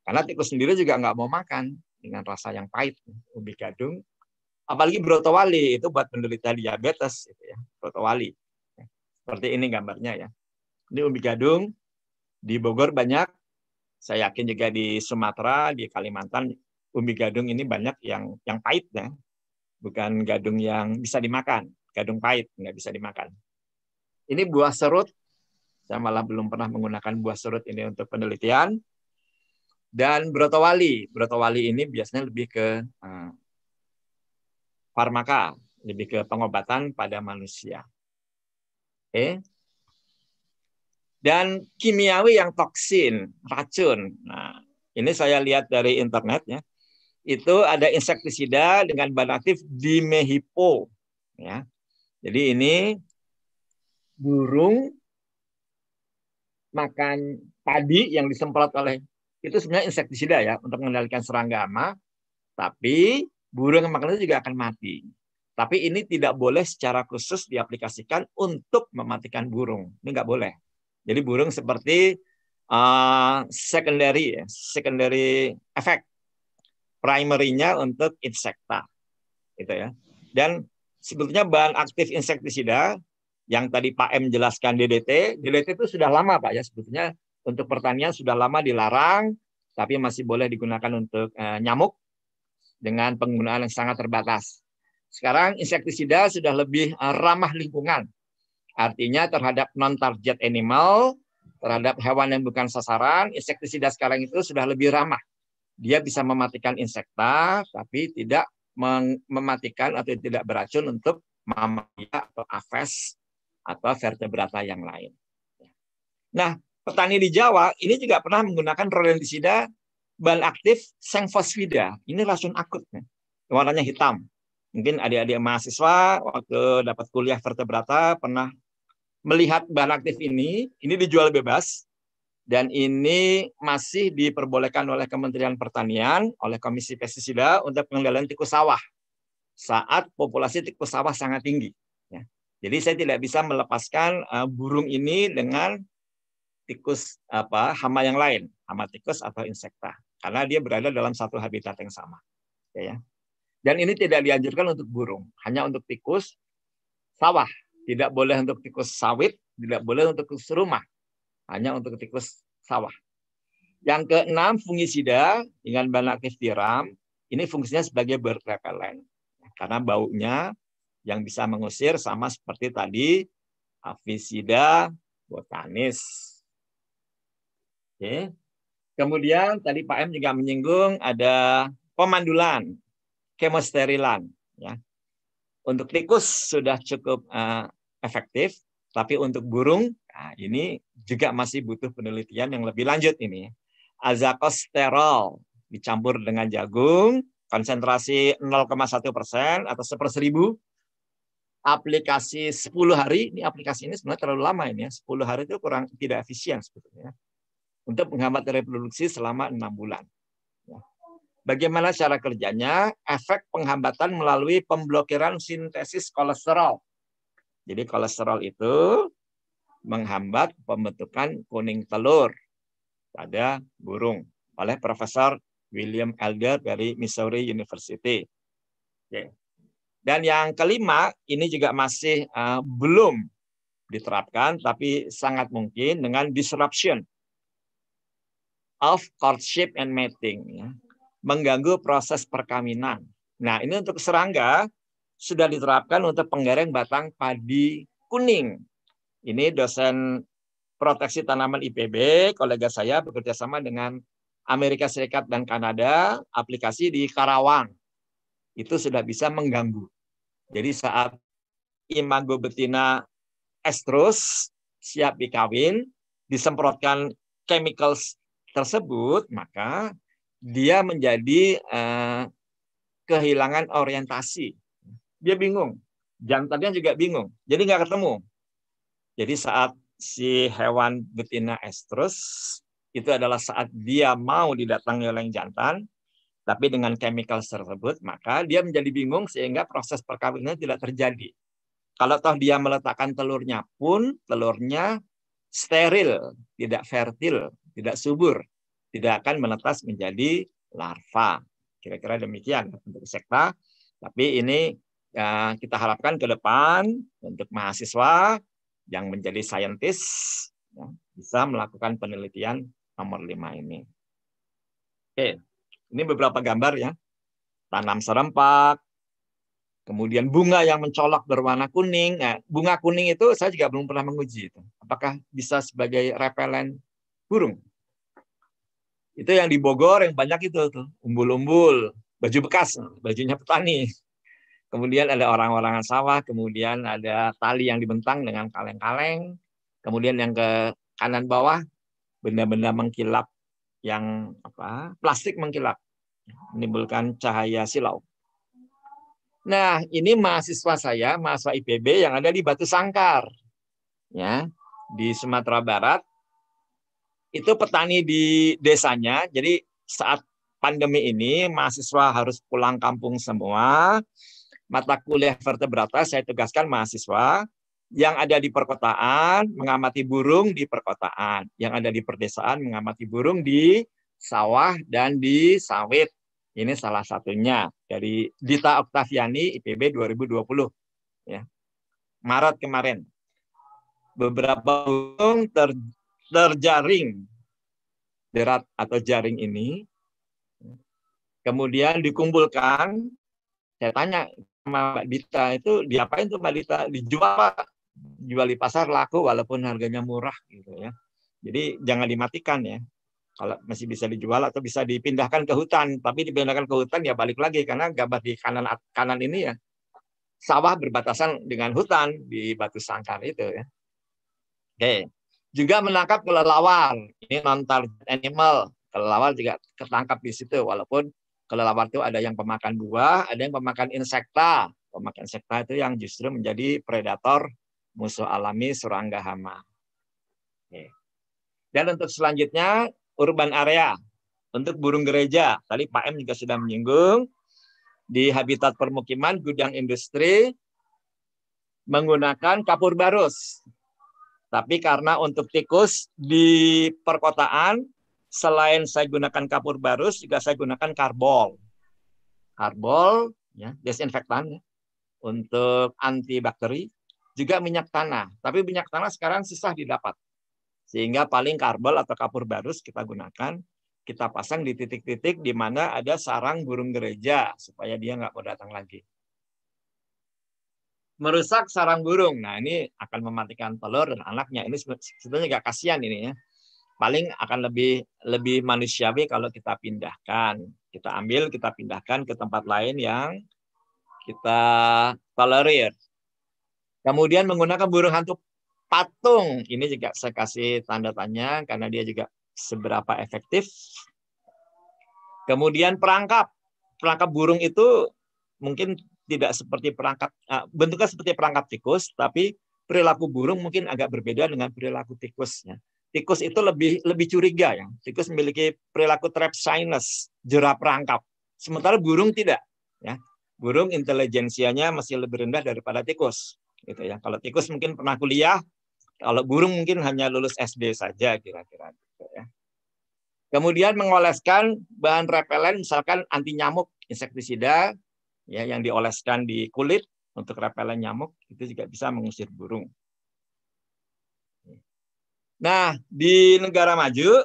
S1: Karena tikus sendiri juga nggak mau makan dengan rasa yang pahit. Ya. Umbi gadung, apalagi brotowali, itu buat penderita diabetes. Gitu ya, brotowali. Ya, seperti ini gambarnya ya. Ini umbi gadung, di Bogor banyak, saya yakin juga di Sumatera, di Kalimantan, umbi gadung ini banyak yang yang pahit ya, bukan gadung yang bisa dimakan, gadung pahit nggak bisa dimakan. Ini buah serut, saya malah belum pernah menggunakan buah serut ini untuk penelitian. Dan brotowali, brotowali ini biasanya lebih ke eh, farmaka, lebih ke pengobatan pada manusia. Oke, eh, dan kimiawi yang toksin, racun. Nah, ini saya lihat dari internet ya. Itu ada insektisida dengan bahan aktif dimehipo ya. Jadi ini burung makan padi yang disemprot oleh itu sebenarnya insektisida ya untuk mengendalikan serangga hama, tapi burung yang makan itu juga akan mati. Tapi ini tidak boleh secara khusus diaplikasikan untuk mematikan burung. Ini nggak boleh. Jadi burung seperti uh, secondary ya, secondary effect primernya untuk insekta. Gitu ya. Dan sebetulnya bahan aktif insektisida yang tadi Pak M jelaskan DDT, DDT itu sudah lama Pak ya sebetulnya untuk pertanian sudah lama dilarang tapi masih boleh digunakan untuk uh, nyamuk dengan penggunaan yang sangat terbatas. Sekarang insektisida sudah lebih uh, ramah lingkungan Artinya terhadap non-target animal, terhadap hewan yang bukan sasaran, insektisida sekarang itu sudah lebih ramah. Dia bisa mematikan insekta, tapi tidak mematikan atau tidak beracun untuk mamalia atau aves atau vertebrata yang lain. Nah, petani di Jawa ini juga pernah menggunakan rodentisida bahan aktif sengfosfida. Ini racun akut. Warnanya hitam mungkin adik-adik mahasiswa waktu dapat kuliah vertebrata pernah melihat bahan aktif ini, ini dijual bebas dan ini masih diperbolehkan oleh Kementerian Pertanian, oleh Komisi Pestisida untuk pengendalian tikus sawah saat populasi tikus sawah sangat tinggi. Ya. Jadi saya tidak bisa melepaskan eh, burung ini dengan tikus apa hama yang lain, hama tikus atau insekta, karena dia berada dalam satu habitat yang sama. Ya, ya. Dan ini tidak dianjurkan untuk burung, hanya untuk tikus sawah tidak boleh untuk tikus sawit, tidak boleh untuk tikus rumah. Hanya untuk tikus sawah. Yang keenam, fungisida dengan bahan aktif tiram. Ini fungsinya sebagai bird Karena baunya yang bisa mengusir sama seperti tadi afisida botanis. Oke. Kemudian tadi Pak M juga menyinggung ada pemandulan, kemosterilan. Ya. Untuk tikus sudah cukup uh, efektif, tapi untuk burung nah ini juga masih butuh penelitian yang lebih lanjut ini. Azacosterol dicampur dengan jagung, konsentrasi 0,1 persen atau seper seribu, aplikasi 10 hari, ini aplikasi ini sebenarnya terlalu lama ini ya, 10 hari itu kurang tidak efisien sebetulnya. Untuk menghambat reproduksi selama enam bulan bagaimana cara kerjanya, efek penghambatan melalui pemblokiran sintesis kolesterol. Jadi kolesterol itu menghambat pembentukan kuning telur pada burung oleh Profesor William Elder dari Missouri University. Oke. Dan yang kelima, ini juga masih uh, belum diterapkan, tapi sangat mungkin dengan disruption of courtship and mating. Ya mengganggu proses perkawinan. Nah, ini untuk serangga sudah diterapkan untuk penggareng batang padi kuning. Ini dosen proteksi tanaman IPB, kolega saya bekerja sama dengan Amerika Serikat dan Kanada, aplikasi di Karawang. Itu sudah bisa mengganggu. Jadi saat imago betina estrus siap dikawin, disemprotkan chemicals tersebut, maka dia menjadi uh, kehilangan orientasi. Dia bingung. Jantannya juga bingung. Jadi nggak ketemu. Jadi saat si hewan betina estrus itu adalah saat dia mau didatangi oleh jantan, tapi dengan chemical tersebut, maka dia menjadi bingung sehingga proses perkawinannya tidak terjadi. Kalau toh dia meletakkan telurnya pun, telurnya steril, tidak fertil, tidak subur tidak akan menetas menjadi larva. Kira-kira demikian ya, untuk sekta. Tapi ini ya, kita harapkan ke depan untuk mahasiswa yang menjadi saintis ya, bisa melakukan penelitian nomor lima ini. Oke, ini beberapa gambar ya. Tanam serempak, kemudian bunga yang mencolok berwarna kuning. Nah, bunga kuning itu saya juga belum pernah menguji Apakah bisa sebagai repelen burung? itu yang di Bogor yang banyak itu tuh umbul-umbul baju bekas bajunya petani kemudian ada orang-orangan sawah kemudian ada tali yang dibentang dengan kaleng-kaleng kemudian yang ke kanan bawah benda-benda mengkilap yang apa plastik mengkilap menimbulkan cahaya silau nah ini mahasiswa saya mahasiswa IPB yang ada di Batu Sangkar ya di Sumatera Barat itu petani di desanya. Jadi saat pandemi ini mahasiswa harus pulang kampung semua. Mata kuliah vertebrata saya tugaskan mahasiswa yang ada di perkotaan mengamati burung di perkotaan, yang ada di perdesaan mengamati burung di sawah dan di sawit. Ini salah satunya dari Dita Oktaviani IPB 2020 ya. Maret kemarin. Beberapa burung ter terjaring derat atau jaring ini kemudian dikumpulkan saya tanya sama Mbak Dita itu diapain tuh Mbak Dita dijual Pak jual di pasar laku walaupun harganya murah gitu ya jadi jangan dimatikan ya kalau masih bisa dijual atau bisa dipindahkan ke hutan tapi dipindahkan ke hutan ya balik lagi karena gambar di kanan kanan ini ya sawah berbatasan dengan hutan di Batu Sangkar itu ya oke juga menangkap kelelawar. Ini non target animal. Kelelawar juga ketangkap di situ walaupun kelelawar itu ada yang pemakan buah, ada yang pemakan insekta. Pemakan insekta itu yang justru menjadi predator musuh alami serangga hama. Dan untuk selanjutnya urban area untuk burung gereja. Tadi Pak M juga sudah menyinggung di habitat permukiman, gudang industri menggunakan kapur barus. Tapi karena untuk tikus di perkotaan, selain saya gunakan kapur barus, juga saya gunakan karbol. Karbol, ya, desinfektan ya, untuk antibakteri, juga minyak tanah. Tapi minyak tanah sekarang susah didapat. Sehingga paling karbol atau kapur barus kita gunakan, kita pasang di titik-titik di mana ada sarang burung gereja supaya dia nggak mau datang lagi merusak sarang burung. Nah, ini akan mematikan telur dan anaknya. Ini sebetulnya nggak kasihan ini ya. Paling akan lebih lebih manusiawi kalau kita pindahkan. Kita ambil, kita pindahkan ke tempat lain yang kita tolerir. Kemudian menggunakan burung hantu patung. Ini juga saya kasih tanda tanya karena dia juga seberapa efektif. Kemudian perangkap. Perangkap burung itu mungkin tidak seperti perangkap eh, bentuknya seperti perangkap tikus tapi perilaku burung iya. mungkin agak berbeda dengan perilaku tikusnya. Tikus itu lebih lebih curiga ya. Tikus memiliki perilaku trap shyness, jerap perangkap. Sementara burung tidak ya. Burung intelijensianya masih lebih rendah daripada tikus gitu ya. Kalau tikus mungkin pernah kuliah, kalau burung mungkin hanya lulus SD saja kira-kira gitu ya. Kemudian mengoleskan bahan repelen misalkan anti nyamuk insektisida ya yang dioleskan di kulit untuk repelan nyamuk itu juga bisa mengusir burung. Nah, di negara maju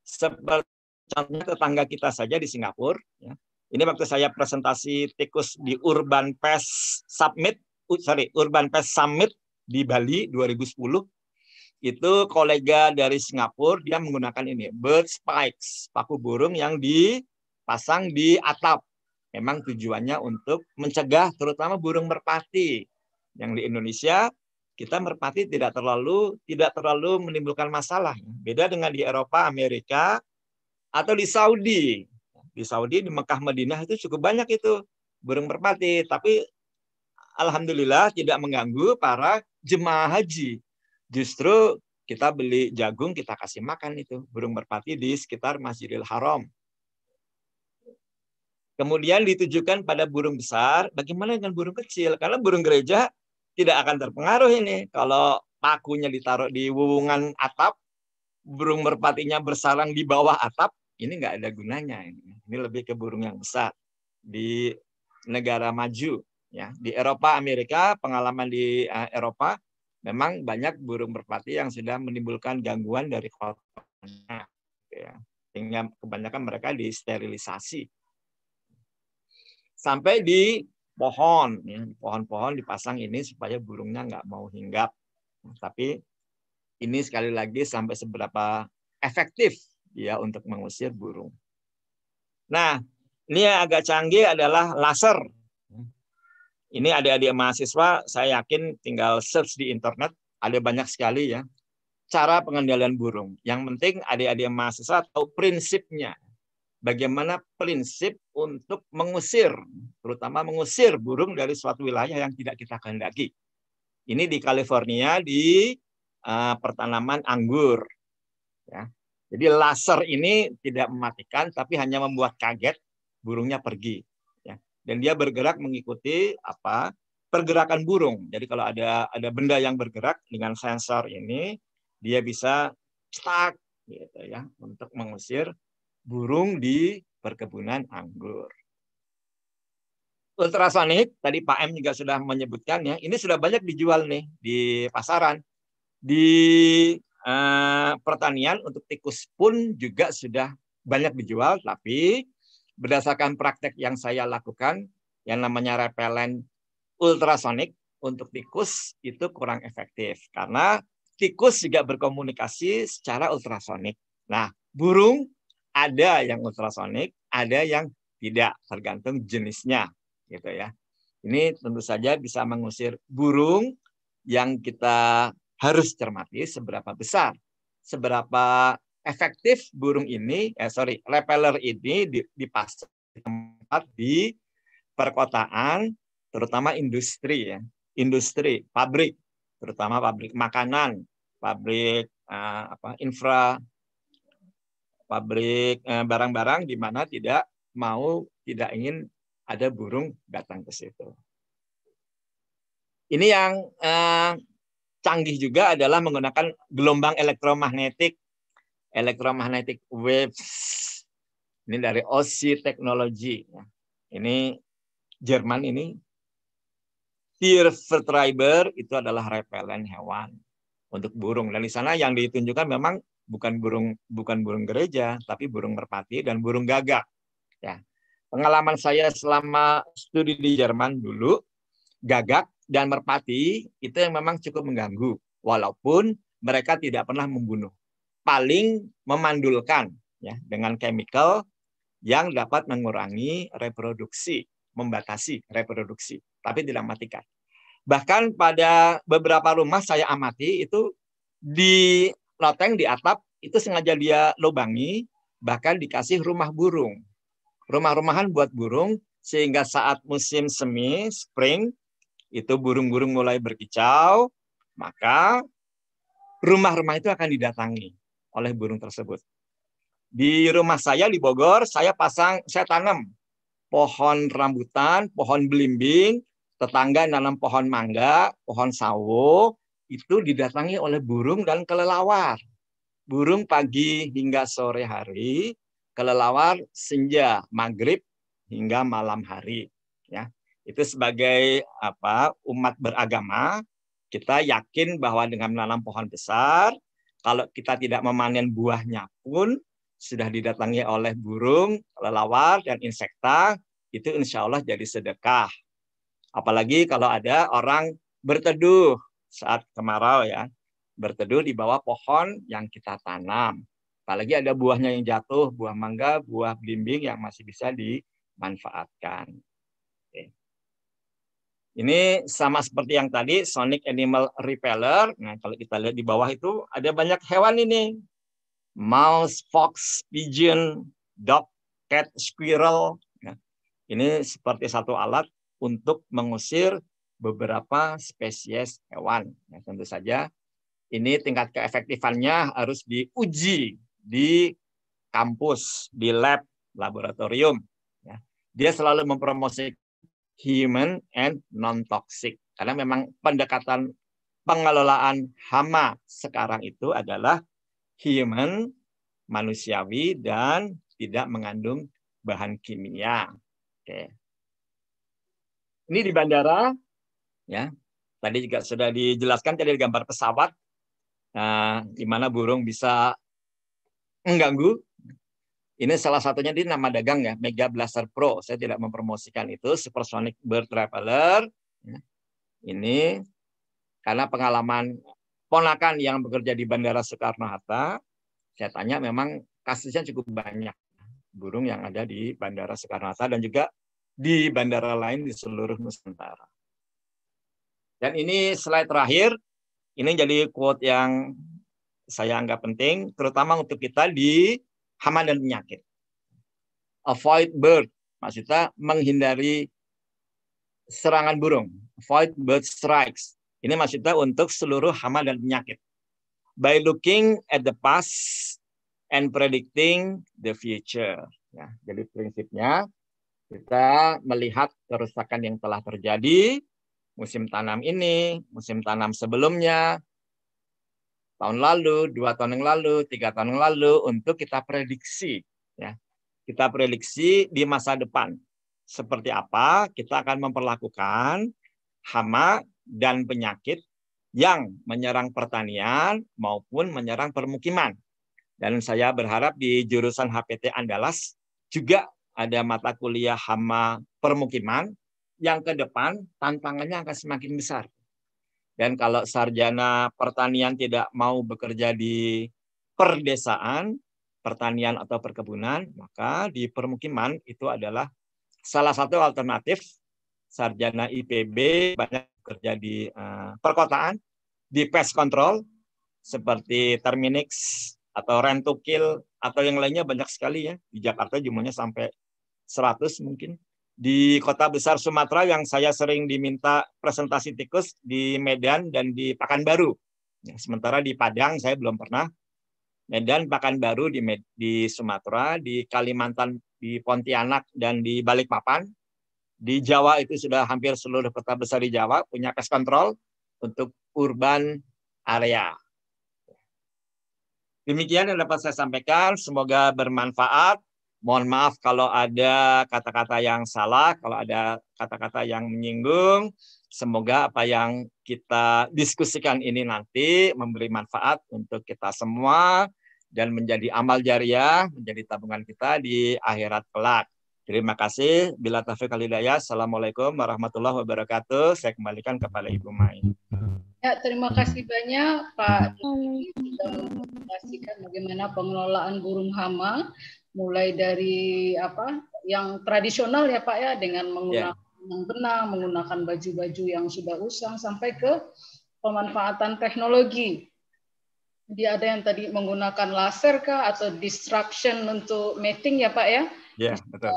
S1: seperti contohnya tetangga kita saja di Singapura, ya. ini waktu saya presentasi tikus di Urban Pest Summit, sorry Urban Pest Summit di Bali 2010, itu kolega dari Singapura dia menggunakan ini bird spikes, paku burung yang dipasang di atap memang tujuannya untuk mencegah terutama burung merpati yang di Indonesia kita merpati tidak terlalu tidak terlalu menimbulkan masalah. Beda dengan di Eropa, Amerika atau di Saudi. Di Saudi di Mekah Madinah itu cukup banyak itu burung merpati, tapi alhamdulillah tidak mengganggu para jemaah haji. Justru kita beli jagung kita kasih makan itu burung merpati di sekitar Masjidil Haram Kemudian ditujukan pada burung besar, bagaimana dengan burung kecil? Karena burung gereja tidak akan terpengaruh ini. Kalau pakunya ditaruh di wuwungan atap, burung merpatinya bersarang di bawah atap, ini nggak ada gunanya. Ini lebih ke burung yang besar di negara maju. ya Di Eropa, Amerika, pengalaman di eh, Eropa, memang banyak burung merpati yang sudah menimbulkan gangguan dari kotanya. Ya. Sehingga kebanyakan mereka disterilisasi sampai di pohon. Ya, pohon-pohon dipasang ini supaya burungnya nggak mau hinggap. Tapi ini sekali lagi sampai seberapa efektif ya untuk mengusir burung. Nah, ini yang agak canggih adalah laser. Ini adik-adik mahasiswa, saya yakin tinggal search di internet, ada banyak sekali ya. Cara pengendalian burung. Yang penting adik-adik mahasiswa tahu prinsipnya bagaimana prinsip untuk mengusir, terutama mengusir burung dari suatu wilayah yang tidak kita kehendaki. Ini di California di uh, pertanaman anggur. Ya. Jadi laser ini tidak mematikan, tapi hanya membuat kaget burungnya pergi. Ya. Dan dia bergerak mengikuti apa pergerakan burung. Jadi kalau ada ada benda yang bergerak dengan sensor ini, dia bisa stuck gitu ya untuk mengusir burung di perkebunan anggur. Ultrasonik, tadi Pak M juga sudah menyebutkan ya ini sudah banyak dijual nih di pasaran. Di eh, pertanian untuk tikus pun juga sudah banyak dijual, tapi berdasarkan praktek yang saya lakukan, yang namanya repelen ultrasonik untuk tikus itu kurang efektif. Karena tikus juga berkomunikasi secara ultrasonik. Nah, burung ada yang ultrasonik, ada yang tidak, tergantung jenisnya, gitu ya. Ini tentu saja bisa mengusir burung yang kita harus cermati seberapa besar, seberapa efektif burung ini, eh sorry, repeller ini dipasang tempat di perkotaan, terutama industri ya, industri, pabrik, terutama pabrik makanan, pabrik uh, apa infra pabrik eh, barang-barang di mana tidak mau tidak ingin ada burung datang ke situ. Ini yang eh, canggih juga adalah menggunakan gelombang elektromagnetik, elektromagnetik waves. Ini dari OC Technology. Ini Jerman ini. Tier Vertreiber itu adalah repelen hewan untuk burung. Dan di sana yang ditunjukkan memang bukan burung bukan burung gereja tapi burung merpati dan burung gagak ya pengalaman saya selama studi di Jerman dulu gagak dan merpati itu yang memang cukup mengganggu walaupun mereka tidak pernah membunuh paling memandulkan ya dengan chemical yang dapat mengurangi reproduksi membatasi reproduksi tapi tidak matikan bahkan pada beberapa rumah saya amati itu di loteng di atap itu sengaja dia lubangi, bahkan dikasih rumah burung. Rumah-rumahan buat burung, sehingga saat musim semi, spring, itu burung-burung mulai berkicau, maka rumah-rumah itu akan didatangi oleh burung tersebut. Di rumah saya di Bogor, saya pasang, saya tanam pohon rambutan, pohon belimbing, tetangga nanam pohon mangga, pohon sawo, itu didatangi oleh burung dan kelelawar. Burung pagi hingga sore hari, kelelawar senja, maghrib hingga malam hari. Ya, itu sebagai apa umat beragama kita yakin bahwa dengan menanam pohon besar, kalau kita tidak memanen buahnya pun sudah didatangi oleh burung, kelelawar dan insekta, itu insya Allah jadi sedekah. Apalagi kalau ada orang berteduh saat kemarau ya berteduh di bawah pohon yang kita tanam. Apalagi ada buahnya yang jatuh, buah mangga, buah belimbing yang masih bisa dimanfaatkan. Oke. Ini sama seperti yang tadi, sonic animal repeller. Nah, kalau kita lihat di bawah itu ada banyak hewan ini. Mouse, fox, pigeon, dog, cat, squirrel. Nah, ini seperti satu alat untuk mengusir beberapa spesies hewan. Ya, tentu saja ini tingkat keefektifannya harus diuji di kampus, di lab, laboratorium. Ya. Dia selalu mempromosikan human and non-toxic. Karena memang pendekatan pengelolaan hama sekarang itu adalah human, manusiawi, dan tidak mengandung bahan kimia. Oke. Ini di bandara, ya tadi juga sudah dijelaskan tadi gambar pesawat nah, di mana burung bisa mengganggu ini salah satunya di nama dagang ya Mega Blaster Pro saya tidak mempromosikan itu Supersonic Bird Traveler ya. ini karena pengalaman ponakan yang bekerja di Bandara Soekarno Hatta saya tanya memang kasusnya cukup banyak burung yang ada di Bandara Soekarno Hatta dan juga di bandara lain di seluruh Nusantara. Dan ini slide terakhir, ini jadi quote yang saya anggap penting, terutama untuk kita di hama dan penyakit. Avoid bird, maksudnya menghindari serangan burung. Avoid bird strikes. Ini maksudnya untuk seluruh hama dan penyakit. By looking at the past and predicting the future. Ya, jadi prinsipnya kita melihat kerusakan yang telah terjadi, musim tanam ini, musim tanam sebelumnya, tahun lalu, dua tahun yang lalu, tiga tahun yang lalu, untuk kita prediksi. ya Kita prediksi di masa depan. Seperti apa kita akan memperlakukan hama dan penyakit yang menyerang pertanian maupun menyerang permukiman. Dan saya berharap di jurusan HPT Andalas juga ada mata kuliah hama permukiman yang ke depan tantangannya akan semakin besar. Dan kalau sarjana pertanian tidak mau bekerja di perdesaan, pertanian atau perkebunan, maka di permukiman itu adalah salah satu alternatif sarjana IPB banyak kerja di uh, perkotaan, di pest control seperti Terminix atau rentukil atau yang lainnya banyak sekali ya. Di Jakarta jumlahnya sampai 100 mungkin di kota besar Sumatera yang saya sering diminta presentasi tikus di Medan dan di Pakanbaru, Sementara di Padang saya belum pernah. Medan, Pakanbaru di Med di Sumatera, di Kalimantan, di Pontianak dan di Balikpapan. Di Jawa itu sudah hampir seluruh kota besar di Jawa punya pest control untuk urban area. Demikian yang dapat saya sampaikan, semoga bermanfaat. Mohon maaf kalau ada kata-kata yang salah, kalau ada kata-kata yang menyinggung. Semoga apa yang kita diskusikan ini nanti memberi manfaat untuk kita semua dan menjadi amal jariah, menjadi tabungan kita di akhirat kelak. Terima kasih. Bila Taufik Alidaya, Assalamualaikum warahmatullahi wabarakatuh. Saya kembalikan kepada Ibu Mai.
S4: Ya, terima kasih banyak Pak sudah menjelaskan bagaimana pengelolaan burung hama mulai dari apa yang tradisional ya Pak ya dengan ya. menggunakan yeah. benang, menggunakan baju-baju yang sudah usang sampai ke pemanfaatan teknologi. Dia ada yang tadi menggunakan laser kah atau disruption untuk mating ya Pak ya? Ya, yeah, betul.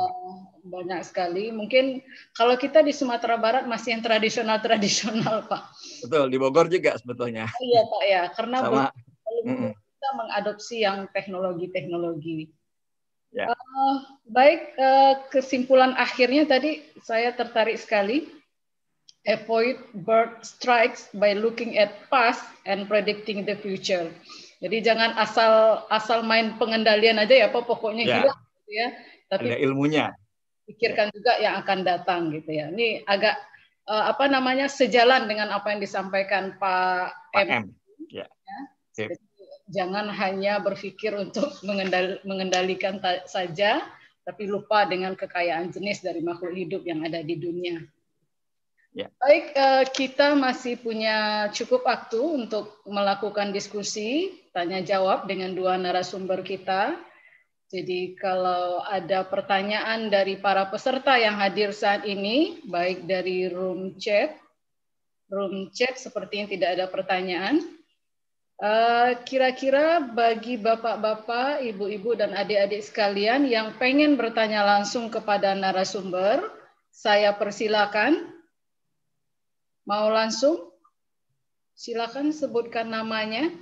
S4: banyak sekali. Mungkin kalau kita di Sumatera Barat masih yang tradisional-tradisional Pak.
S1: Betul, di Bogor juga sebetulnya.
S4: Iya Pak ya, karena Sama.
S1: Bogor,
S4: kita mengadopsi yang teknologi-teknologi Ya. Uh, baik, uh, kesimpulan akhirnya tadi saya tertarik sekali. Avoid bird strikes by looking at past and predicting the future. Jadi jangan asal asal main pengendalian aja ya, apa pokoknya ya. hilang gitu ya. Tapi ada ilmunya. Pikirkan juga yang akan datang gitu ya. Ini agak uh, apa namanya sejalan dengan apa yang disampaikan Pak, Pak M. M. Ya. ya jangan hanya berpikir untuk mengendal, mengendalikan saja, tapi lupa dengan kekayaan jenis dari makhluk hidup yang ada di dunia. Yeah. Baik, eh, kita masih punya cukup waktu untuk melakukan diskusi tanya jawab dengan dua narasumber kita. Jadi kalau ada pertanyaan dari para peserta yang hadir saat ini, baik dari room chat, room chat sepertinya tidak ada pertanyaan. Eh, kira-kira uh, bagi bapak-bapak, ibu-ibu, dan adik-adik sekalian yang pengen bertanya langsung kepada narasumber, saya persilakan. Mau langsung? Silakan sebutkan namanya.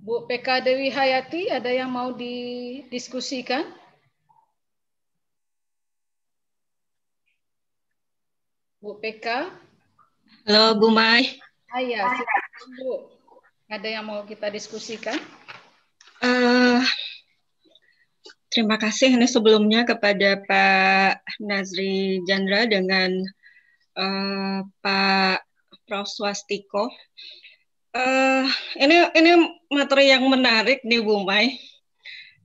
S4: Bu PK Dewi Hayati, ada yang mau didiskusikan? Bu PK, Halo Bu Mai. Ah ya, silakan Bu. Ada yang mau kita diskusikan?
S7: Uh, terima kasih ini sebelumnya kepada Pak Nazri Jandra dengan uh, Pak Prof Swastiko. Uh, ini ini materi yang menarik nih Bu Mai.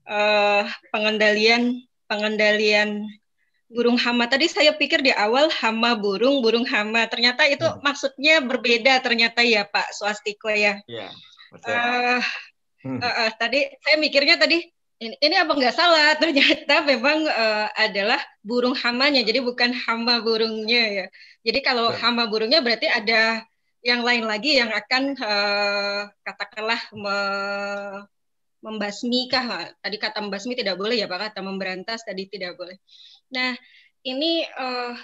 S7: Uh, pengendalian pengendalian burung hama. Tadi saya pikir di awal hama burung, burung hama. Ternyata itu hmm. maksudnya berbeda ternyata ya Pak Swastiko ya. Iya. Yeah, uh, uh, uh, tadi saya mikirnya tadi ini, ini apa nggak salah? Ternyata memang uh, adalah burung hamanya, jadi bukan hama burungnya ya. Jadi kalau yeah. hama burungnya berarti ada yang lain lagi yang akan uh, katakanlah me membasmi kah? Tadi kata membasmi tidak boleh ya Pak, kata memberantas tadi tidak boleh. Nah, ini uh,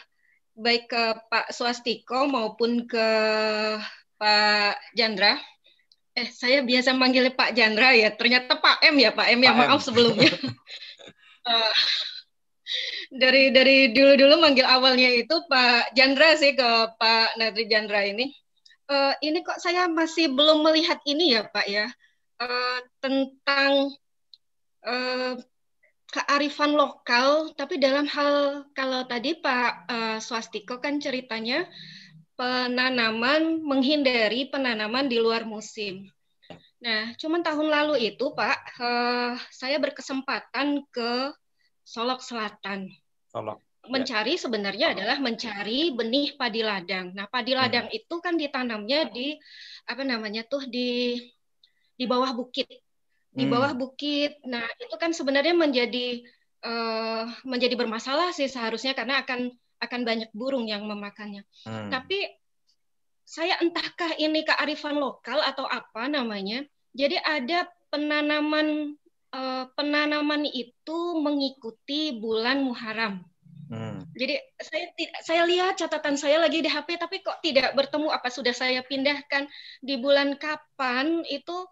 S7: baik ke Pak Swastiko maupun ke Pak Jandra. Eh, saya biasa manggilnya Pak Jandra ya. Ternyata Pak M ya, Pak M yang ya. Maaf M. sebelumnya. uh, dari dari dulu-dulu manggil awalnya itu Pak Jandra sih ke Pak Nadri Jandra ini. Uh, ini kok saya masih belum melihat ini ya, Pak ya. Uh, tentang uh, kearifan lokal, tapi dalam hal kalau tadi Pak eh, Swastiko kan ceritanya penanaman menghindari penanaman di luar musim. Nah, cuman tahun lalu itu Pak, uh, saya berkesempatan ke Solok Selatan. Solok. Ya. Mencari sebenarnya Solok. adalah mencari benih padi ladang. Nah, padi hmm. ladang hmm. itu kan ditanamnya di apa namanya tuh di di bawah bukit di hmm. bawah bukit. Nah, itu kan sebenarnya menjadi uh, menjadi bermasalah sih seharusnya karena akan akan banyak burung yang memakannya. Hmm. Tapi saya entahkah ini kearifan lokal atau apa namanya. Jadi ada penanaman uh, penanaman itu mengikuti bulan Muharram. Hmm. Jadi saya saya lihat catatan saya lagi di HP tapi kok tidak bertemu apa sudah saya pindahkan di bulan kapan itu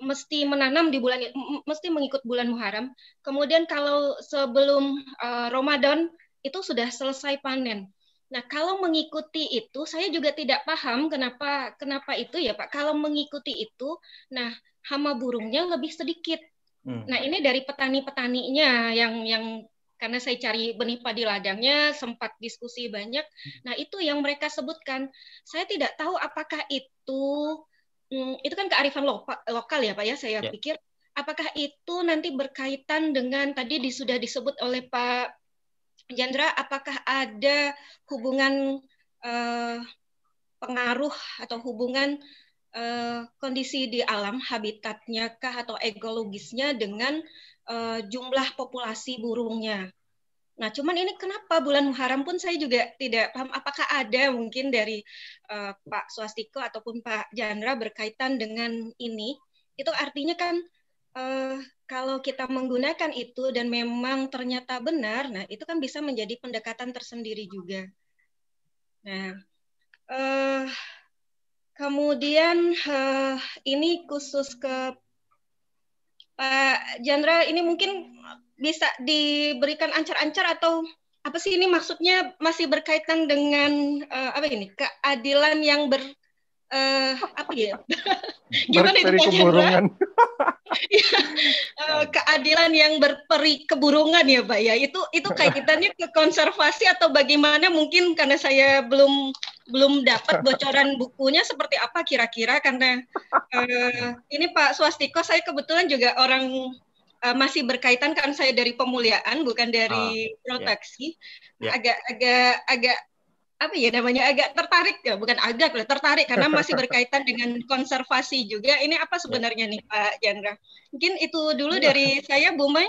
S7: mesti menanam di bulan mesti mengikut bulan Muharram. Kemudian kalau sebelum uh, Ramadan itu sudah selesai panen. Nah, kalau mengikuti itu saya juga tidak paham kenapa kenapa itu ya Pak. Kalau mengikuti itu, nah hama burungnya lebih sedikit. Hmm. Nah, ini dari petani-petaninya yang yang karena saya cari benih padi ladangnya sempat diskusi banyak. Hmm. Nah, itu yang mereka sebutkan. Saya tidak tahu apakah itu Hmm, itu kan kearifan lokal, ya Pak ya saya ya. pikir apakah itu nanti berkaitan dengan tadi sudah disebut oleh Pak Jandra apakah ada hubungan eh, pengaruh atau hubungan eh, kondisi di alam habitatnya kah atau ekologisnya dengan eh, jumlah populasi burungnya Nah, cuman ini kenapa bulan Muharram pun saya juga tidak paham apakah ada mungkin dari uh, Pak Swastiko ataupun Pak Jandra berkaitan dengan ini. Itu artinya kan uh, kalau kita menggunakan itu dan memang ternyata benar, nah itu kan bisa menjadi pendekatan tersendiri juga. Nah, uh, kemudian uh, ini khusus ke Pak Jandra, ini mungkin bisa diberikan ancar-ancar atau apa sih ini maksudnya masih berkaitan dengan uh, apa ini keadilan yang ber uh, apa ya gimana itu keburungan eh, keadilan yang berperi keburungan ya pak ya itu itu kaitannya ke konservasi atau bagaimana mungkin karena saya belum belum dapat bocoran bukunya seperti apa kira-kira karena uh, ini pak Swastiko saya kebetulan juga orang Eh, masih berkaitan kan saya dari pemuliaan bukan dari oh, proteksi. Yeah. Yeah. Agak agak agak apa ya namanya agak tertarik ya bukan agak lah tertarik karena masih berkaitan dengan konservasi juga ini apa sebenarnya nih Pak Jandra mungkin itu dulu dari saya Bu Mai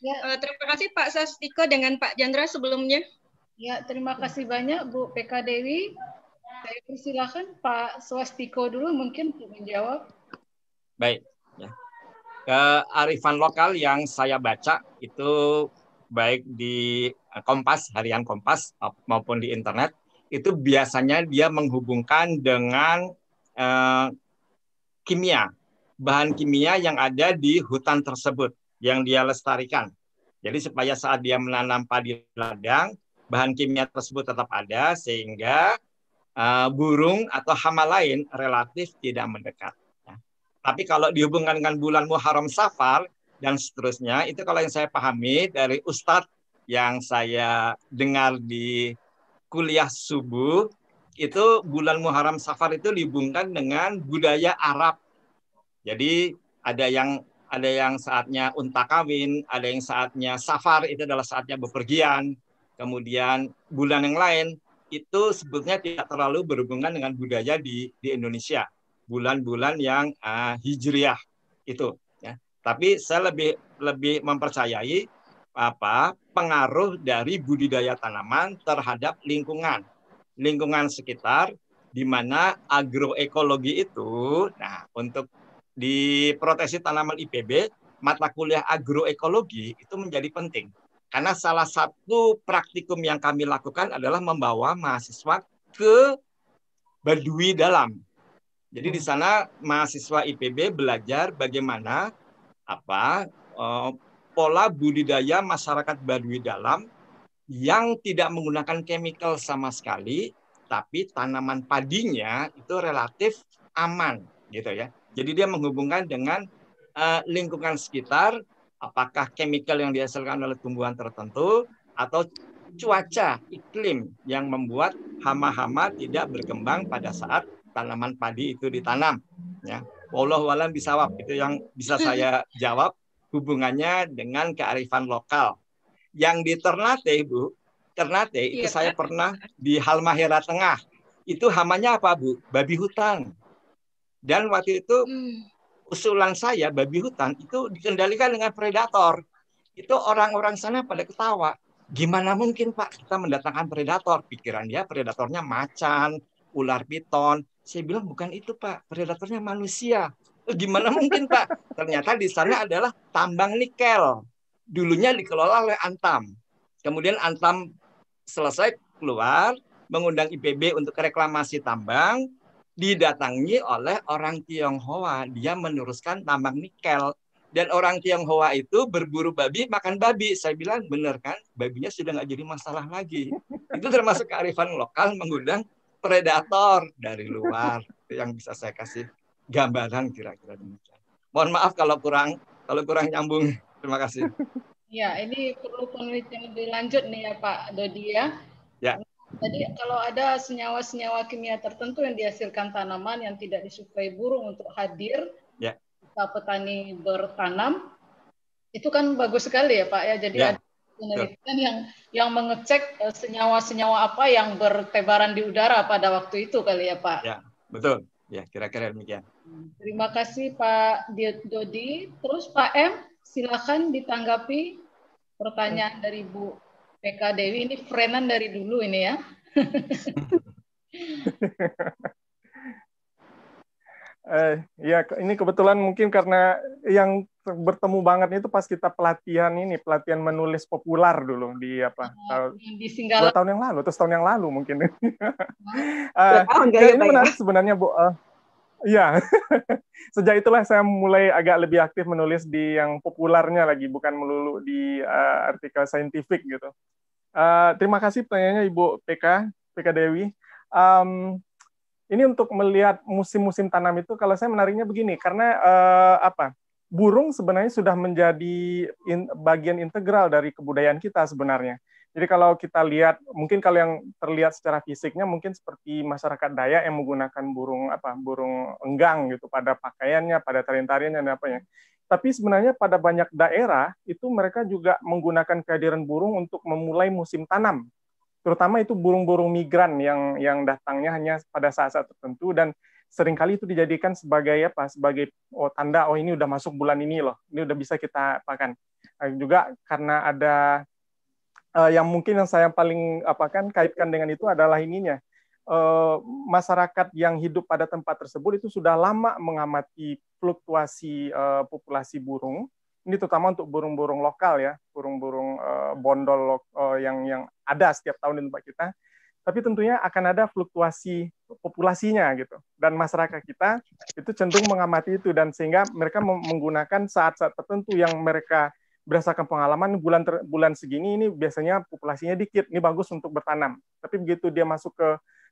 S7: yeah. Ya. uh, terima kasih Pak Sastiko dengan Pak Jandra sebelumnya
S4: ya terima kasih banyak Bu PK Dewi saya persilahkan Pak Swastiko dulu mungkin untuk menjawab
S1: baik kearifan eh, lokal yang saya baca itu baik di Kompas, harian Kompas maupun di internet itu biasanya dia menghubungkan dengan eh, kimia, bahan kimia yang ada di hutan tersebut yang dia lestarikan. Jadi supaya saat dia menanam padi ladang, bahan kimia tersebut tetap ada sehingga eh, burung atau hama lain relatif tidak mendekat. Tapi kalau dihubungkan dengan bulan Muharram Safar dan seterusnya, itu kalau yang saya pahami dari Ustadz yang saya dengar di kuliah subuh, itu bulan Muharram Safar itu dihubungkan dengan budaya Arab. Jadi ada yang ada yang saatnya unta kawin, ada yang saatnya safar itu adalah saatnya bepergian. Kemudian bulan yang lain itu sebetulnya tidak terlalu berhubungan dengan budaya di di Indonesia bulan-bulan yang uh, hijriah itu ya. Tapi saya lebih lebih mempercayai apa pengaruh dari budidaya tanaman terhadap lingkungan lingkungan sekitar di mana agroekologi itu nah untuk di proteksi tanaman IPB mata kuliah agroekologi itu menjadi penting karena salah satu praktikum yang kami lakukan adalah membawa mahasiswa ke Badui dalam jadi di hmm. sana mahasiswa IPB belajar bagaimana apa uh, pola budidaya masyarakat Baduy dalam yang tidak menggunakan chemical sama sekali, tapi tanaman padinya itu relatif aman gitu ya. Jadi dia menghubungkan dengan uh, lingkungan sekitar, apakah chemical yang dihasilkan oleh tumbuhan tertentu atau cuaca iklim yang membuat hama-hama tidak berkembang pada saat tanaman padi itu ditanam ya Allah walam bisawab itu yang bisa saya jawab hubungannya dengan kearifan lokal yang di Ternate Bu Ternate itu kan? saya pernah di Halmahera Tengah itu hamanya apa Bu babi hutan dan waktu itu hmm. usulan saya babi hutan itu dikendalikan dengan predator itu orang-orang sana pada ketawa gimana mungkin Pak kita mendatangkan predator? Pikiran dia predatornya macan, ular piton. Saya bilang bukan itu Pak, predatornya manusia. Gimana mungkin Pak? Ternyata di sana adalah tambang nikel. Dulunya dikelola oleh Antam. Kemudian Antam selesai keluar, mengundang IPB untuk reklamasi tambang, didatangi oleh orang Tionghoa. Dia meneruskan tambang nikel. Dan orang Tionghoa itu berburu babi, makan babi. Saya bilang, benar kan? Babinya sudah nggak jadi masalah lagi. Itu termasuk kearifan lokal mengundang predator dari luar. Itu yang bisa saya kasih gambaran kira-kira demikian. Mohon maaf kalau kurang kalau kurang nyambung. Terima kasih.
S4: Ya, ini perlu penelitian lebih lanjut nih ya Pak Dodi ya. Ya. Jadi kalau ada senyawa-senyawa kimia tertentu yang dihasilkan tanaman yang tidak disuplai burung untuk hadir, ya. kita petani bertanam, itu kan bagus sekali ya Pak ya. Jadi ya. ada penelitian yang yang mengecek eh, senyawa-senyawa apa yang bertebaran di udara pada waktu itu kali ya Pak.
S1: Ya, betul. Ya, kira-kira demikian.
S4: Terima kasih Pak Dodi. Terus Pak M, silakan ditanggapi pertanyaan dari Bu PK Dewi. Ini frenan dari dulu ini ya.
S6: Eh, ya ini kebetulan mungkin karena yang bertemu banget itu pas kita pelatihan ini pelatihan menulis populer dulu di apa ah, di dua tahun yang lalu atau tahun yang lalu mungkin uh, ini ya? menarik sebenarnya bu uh, ya sejak itulah saya mulai agak lebih aktif menulis di yang populernya lagi bukan melulu di uh, artikel saintifik gitu uh, terima kasih pertanyaannya ibu PK PK Dewi um, ini untuk melihat musim-musim tanam itu kalau saya menariknya begini karena uh, apa burung sebenarnya sudah menjadi in, bagian integral dari kebudayaan kita sebenarnya jadi kalau kita lihat mungkin kalau yang terlihat secara fisiknya mungkin seperti masyarakat Daya yang menggunakan burung apa burung enggang gitu pada pakaiannya pada tarian-tariannya dan apanya tapi sebenarnya pada banyak daerah itu mereka juga menggunakan kehadiran burung untuk memulai musim tanam terutama itu burung-burung migran yang yang datangnya hanya pada saat-saat tertentu dan seringkali itu dijadikan sebagai apa sebagai oh, tanda oh ini udah masuk bulan ini loh ini udah bisa kita pakan uh, eh, juga karena ada uh, yang mungkin yang saya paling apakan kaitkan dengan itu adalah ininya uh, masyarakat yang hidup pada tempat tersebut itu sudah lama mengamati fluktuasi uh, populasi burung ini terutama untuk burung-burung lokal ya, burung-burung uh, bondol uh, yang yang ada setiap tahun di tempat kita. Tapi tentunya akan ada fluktuasi populasinya gitu. Dan masyarakat kita itu cenderung mengamati itu dan sehingga mereka menggunakan saat-saat tertentu yang mereka berdasarkan pengalaman bulan ter, bulan segini ini biasanya populasinya dikit, ini bagus untuk bertanam. Tapi begitu dia masuk ke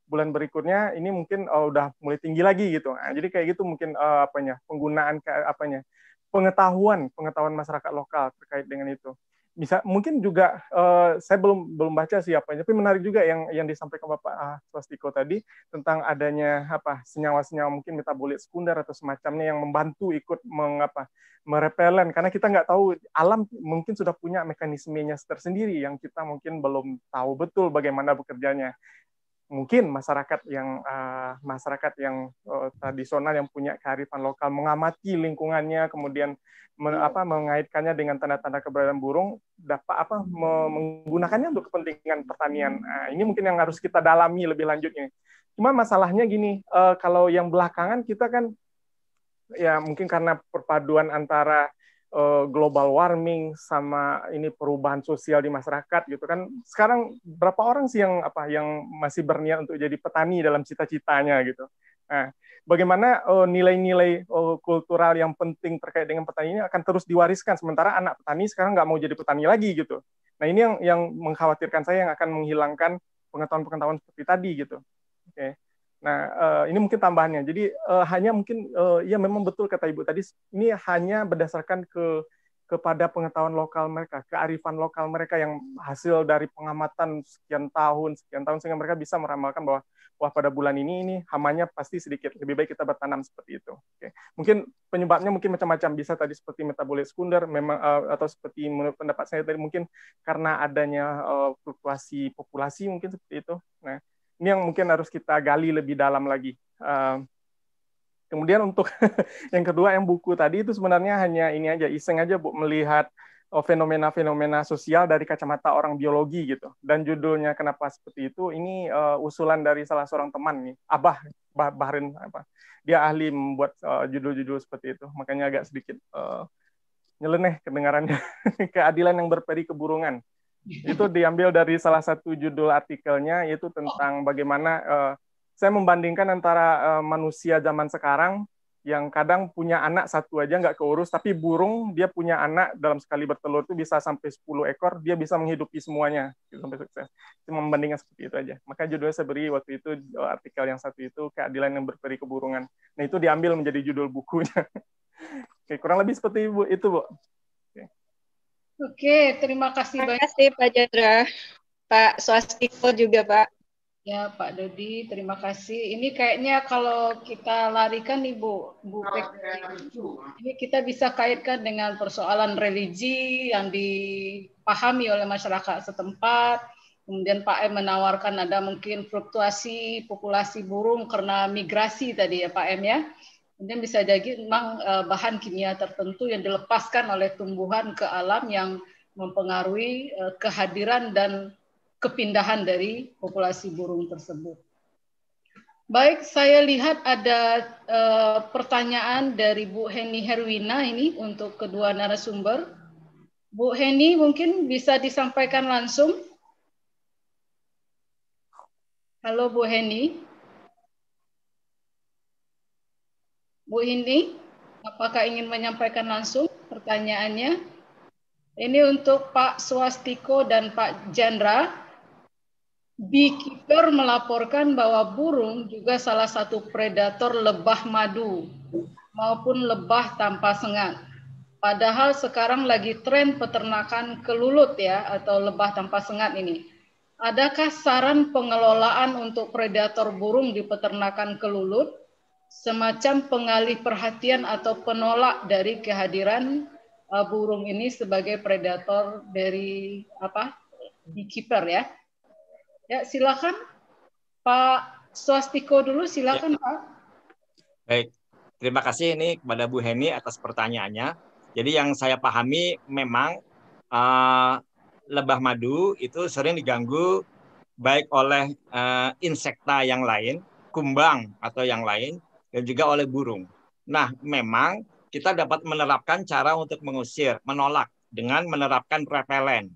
S6: bulan berikutnya ini mungkin uh, udah mulai tinggi lagi gitu. Nah, jadi kayak gitu mungkin uh, eh, apanya penggunaan apanya pengetahuan pengetahuan masyarakat lokal terkait dengan itu bisa mungkin juga uh, saya belum belum baca siapa tapi menarik juga yang yang disampaikan Bapak ah, Swastiko tadi tentang adanya apa senyawa-senyawa mungkin metabolit sekunder atau semacamnya yang membantu ikut mengapa merepelen karena kita nggak tahu alam mungkin sudah punya mekanismenya tersendiri yang kita mungkin belum tahu betul bagaimana bekerjanya mungkin masyarakat yang uh, masyarakat yang uh, tradisional yang punya kearifan lokal mengamati lingkungannya kemudian men, hmm. apa mengaitkannya dengan tanda-tanda keberadaan burung dapat apa menggunakannya untuk kepentingan pertanian. Nah, ini mungkin yang harus kita dalami lebih lanjutnya. Cuma masalahnya gini, uh, kalau yang belakangan kita kan ya mungkin karena perpaduan antara Eh, global warming sama ini perubahan sosial di masyarakat gitu kan sekarang berapa orang sih yang apa yang masih berniat untuk jadi petani dalam cita-citanya gitu nah bagaimana eh, nilai-nilai uh, kultural yang penting terkait dengan petani ini akan terus diwariskan sementara anak petani sekarang nggak mau jadi petani lagi gitu nah ini yang yang mengkhawatirkan saya yang akan menghilangkan pengetahuan-pengetahuan seperti tadi gitu oke okay. Nah, uh, ini mungkin tambahannya. Jadi uh, hanya mungkin uh, ya memang betul kata Ibu tadi ini hanya berdasarkan ke kepada pengetahuan lokal mereka, kearifan lokal mereka yang hasil dari pengamatan sekian tahun, sekian tahun sehingga mereka bisa meramalkan bahwa wah pada bulan ini ini hamanya pasti sedikit. Lebih baik kita bertanam seperti itu. Oke. Mungkin penyebabnya mungkin macam-macam bisa tadi seperti metabolis sekunder memang atau seperti menurut pendapat saya tadi mungkin karena adanya fluktuasi populasi mungkin seperti itu. Nah, ini yang mungkin harus kita gali lebih dalam lagi. Uh, kemudian untuk yang kedua yang buku tadi itu sebenarnya hanya ini aja iseng aja bu melihat oh, fenomena-fenomena sosial dari kacamata orang biologi gitu. Dan judulnya kenapa seperti itu? Ini uh, usulan dari salah seorang teman nih, Abah Bahrin apa. Dia ahli membuat eh, judul-judul uh, seperti itu. Makanya agak sedikit uh, nyeleneh kedengarannya. Keadilan yang berperi keburungan itu diambil dari salah satu judul artikelnya yaitu tentang bagaimana uh, saya membandingkan antara uh, manusia zaman sekarang yang kadang punya anak satu aja nggak keurus tapi burung dia punya anak dalam sekali bertelur itu bisa sampai 10 ekor dia bisa menghidupi semuanya gitu, sampai sukses itu membandingkan seperti itu aja maka judulnya saya beri waktu itu eh, artikel yang satu itu keadilan yang berperi keburungan nah itu diambil menjadi judul bukunya Oke, kurang lebih seperti itu bu
S4: Oke, terima kasih terima banyak. Terima kasih Pak Jadra. Pak Swastiko juga Pak. Ya Pak Dodi, terima kasih. Ini kayaknya kalau kita larikan nih Bu, Bu Pek, ini kita bisa kaitkan dengan persoalan religi yang dipahami oleh masyarakat setempat. Kemudian Pak M menawarkan ada mungkin fluktuasi populasi burung karena migrasi tadi ya Pak M ya. Kemudian bisa jadi memang eh, bahan kimia tertentu yang dilepaskan oleh tumbuhan ke alam yang mempengaruhi eh, kehadiran dan kepindahan dari populasi burung tersebut. Baik, saya lihat ada eh, pertanyaan dari Bu Heni Herwina ini untuk kedua narasumber. Bu Heni mungkin bisa disampaikan langsung. Halo Bu Heni. Bu Hindi, apakah ingin menyampaikan langsung pertanyaannya? Ini untuk Pak Swastiko dan Pak Jandra. Beekeeper melaporkan bahwa burung juga salah satu predator lebah madu maupun lebah tanpa sengat. Padahal sekarang lagi tren peternakan kelulut ya atau lebah tanpa sengat ini. Adakah saran pengelolaan untuk predator burung di peternakan kelulut semacam pengalih perhatian atau penolak dari kehadiran uh, burung ini sebagai predator dari apa beekeeper ya. Ya silakan Pak Swastiko dulu silakan ya. Pak.
S1: Baik, terima kasih ini kepada Bu Heni atas pertanyaannya. Jadi yang saya pahami memang uh, lebah madu itu sering diganggu baik oleh uh, insekta yang lain, kumbang atau yang lain, dan juga oleh burung. Nah, memang kita dapat menerapkan cara untuk mengusir, menolak dengan menerapkan repelen.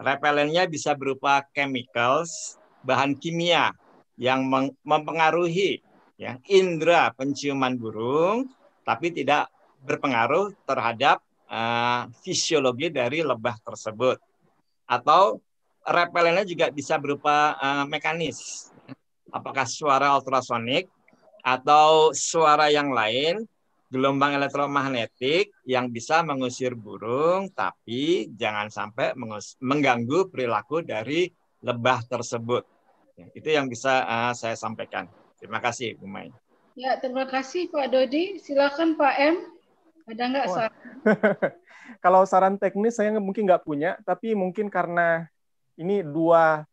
S1: Repelennya bisa berupa chemicals, bahan kimia yang mempengaruhi ya, indera penciuman burung, tapi tidak berpengaruh terhadap uh, fisiologi dari lebah tersebut. Atau repelennya juga bisa berupa uh, mekanis, apakah suara ultrasonik atau suara yang lain gelombang elektromagnetik yang bisa mengusir burung tapi jangan sampai mengganggu perilaku dari lebah tersebut. Ya, itu yang bisa uh, saya sampaikan.
S6: Terima kasih
S1: Bu Mai.
S4: Ya, terima kasih Pak Dodi. Silakan Pak M. Ada nggak oh. saran?
S6: Kalau saran teknis saya mungkin nggak punya, tapi mungkin karena ini dua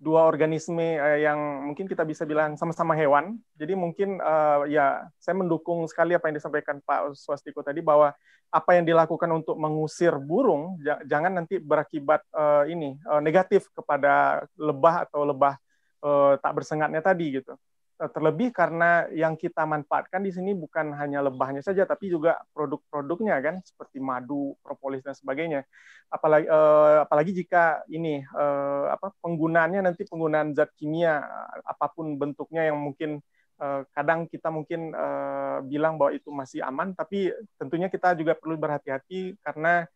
S6: dua organisme eh, yang mungkin kita bisa bilang sama-sama hewan. Jadi mungkin uh, ya saya mendukung sekali apa yang disampaikan Pak Swastiko tadi bahwa apa yang dilakukan untuk mengusir burung jangan nanti berakibat uh, ini uh, negatif kepada lebah atau lebah uh, tak bersengatnya tadi gitu. Eh, terlebih karena yang kita manfaatkan di sini bukan hanya lebahnya saja tapi juga produk-produknya kan seperti madu, propolis dan sebagainya. Apalagi eh, apalagi jika ini eh, apa penggunaannya nanti penggunaan zat kimia apapun bentuknya yang mungkin eh, kadang kita mungkin eh, bilang bahwa itu masih aman tapi tentunya kita juga perlu berhati-hati karena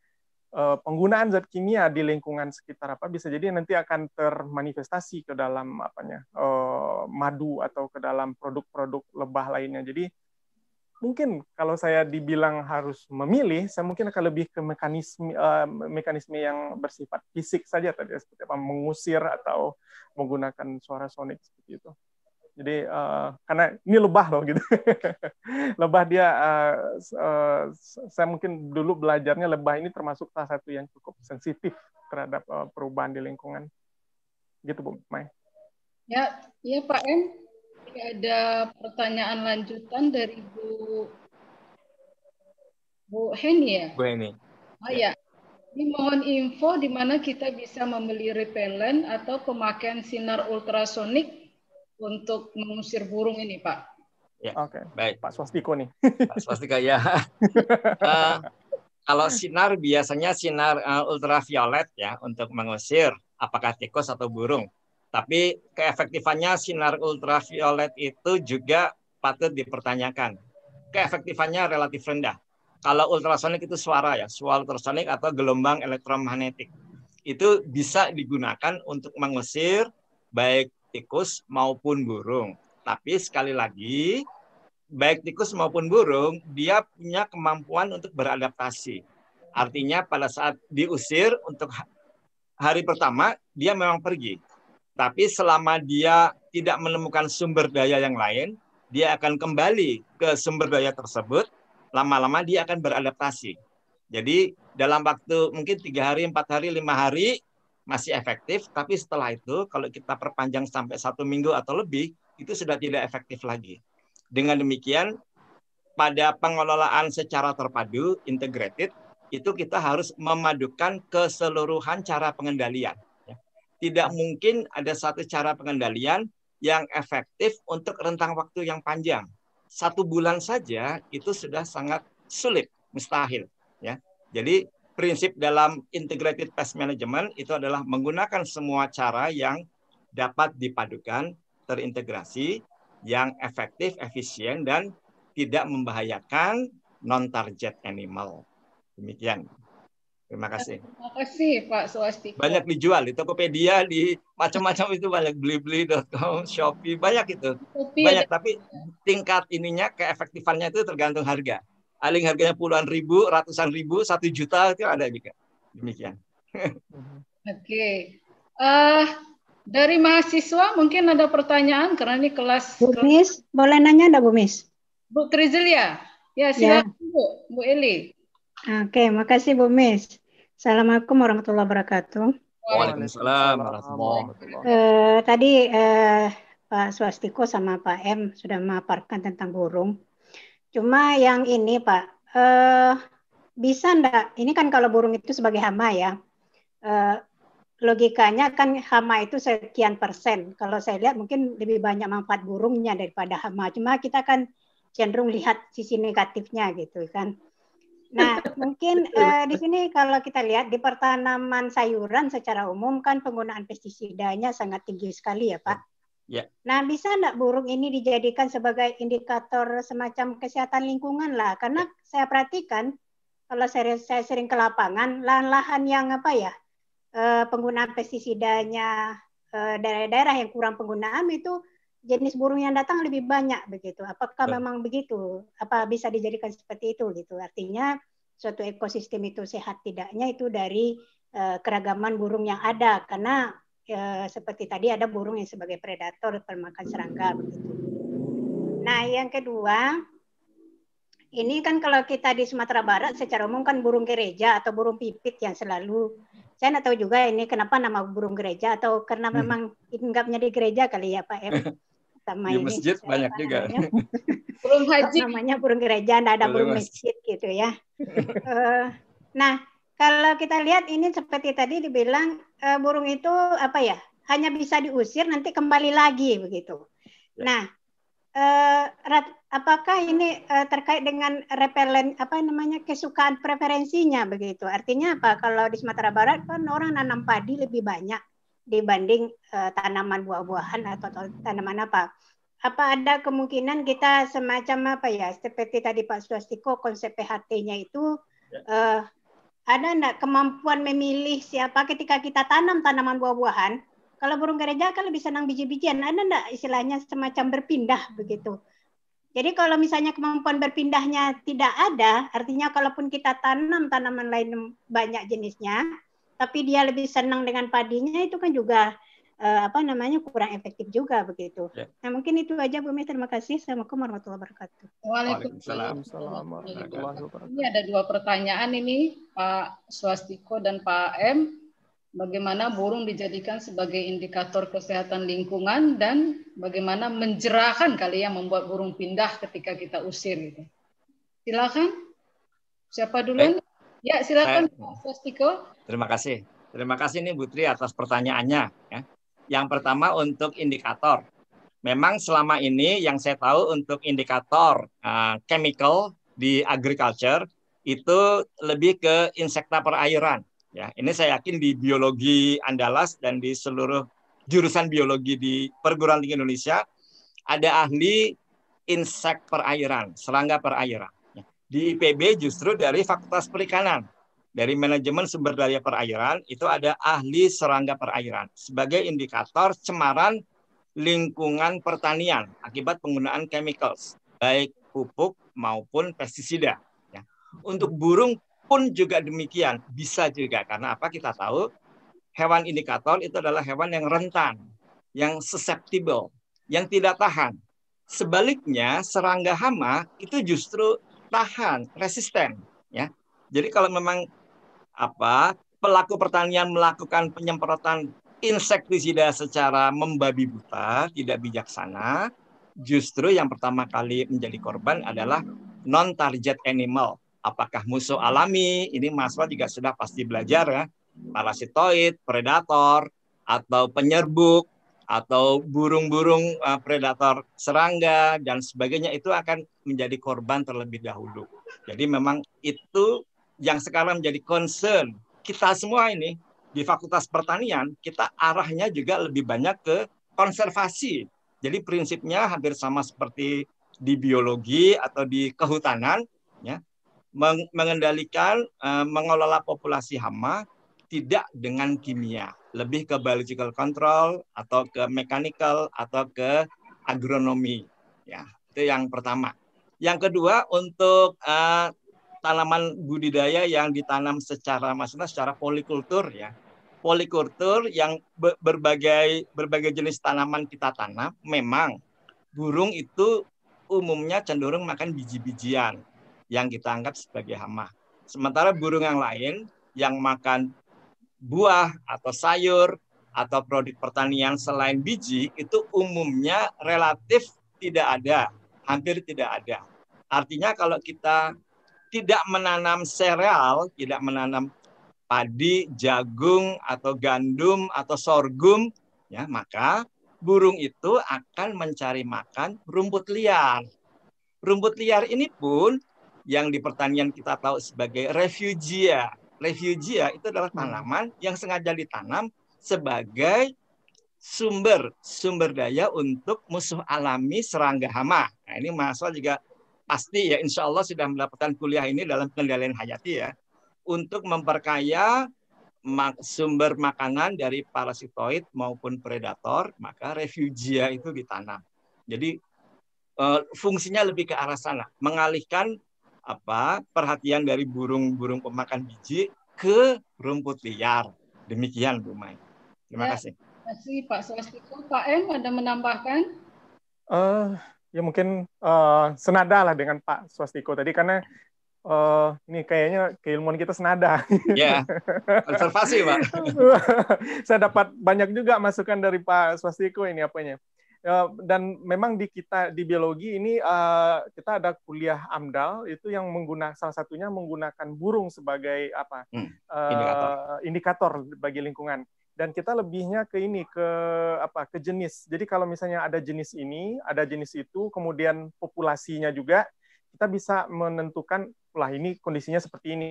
S6: Eh, penggunaan zat kimia di lingkungan sekitar apa bisa jadi nanti akan termanifestasi ke dalam apanya eh, madu atau ke dalam produk-produk lebah lainnya. Jadi mungkin kalau saya dibilang harus memilih, saya mungkin akan lebih ke mekanisme eh, mekanisme yang bersifat fisik saja tadi seperti apa mengusir atau menggunakan suara sonik seperti itu. Jadi uh, karena ini lebah loh gitu. lebah dia uh, uh, saya mungkin dulu belajarnya lebah ini termasuk salah satu yang cukup sensitif terhadap uh, perubahan di lingkungan. Gitu Bu Mai.
S4: Ya, ya Pak M. ada pertanyaan lanjutan dari Bu Bu Heni ya? Bu Heni. Oh ya. ya. Ini mohon info di mana kita bisa membeli repellent atau pemakaian sinar ultrasonik untuk mengusir burung ini, Pak.
S6: Ya. Oke. Okay. Baik. Pak Swastiko nih. Pak Swastiko ya.
S1: uh, kalau sinar biasanya sinar uh, ultraviolet ya untuk mengusir apakah tikus atau burung. Tapi keefektifannya sinar ultraviolet itu juga patut dipertanyakan. Keefektifannya relatif rendah. Kalau ultrasonik itu suara ya, suara ultrasonik atau gelombang elektromagnetik. Itu bisa digunakan untuk mengusir baik tikus maupun burung. Tapi sekali lagi, baik tikus maupun burung, dia punya kemampuan untuk beradaptasi. Artinya pada saat diusir untuk hari pertama, dia memang pergi. Tapi selama dia tidak menemukan sumber daya yang lain, dia akan kembali ke sumber daya tersebut, lama-lama dia akan beradaptasi. Jadi dalam waktu mungkin tiga hari, empat hari, lima hari, masih efektif, tapi setelah itu kalau kita perpanjang sampai satu minggu atau lebih, itu sudah tidak efektif lagi. Dengan demikian, pada pengelolaan secara terpadu, integrated, itu kita harus memadukan keseluruhan cara pengendalian. Ya. Tidak mungkin ada satu cara pengendalian yang efektif untuk rentang waktu yang panjang. Satu bulan saja itu sudah sangat sulit, mustahil. Ya. Jadi prinsip dalam integrated pest management itu adalah menggunakan semua cara yang dapat dipadukan, terintegrasi, yang efektif, efisien, dan tidak membahayakan non-target animal. Demikian. Terima kasih.
S4: Terima kasih Pak Swastiko. Banyak
S1: dijual di Tokopedia, di macam-macam itu banyak blibli.com, Shopee, banyak itu. Shopee banyak tapi tingkat ininya keefektifannya itu tergantung harga ada harganya puluhan ribu, ratusan ribu, satu juta itu ada juga Demikian. Oke.
S4: Okay. Uh, eh, dari mahasiswa mungkin ada pertanyaan karena ini kelas. Bu Miss,
S5: boleh nanya enggak Bu Mis?
S4: Bu Krizelia. Ya, ya, silakan ya. Bu, Bu Eli.
S5: Oke, okay, makasih Bu Miss. Assalamualaikum warahmatullahi wabarakatuh.
S7: Waalaikumsalam warahmatullahi wabarakatuh.
S5: Eh, tadi uh, Pak Swastiko sama Pak M sudah memaparkan tentang burung. Cuma yang ini Pak, uh, bisa ndak? Ini kan kalau burung itu sebagai hama ya, uh, logikanya kan hama itu sekian persen. Kalau saya lihat mungkin lebih banyak manfaat burungnya daripada hama. Cuma kita kan cenderung lihat sisi negatifnya gitu kan. Nah, mungkin uh, di sini kalau kita lihat di pertanaman sayuran secara umum kan penggunaan pestisidanya sangat tinggi sekali ya, Pak. Ya. Nah, bisa enggak burung ini dijadikan sebagai indikator semacam kesehatan lingkungan lah? Karena ya. saya perhatikan kalau saya, saya sering ke lapangan, lahan-lahan yang apa ya, eh, penggunaan pestisidanya eh, daerah-daerah yang kurang penggunaan itu jenis burung yang datang lebih banyak begitu. Apakah ya. memang begitu? Apa bisa dijadikan seperti itu gitu? Artinya suatu ekosistem itu sehat tidaknya itu dari eh, keragaman burung yang ada karena ya, seperti tadi ada burung yang sebagai predator termakan serangga begitu. Nah, yang kedua, ini kan kalau kita di Sumatera Barat secara umum kan burung gereja atau burung pipit yang selalu saya nggak tahu juga ini kenapa nama burung gereja atau karena hmm. memang hinggapnya di gereja kali ya Pak M. Ya. Sama di masjid
S1: ini, banyak juga. Ya.
S5: burung haji. Namanya burung gereja, nggak ada Boleh burung masjid gitu ya. Eh, nah, kalau kita lihat ini seperti tadi dibilang Eh, burung itu apa ya hanya bisa diusir nanti kembali lagi begitu. Ya. Nah, eh, rat, apakah ini eh, terkait dengan repelen apa namanya kesukaan preferensinya begitu? Artinya apa? Hmm. Kalau di Sumatera Barat kan orang nanam padi lebih banyak dibanding tanaman buah-buahan atau tanaman apa? Apa ada kemungkinan kita semacam apa ya seperti tadi Pak Swastiko konsep PHT-nya itu uh, ada enggak kemampuan memilih siapa ketika kita tanam tanaman buah-buahan? Kalau burung gereja kan lebih senang biji-bijian. Ada enggak istilahnya semacam berpindah begitu? Jadi kalau misalnya kemampuan berpindahnya tidak ada, artinya kalaupun kita tanam tanaman lain banyak jenisnya, tapi dia lebih senang dengan padinya itu kan juga uh, apa namanya kurang efektif juga begitu. Yeah. Nah mungkin itu aja Bu Mi. Terima kasih. Assalamualaikum warahmatullahi wabarakatuh. Waalaikumsalam.
S4: Waalaikumsalam. Ini ada dua pertanyaan ini Pak Swastiko dan Pak M. Bagaimana burung dijadikan sebagai indikator kesehatan lingkungan dan bagaimana menjerahkan kali yang membuat burung pindah ketika kita usir gitu. Silakan.
S1: Siapa duluan? Eh.
S4: Ya, silakan Pak Swastiko.
S1: Terima kasih. Terima kasih nih Butri atas pertanyaannya. Ya. Yang pertama untuk indikator. Memang selama ini yang saya tahu untuk indikator uh, chemical di agriculture itu lebih ke insekta perairan. Ya, ini saya yakin di biologi Andalas dan di seluruh jurusan biologi di perguruan tinggi Indonesia ada ahli insek perairan, serangga perairan. Ya. Di IPB justru dari Fakultas Perikanan dari manajemen sumber daya perairan itu ada ahli serangga perairan sebagai indikator cemaran lingkungan pertanian akibat penggunaan chemicals baik pupuk maupun pestisida. Ya. Untuk burung pun juga demikian bisa juga karena apa kita tahu hewan indikator itu adalah hewan yang rentan, yang susceptible, yang tidak tahan. Sebaliknya serangga hama itu justru tahan, resisten. Ya, jadi kalau memang apa pelaku pertanian melakukan penyemprotan insektisida secara membabi buta, tidak bijaksana, justru yang pertama kali menjadi korban adalah non target animal. Apakah musuh alami? Ini mahasiswa juga sudah pasti belajar ya. Parasitoid, predator, atau penyerbuk, atau burung-burung eh, predator serangga dan sebagainya itu akan menjadi korban terlebih dahulu. Jadi memang itu yang sekarang menjadi concern kita semua ini di Fakultas Pertanian, kita arahnya juga lebih banyak ke konservasi. Jadi prinsipnya hampir sama seperti di biologi atau di kehutanan, ya, mengendalikan, eh, mengelola populasi hama tidak dengan kimia, lebih ke biological control atau ke mechanical atau ke agronomi. Ya, itu yang pertama. Yang kedua untuk uh, tanaman budidaya yang ditanam secara maksudnya secara polikultur ya. Polikultur yang berbagai berbagai jenis tanaman kita tanam memang burung itu umumnya cenderung makan biji-bijian yang kita anggap sebagai hama. Sementara burung yang lain yang makan buah atau sayur atau produk pertanian selain biji itu umumnya relatif tidak ada, hampir tidak ada. Artinya kalau kita tidak menanam sereal, tidak menanam padi, jagung atau gandum atau sorghum, ya maka burung itu akan mencari makan rumput liar. Rumput liar ini pun yang di pertanian kita tahu sebagai refugia. Refugia itu adalah hmm. tanaman yang sengaja ditanam sebagai sumber sumber daya untuk musuh alami serangga hama. Nah, ini masalah juga pasti ya insya Allah sudah mendapatkan kuliah ini dalam pengendalian hayati ya untuk memperkaya sumber makanan dari parasitoid maupun predator maka refugia itu ditanam jadi eh, fungsinya lebih ke arah sana mengalihkan apa perhatian dari burung-burung pemakan biji ke rumput liar demikian Bu Mai
S6: terima ya. kasih
S4: terima kasih Pak Swastiko Pak M ada menambahkan
S6: uh, ya mungkin uh, senada lah dengan Pak Swastiko tadi karena uh, ini kayaknya keilmuan kita senada. Ya, yeah. observasi Pak. Saya dapat banyak juga masukan dari Pak Swastiko ini apanya. Uh, dan memang di kita di biologi ini uh, kita ada kuliah AMDAL itu yang menggunakan salah satunya menggunakan burung sebagai apa hmm, indikator. Uh, indikator bagi lingkungan dan kita lebihnya ke ini ke apa ke jenis. Jadi kalau misalnya ada jenis ini, ada jenis itu, kemudian populasinya juga kita bisa menentukan lah ini kondisinya seperti ini.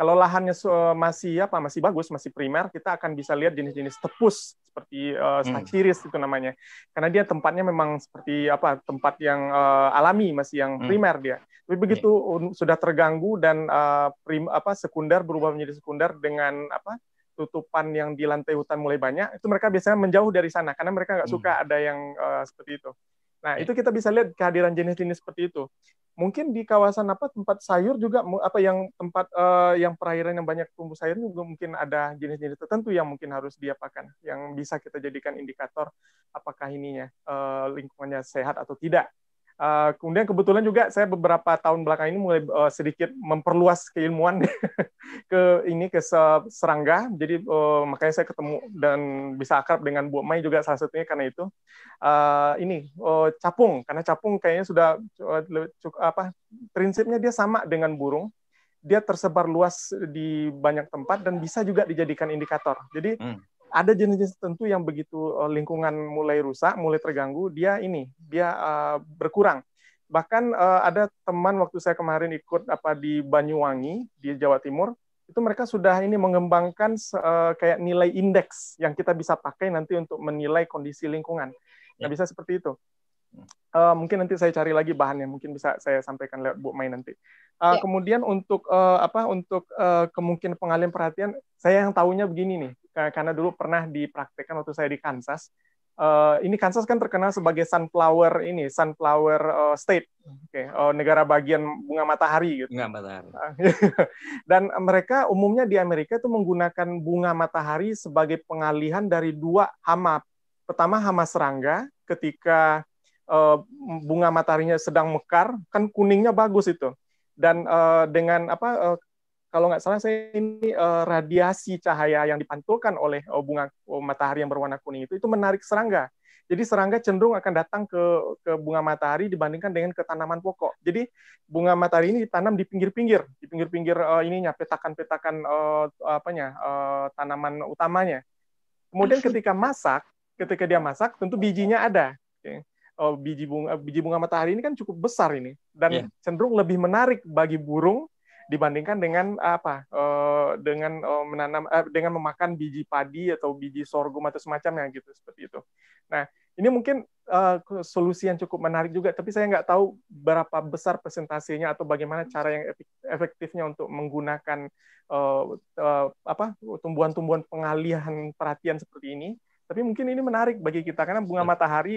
S6: Kalau lahannya eh, masih apa masih bagus, masih primer, kita akan bisa lihat jenis-jenis tepus seperti uh, hmm. itu namanya. Karena dia tempatnya memang seperti apa tempat yang uh, alami masih yang hmm. primer dia. Tapi begitu hmm. sudah terganggu dan uh, prim, apa sekunder berubah menjadi sekunder dengan apa tutupan yang di lantai hutan mulai banyak, itu mereka biasanya menjauh dari sana karena mereka nggak hmm. suka hmm. ada yang uh, seperti itu. Nah, itu kita bisa lihat kehadiran jenis-jenis seperti itu. Mungkin di kawasan apa tempat sayur juga apa yang tempat uh, yang perairan yang banyak tumbuh sayur juga mungkin ada jenis-jenis tertentu yang mungkin harus diapakan yang bisa kita jadikan indikator apakah ininya uh, lingkungannya sehat atau tidak Eh, kemudian kebetulan juga saya beberapa tahun belakang ini mulai uh, sedikit memperluas keilmuan ke ini ke serangga. Jadi uh, makanya saya ketemu dan bisa akrab dengan Bu Mai juga salah satunya karena itu. Uh, ini uh, capung karena capung kayaknya sudah uh, apa prinsipnya dia sama dengan burung. Dia tersebar luas di banyak tempat dan bisa juga dijadikan indikator. Jadi hmm ada jenis-jenis tertentu yang begitu eh, lingkungan mulai rusak, mulai terganggu, dia ini, dia uh, berkurang. Bahkan uh, ada teman waktu saya kemarin ikut apa di Banyuwangi di Jawa Timur, itu mereka sudah ini mengembangkan uh, kayak nilai indeks yang kita bisa pakai nanti untuk menilai kondisi lingkungan. Nah, ya. bisa seperti itu. Uh, mungkin nanti saya cari lagi bahannya, mungkin bisa saya sampaikan lewat Bu Mai nanti. Uh, eh, yeah. Kemudian untuk uh, apa untuk uh, kemungkinan pengalihan perhatian, saya yang tahunya begini nih, karena dulu pernah dipraktekkan waktu saya di Kansas. Uh, ini Kansas kan terkenal sebagai sunflower ini, sunflower uh, state, okay. uh, negara bagian bunga matahari gitu. Bunga matahari. Ah, dan mereka umumnya di Amerika itu menggunakan bunga matahari sebagai pengalihan dari dua hama. Pertama hama serangga, ketika uh, bunga mataharinya sedang mekar, kan kuningnya bagus itu dan uh, dengan apa uh, kalau nggak salah saya ini uh, radiasi cahaya yang dipantulkan oleh uh, bunga uh, matahari yang berwarna kuning itu itu menarik serangga. Jadi serangga cenderung akan datang ke ke bunga matahari dibandingkan dengan ke tanaman pokok. Jadi bunga matahari ini ditanam di pinggir-pinggir, di pinggir-pinggir uh, ininya petakan-petakan uh, apanya uh, tanaman utamanya.
S5: Kemudian ketika
S6: masak, ketika dia masak tentu bijinya ada. Okay uh, biji bunga biji bunga matahari ini kan cukup besar ini dan yeah. cenderung lebih menarik bagi burung dibandingkan dengan apa uh, dengan uh, menanam uh, dengan memakan biji padi atau biji sorghum atau semacamnya gitu seperti itu. Nah ini mungkin uh, solusi yang cukup menarik juga, tapi saya nggak tahu berapa besar presentasinya atau bagaimana cara yang efektifnya untuk menggunakan uh, uh, apa tumbuhan-tumbuhan pengalihan perhatian seperti ini tapi mungkin ini menarik bagi kita karena bunga iya. matahari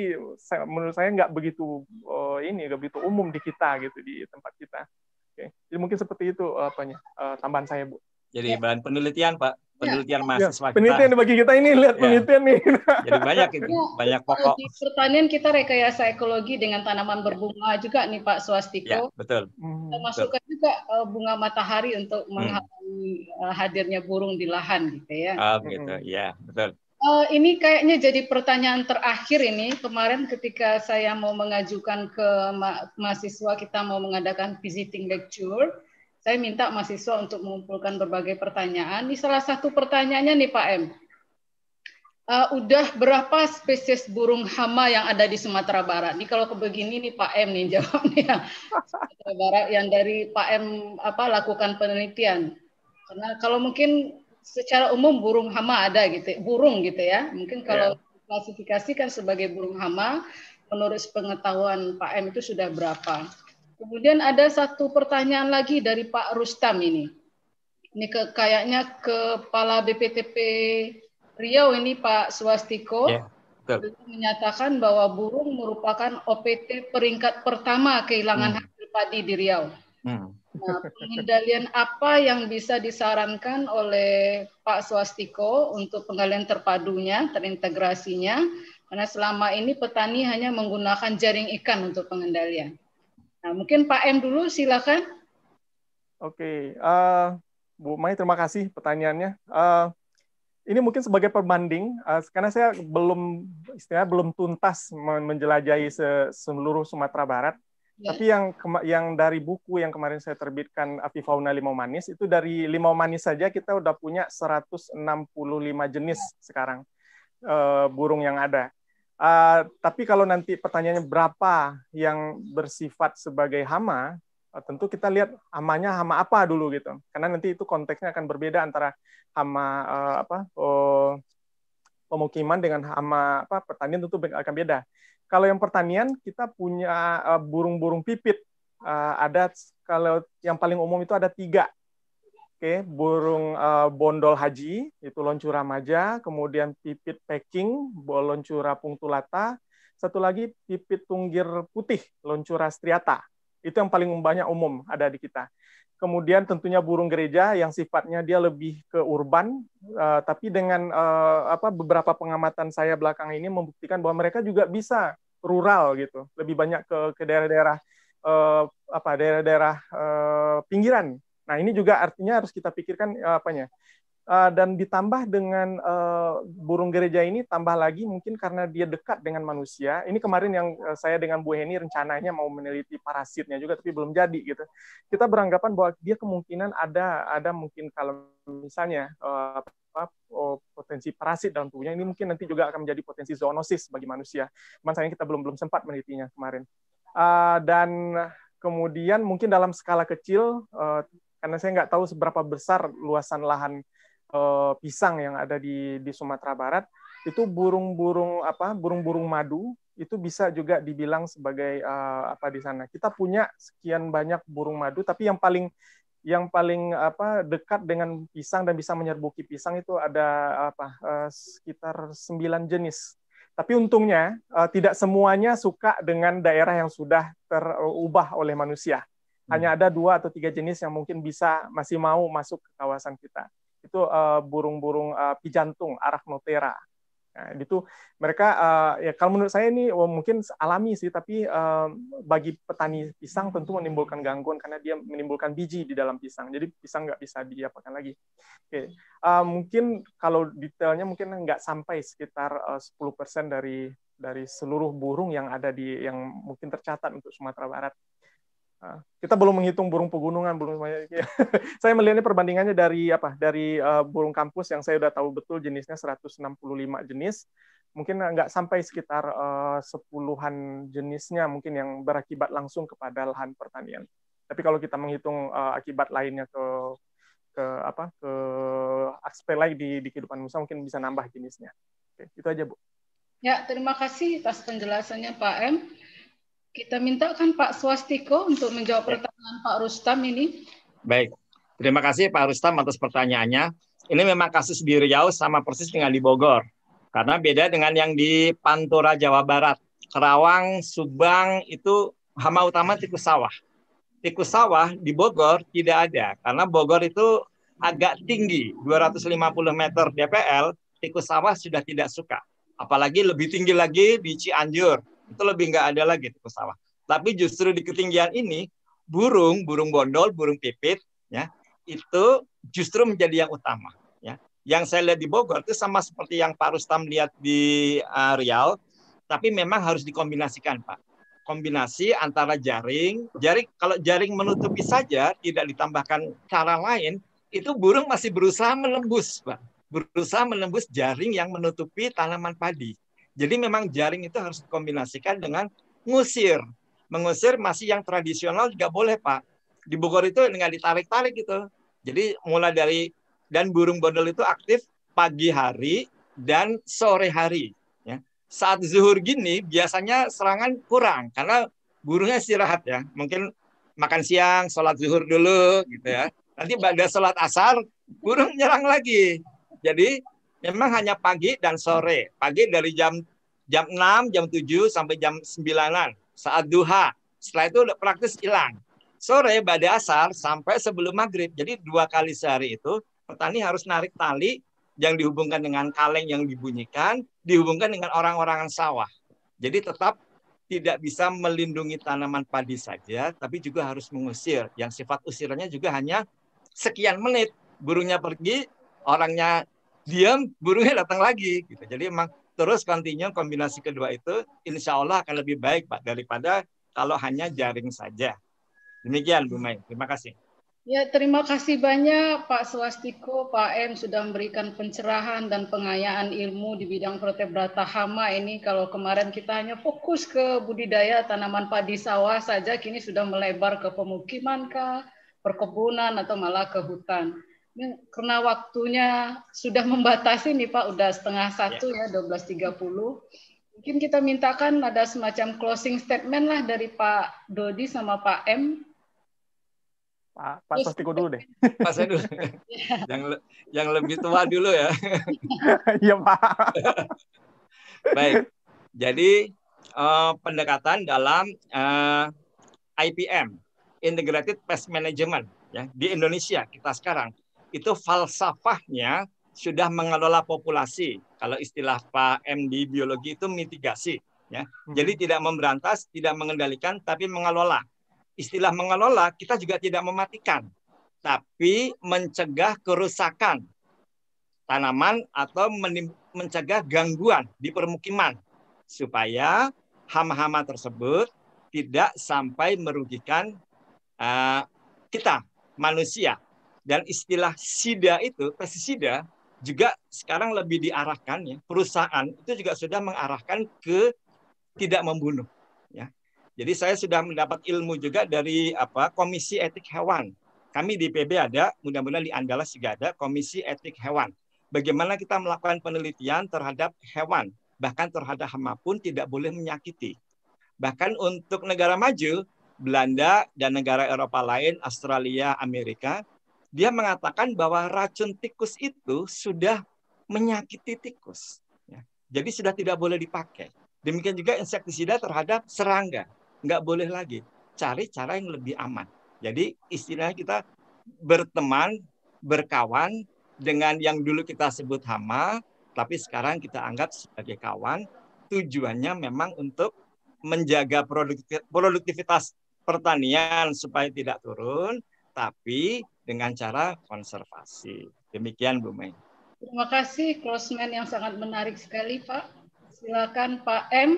S6: menurut saya nggak begitu uh, ini nggak begitu umum di kita gitu di tempat kita Oke. Jadi mungkin seperti itu eh, apanya uh, tambahan saya Bu.
S1: Jadi ya. bahan penelitian Pak, ya. penelitian ya. mahasiswa. Ya, penelitian kita.
S6: bagi kita ini lihat ya. penelitian nih. Jadi banyak itu, ya. banyak pokok. Di
S4: pertanian kita rekayasa ekologi dengan tanaman berbunga juga nih Pak Swastiko. Ya,
S6: betul. Hmm.
S4: termasuk juga bunga matahari untuk hmm. menghalangi hmm. hadirnya burung di lahan gitu ya. Oh, gitu.
S1: Hmm. Ya, betul.
S4: Uh, ini kayaknya jadi pertanyaan terakhir ini. Kemarin ketika saya mau mengajukan ke ma mahasiswa kita mau mengadakan visiting lecture, saya minta mahasiswa untuk mengumpulkan berbagai pertanyaan. Ini salah satu pertanyaannya nih Pak M. Uh, udah berapa spesies burung hama yang ada di Sumatera Barat? Ini kalau kebegini nih Pak M nih jawabnya. Sumatera Barat yang dari Pak M apa lakukan penelitian. Karena kalau mungkin secara umum burung hama ada gitu, burung gitu ya. Mungkin ya. kalau yeah. klasifikasikan sebagai burung hama, menurut pengetahuan Pak M itu sudah berapa. Kemudian ada satu pertanyaan lagi dari Pak Rustam ini. Ini ke, kayaknya kepala BPTP Riau ini Pak Swastiko yeah, ya, menyatakan bahwa burung merupakan OPT peringkat pertama kehilangan hmm. hasil padi di Riau. Hmm. Eh, pengendalian apa yang bisa disarankan oleh Pak Swastiko untuk pengendalian terpadunya, terintegrasinya? Karena selama ini petani hanya menggunakan jaring ikan untuk pengendalian. Nah, mungkin Pak M dulu silakan.
S6: Oke, uh, Bu Mai terima kasih pertanyaannya. Uh, ini mungkin sebagai perbanding, uh, karena saya belum istilah belum tuntas menjelajahi seluruh Sumatera Barat tapi iya. yang yang dari buku yang kemarin saya terbitkan Avifauna Limau Manis itu dari limau manis saja kita udah punya 165 jenis iya. sekarang uh, burung yang ada. Uh, tapi kalau nanti pertanyaannya berapa yang bersifat sebagai hama, uh, tentu kita lihat hamanya hama apa dulu gitu. Karena nanti itu konteksnya akan berbeda antara hama uh, apa uh, pemukiman dengan hama apa pertanian tentu akan beda. Kalau yang pertanian kita punya eh, burung-burung pipit. Eh, ada kalau yang paling umum itu ada tiga. Oke, burung eh, bondol haji itu loncura maja, kemudian pipit peking, loncura pungtulata, satu lagi pipit tunggir putih, loncura striata. Itu yang paling banyak umum ada di kita. Kemudian tentunya burung gereja yang sifatnya dia lebih ke urban, uh, tapi dengan uh, apa beberapa pengamatan saya belakang ini membuktikan bahwa mereka juga bisa rural gitu, lebih banyak ke ke daerah-daerah uh, apa daerah-daerah uh, pinggiran. Nah ini juga artinya harus kita pikirkan uh, apanya Eh, dan ditambah dengan eh, burung gereja ini tambah lagi mungkin karena dia dekat dengan manusia. Ini kemarin yang eh, saya dengan Bu Heni rencananya mau meneliti parasitnya juga tapi belum jadi gitu. Kita beranggapan bahwa dia kemungkinan ada ada mungkin kalau misalnya oh, potensi parasit dalam tubuhnya ini mungkin nanti juga akan menjadi potensi zoonosis bagi manusia. Cuman sayang kita belum belum sempat menelitinya kemarin. dan kemudian mungkin dalam skala kecil karena saya nggak tahu seberapa besar luasan lahan uh, pisang yang ada di di Sumatera Barat itu burung-burung apa burung-burung madu itu bisa juga dibilang sebagai uh, apa di sana kita punya sekian banyak burung madu tapi yang paling yang paling apa dekat dengan pisang dan bisa menyerbuki pisang itu ada apa uh, sekitar sembilan jenis tapi untungnya uh, tidak semuanya suka dengan daerah yang sudah terubah oleh manusia hanya hmm. ada dua atau tiga jenis yang mungkin bisa masih mau masuk ke kawasan kita itu eh, burung-burung uh, uh, pijantung arachnotera. Nah, itu mereka uh, ya kalau menurut saya ini oh, mungkin alami sih tapi uh, bagi petani pisang tentu menimbulkan gangguan karena dia menimbulkan biji di dalam pisang jadi pisang nggak bisa diapakan lagi oke okay. uh, mungkin kalau detailnya mungkin nggak sampai sekitar uh, 10% dari dari seluruh burung yang ada di yang mungkin tercatat untuk Sumatera Barat Ah, kita belum menghitung burung pegunungan, belum burung saya melihatnya perbandingannya dari apa? Dari uh, burung kampus yang saya sudah tahu betul jenisnya 165 jenis, mungkin nggak sampai sekitar uh, jenisnya mungkin yang berakibat langsung kepada lahan pertanian. Tapi kalau kita menghitung uh, akibat lainnya ke ke apa ke aspek lain di, di kehidupan manusia mungkin bisa nambah jenisnya. Oke, itu aja Bu.
S4: Ya, terima kasih atas penjelasannya Pak M. Kita minta kan Pak Swastiko untuk menjawab pertanyaan Pak Rustam ini.
S6: Baik,
S1: terima kasih Pak Rustam atas pertanyaannya. Ini memang kasus di Riau sama persis dengan di Bogor. Karena beda dengan yang di Pantura, Jawa Barat. Kerawang, Subang itu hama utama tikus sawah. Tikus sawah di Bogor tidak ada. Karena Bogor itu agak tinggi, 250 meter DPL, tikus sawah sudah tidak suka. Apalagi lebih tinggi lagi di Cianjur, itu lebih nggak ada lagi tikus sawah. Tapi justru di ketinggian ini burung, burung bondol, burung pipit, ya itu justru menjadi yang utama. Ya. Yang saya lihat di Bogor itu sama seperti yang Pak Rustam lihat di uh, Riau, tapi memang harus dikombinasikan Pak. Kombinasi antara jaring, jaring kalau jaring menutupi saja tidak ditambahkan cara lain, itu burung masih berusaha menembus Pak berusaha menembus jaring yang menutupi tanaman padi. Jadi memang jaring itu harus dikombinasikan dengan ngusir. Mengusir masih yang tradisional juga boleh, Pak. Di Bogor itu dengan ditarik-tarik gitu. Jadi mulai dari dan burung bondol itu aktif pagi hari dan sore hari. Ya. Saat zuhur gini biasanya serangan kurang karena burungnya istirahat ya. Mungkin makan siang, sholat zuhur dulu gitu ya. Nanti pada sholat asar burung nyerang lagi. Jadi memang hanya pagi dan sore. Pagi dari jam jam 6, jam 7 sampai jam 9-an saat duha. Setelah itu praktis hilang. Sore pada asar sampai sebelum maghrib. Jadi dua kali sehari itu petani harus narik tali yang dihubungkan dengan kaleng yang dibunyikan, dihubungkan dengan orang orang sawah. Jadi tetap tidak bisa melindungi tanaman padi saja, tapi juga harus mengusir. Yang sifat usirannya juga hanya sekian menit. Burungnya pergi, orangnya diam burungnya datang lagi gitu. Jadi emang terus kontinu kombinasi kedua itu insya Allah akan lebih baik Pak daripada kalau hanya jaring saja. Demikian Bu Mai, terima kasih.
S4: Ya, terima kasih banyak Pak Swastiko, Pak M sudah memberikan pencerahan dan pengayaan ilmu di bidang vertebrata hama ini. Kalau kemarin kita hanya fokus ke budidaya tanaman padi sawah saja, kini sudah melebar ke pemukiman kah, perkebunan atau malah ke hutan karena waktunya sudah membatasi nih Pak, udah setengah ya. satu ya, ya 12.30. Mungkin kita mintakan ada semacam closing statement lah dari Pak Dodi sama Pak M.
S6: Pak, Pak Sostiko dulu deh.
S1: Pak saya dulu. yang, yang lebih tua dulu ya.
S6: Iya Pak.
S1: Baik, jadi uh, pendekatan dalam uh, eh, IPM, Integrated Pest Management ya di Indonesia kita sekarang itu falsafahnya sudah mengelola populasi. Kalau istilah Pak MD biologi itu mitigasi, ya. Hmm. Jadi tidak memberantas, tidak mengendalikan, tapi mengelola. Istilah mengelola kita juga tidak mematikan, tapi mencegah kerusakan tanaman atau mencegah gangguan di permukiman supaya hama-hama tersebut tidak sampai merugikan uh, kita manusia dan istilah sida itu, pestisida juga sekarang lebih diarahkan ya. Perusahaan itu juga sudah mengarahkan ke tidak membunuh ya. Jadi saya sudah mendapat ilmu juga dari apa Komisi Etik Hewan. Kami di PB ada, mudah-mudahan di Andalas juga ada Komisi Etik Hewan. Bagaimana kita melakukan penelitian terhadap hewan, bahkan terhadap hama pun tidak boleh menyakiti. Bahkan untuk negara maju, Belanda dan negara Eropa lain, Australia, Amerika, dia mengatakan bahwa racun tikus itu sudah menyakiti tikus. Ya. Jadi sudah tidak boleh dipakai. Demikian juga insektisida terhadap serangga. Nggak boleh lagi. Cari cara yang lebih aman. Jadi istilahnya kita berteman, berkawan dengan yang dulu kita sebut hama, tapi sekarang kita anggap sebagai kawan. Tujuannya memang untuk menjaga produktivitas pertanian supaya tidak turun, tapi dengan cara konservasi. Demikian Bu Mei.
S4: Terima kasih Crossman yang sangat menarik sekali Pak. Silakan Pak M.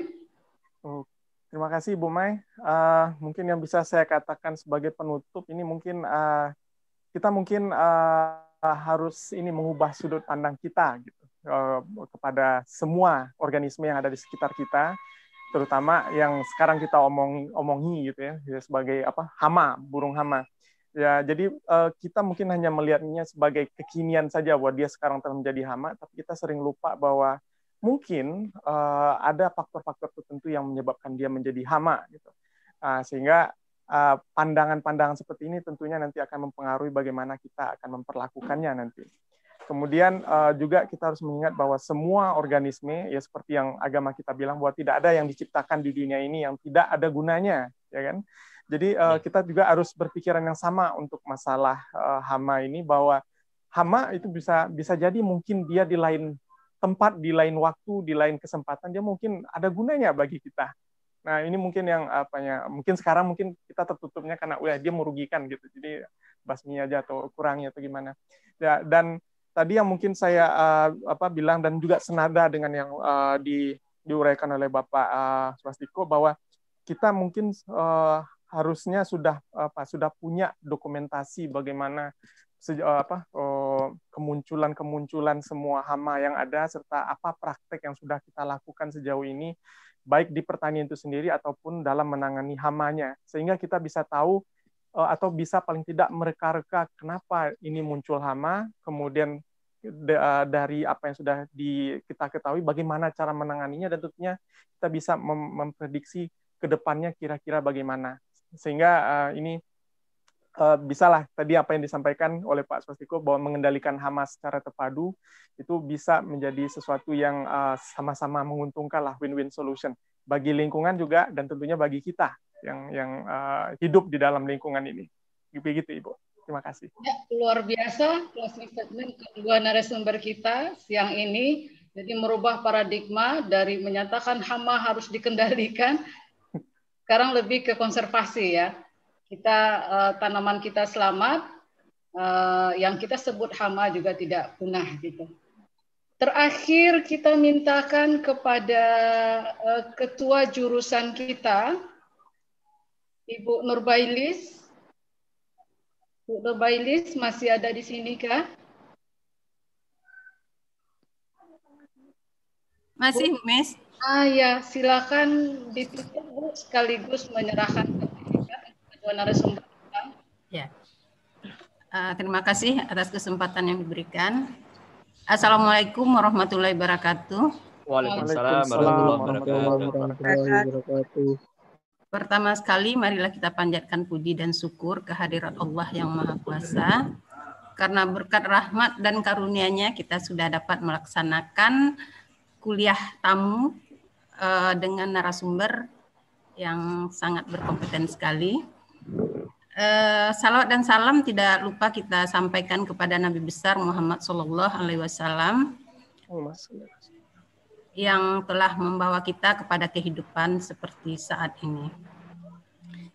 S6: Oh, terima kasih Bu Mei. Uh, mungkin yang bisa saya katakan sebagai penutup ini mungkin uh, kita mungkin uh, harus ini mengubah sudut pandang kita gitu oh, kepada semua organisme yang ada di sekitar kita terutama yang sekarang kita omong omongi gitu ya sebagai apa hama burung hama Ya, jadi uh, kita mungkin hanya melihatnya sebagai kekinian saja bahwa dia sekarang telah menjadi hama, tapi kita sering lupa bahwa mungkin uh, ada faktor-faktor tertentu yang menyebabkan dia menjadi hama gitu. Uh, sehingga pandangan ah, pandangan-pandangan seperti ini tentunya nanti akan mempengaruhi bagaimana kita akan memperlakukannya nanti. Kemudian uh, juga kita harus mengingat bahwa semua organisme ya seperti yang agama kita bilang bahwa tidak ada yang diciptakan di dunia ini yang tidak ada gunanya, ya kan? Jadi uh, kita juga harus berpikiran yang sama untuk masalah uh, hama ini bahwa hama itu bisa bisa jadi mungkin dia di lain tempat, di lain waktu, di lain kesempatan dia mungkin ada gunanya bagi kita. Nah, ini mungkin yang apanya? Mungkin sekarang mungkin kita tertutupnya karena wah dia merugikan gitu. Jadi basmi aja atau kurangnya atau gimana. Ya, dan tadi yang mungkin saya uh, apa bilang dan juga senada dengan yang uh, di diuraikan oleh Bapak uh, Swastiko bahwa kita mungkin uh, harusnya sudah apa sudah punya dokumentasi bagaimana apa eh, kemunculan-kemunculan semua hama yang ada serta apa praktek yang sudah kita lakukan sejauh ini baik di pertanian itu sendiri ataupun dalam menangani hamanya sehingga kita bisa tahu eh, atau bisa paling tidak mereka-reka kenapa ini muncul hama kemudian eh, dari apa yang sudah di, kita ketahui bagaimana cara menanganinya dan tentunya kita bisa memprediksi ke depannya kira-kira bagaimana sehingga uh, ini uh, bisalah tadi apa yang disampaikan oleh Pak Swastiko bahwa mengendalikan Hamas secara terpadu itu bisa menjadi sesuatu yang sama eh, sama-sama menguntungkan lah win-win solution bagi lingkungan juga dan tentunya bagi kita yang yang uh, hidup di dalam lingkungan ini. Begitu Ibu. Terima kasih. Ya, luar
S4: biasa closing statement kedua narasumber kita siang ini. Jadi merubah paradigma dari menyatakan hama harus dikendalikan sekarang lebih ke konservasi ya. Kita uh, tanaman kita selamat, uh, yang kita sebut hama juga tidak punah gitu. Terakhir kita mintakan kepada uh, ketua jurusan kita, Ibu Nurbailis. Ibu Nurbailis masih ada di sini kah? Masih, Miss. Ah ya, silakan ditutup Bu sekaligus menyerahkan kepada narasumber.
S3: Ya. Uh, terima kasih atas kesempatan yang diberikan. Assalamualaikum warahmatullahi wabarakatuh.
S1: Waalaikumsalam warahmatullahi wabarakatuh.
S3: Pertama sekali marilah kita panjatkan puji dan syukur kehadirat Allah yang Maha Kuasa karena berkat rahmat dan karunia-Nya kita sudah dapat melaksanakan kuliah tamu uh, dengan narasumber yang sangat berkompeten sekali. Uh, salawat dan salam tidak lupa kita sampaikan kepada Nabi besar Muhammad Sallallahu Alaihi Wasallam yang telah membawa kita kepada kehidupan seperti saat ini.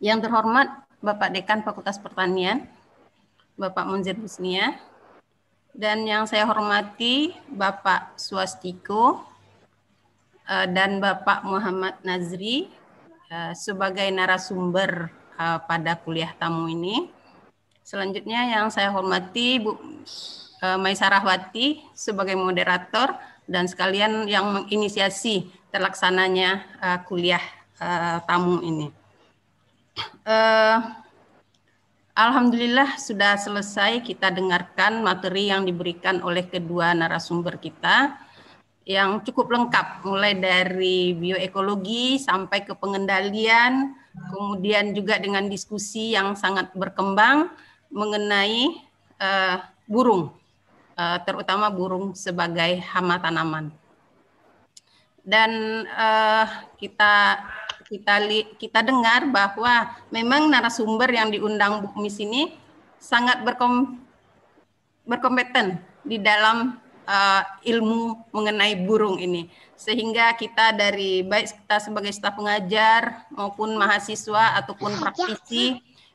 S3: Yang terhormat Bapak Dekan Fakultas Pertanian, Bapak Munzir Husnia, dan yang saya hormati Bapak Swastiko, Eh, dan Bapak Muhammad Nazri eh, sebagai narasumber eh, pada kuliah tamu ini. Selanjutnya yang saya hormati Bu Maisarahwati sebagai moderator dan sekalian yang menginisiasi terlaksananya kuliah tamu ini. Alhamdulillah sudah selesai kita dengarkan materi yang diberikan oleh kedua narasumber kita yang cukup lengkap mulai dari bioekologi sampai ke pengendalian kemudian juga dengan diskusi yang sangat berkembang mengenai uh, burung uh, terutama burung sebagai hama tanaman dan uh, kita kita kita dengar bahwa memang narasumber yang diundang Bukmis ini sangat berkom, berkompeten di dalam uh, ilmu mengenai burung ini sehingga kita dari baik kita sebagai staf pengajar maupun mahasiswa ataupun ya, ya. praktisi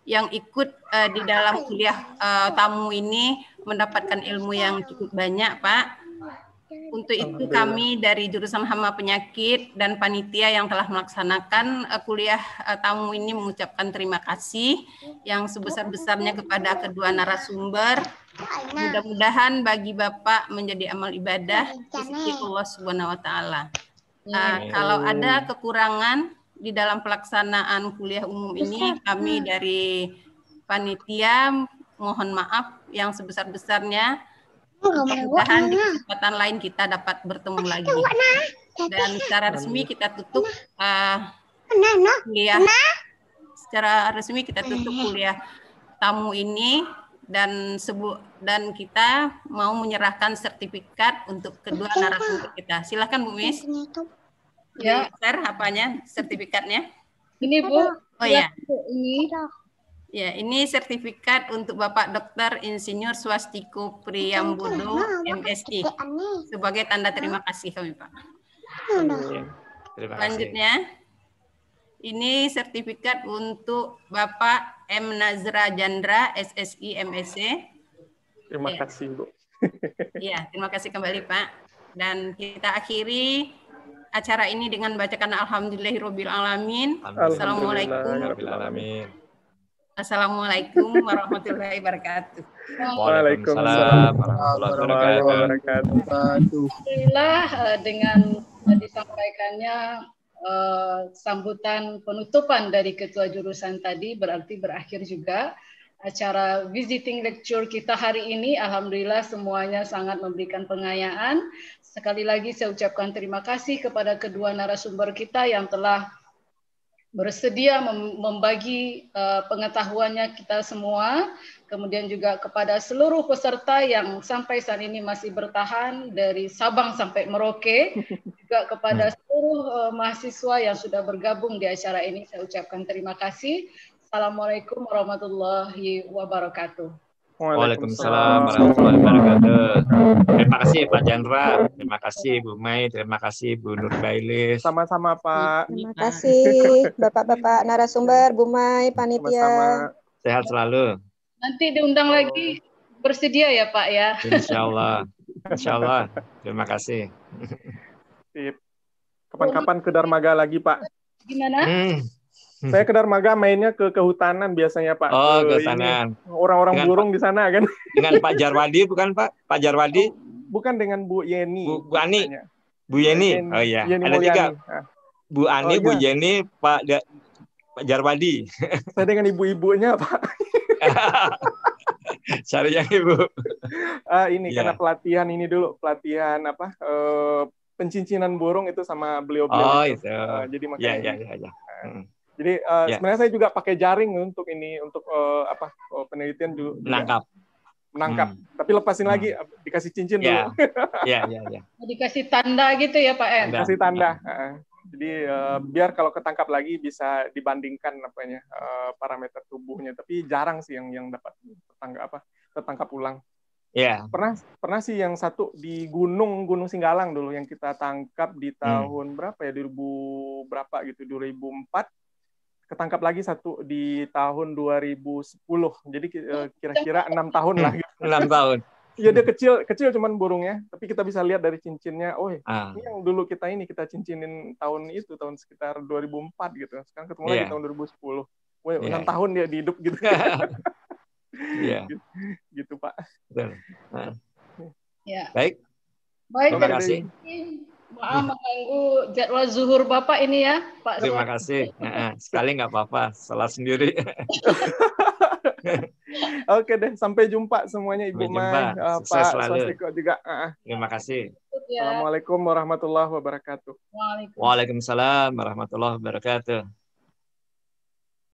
S3: yang ikut uh, di dalam kuliah uh, tamu ini mendapatkan ilmu yang cukup banyak, Pak. Untuk itu kami dari jurusan hama penyakit dan panitia yang telah melaksanakan kuliah tamu ini mengucapkan terima kasih yang sebesar-besarnya kepada kedua narasumber Mudah-mudahan bagi Bapak menjadi amal ibadah di sisi Allah Subhanahu wa taala.
S5: Ah, kalau ada
S3: kekurangan di dalam pelaksanaan kuliah umum ini kami hmm. dari panitia mohon maaf yang sebesar-besarnya. Mudah-mudahan di kesempatan lain kita dapat bertemu lagi. Dan secara resmi kita tutup uh, kuliah. Secara resmi kita tutup kuliah tamu ini dan sebu dan kita mau menyerahkan sertifikat untuk kedua narasumber kita. Silakan Bu Mis. Ya, share apanya sertifikatnya?
S4: Ini Bu. Oh ya. Ini.
S3: Ya, ini sertifikat untuk Bapak Dokter Insinyur Swastiko Priyambodo MSI sebagai tanda terima kasih kami, Pak.
S2: Iya, iya, terima kasih. Selanjutnya,
S3: ini sertifikat untuk Bapak M Nazra Jandra SSI MSc. E.
S6: Terima ya. kasih Bu.
S3: Iya, terima kasih kembali Pak. Dan kita akhiri acara ini dengan bacakan alhamdulillahirabbil alamin. Assalamualaikum. Assalamualaikum warahmatullahi wabarakatuh.
S1: Waalaikumsalam warahmatullahi wabarakatuh. Alhamdulillah
S4: eh, dengan disampaikannya Eh, sambutan penutupan dari ketua jurusan tadi berarti berakhir juga acara visiting lecture kita hari ini. Alhamdulillah semuanya sangat memberikan pengayaan. Sekali lagi saya ucapkan terima kasih kepada kedua narasumber kita yang telah bersedia membagi eh, pengetahuannya kita semua kemudian juga kepada seluruh peserta yang sampai saat ini masih bertahan dari Sabang sampai Merauke, juga kepada hmm. seluruh uh, mahasiswa yang sudah bergabung di acara ini saya ucapkan terima kasih. Assalamualaikum warahmatullahi wabarakatuh.
S6: Waalaikumsalam
S1: warahmatullahi wabarakatuh. Terima kasih Pak Jandra, terima kasih Bu Mai, terima
S6: kasih Bu Nurbailis. Sama-sama Pak. Terima
S7: kasih Bapak-bapak narasumber, Bu Mai, panitia. sama
S6: Sehat selalu.
S4: Nanti diundang lagi oh. bersedia ya Pak ya. Insya
S6: Allah,
S4: Insya
S6: Allah. Terima kasih. Kapan-kapan ke Darmaga lagi Pak. Gimana? Hmm. Saya ke Darmaga mainnya ke kehutanan biasanya Pak. Oh, kehutanan. Orang-orang burung di sana kan. Dengan Pak
S1: Jarwadi bukan Pak? Pak Jarwadi? Oh,
S6: bukan dengan Bu Yeni. Bu, Bu Ani. Katanya.
S1: Bu Yeni. Oh iya, Yeni ada tiga. Ah. Bu Ani, oh, Bu iya. Yeni, Pak Pak Jarwadi.
S6: Saya dengan ibu-ibunya, Pak. Cari yang ibu. Uh, ini yeah. karena pelatihan ini dulu pelatihan apa uh, pencincinan burung itu sama beliau-beliau. Oh itu. Uh, jadi makanya. Yeah, yeah, yeah, yeah. Hmm. Jadi uh, eh, yeah. sebenarnya saya juga pakai jaring untuk ini untuk uh, apa uh, penelitian juga. Menangkap. Menangkap. Hmm. Tapi lepasin hmm. lagi dikasih cincin yeah. dulu. Iya iya iya.
S4: Dikasih tanda gitu ya Pak
S6: En. Ya? Dikasih tanda. Uh. Jadi uh, biar kalau ketangkap lagi bisa dibandingkan apa uh, eh, parameter tubuhnya. Tapi jarang sih yang yang dapat tertangkap apa tertangkap ulang. Ya. Yeah. Pernah pernah sih yang satu di gunung Gunung Singgalang dulu yang kita tangkap di hmm. tahun hmm. berapa ya 2000 berapa gitu 2004 ketangkap lagi satu di tahun 2010. Jadi eh, kira-kira enam -kira tahun lah. Hmm. Gitu. Enam
S1: tahun. Iya dia kecil,
S6: kecil cuman burungnya, tapi kita bisa lihat dari cincinnya. Oh, ah. ini yang dulu kita ini kita cincinin tahun itu tahun sekitar 2004 gitu. Sekarang ketemu yeah. lagi iya. tahun 2010. Wah, yeah. 6 tahun dia hidup gitu. Iya. gitu, gitu, Pak. Betul. Nah. Baik. Baik. Terima kasih.
S4: Maaf mengganggu jadwal zuhur Bapak ini ya, Pak. Terima
S1: kasih. Ah, ah. Sekali nggak apa-apa, salah sendiri.
S6: Oke deh, sampai jumpa semuanya Ibu sampai Mai, uh, Pak Swastiko juga. Uh, Terima kasih. Iya. Assalamualaikum warahmatullahi wabarakatuh.
S1: Waalaikumsalam warahmatullahi wabarakatuh.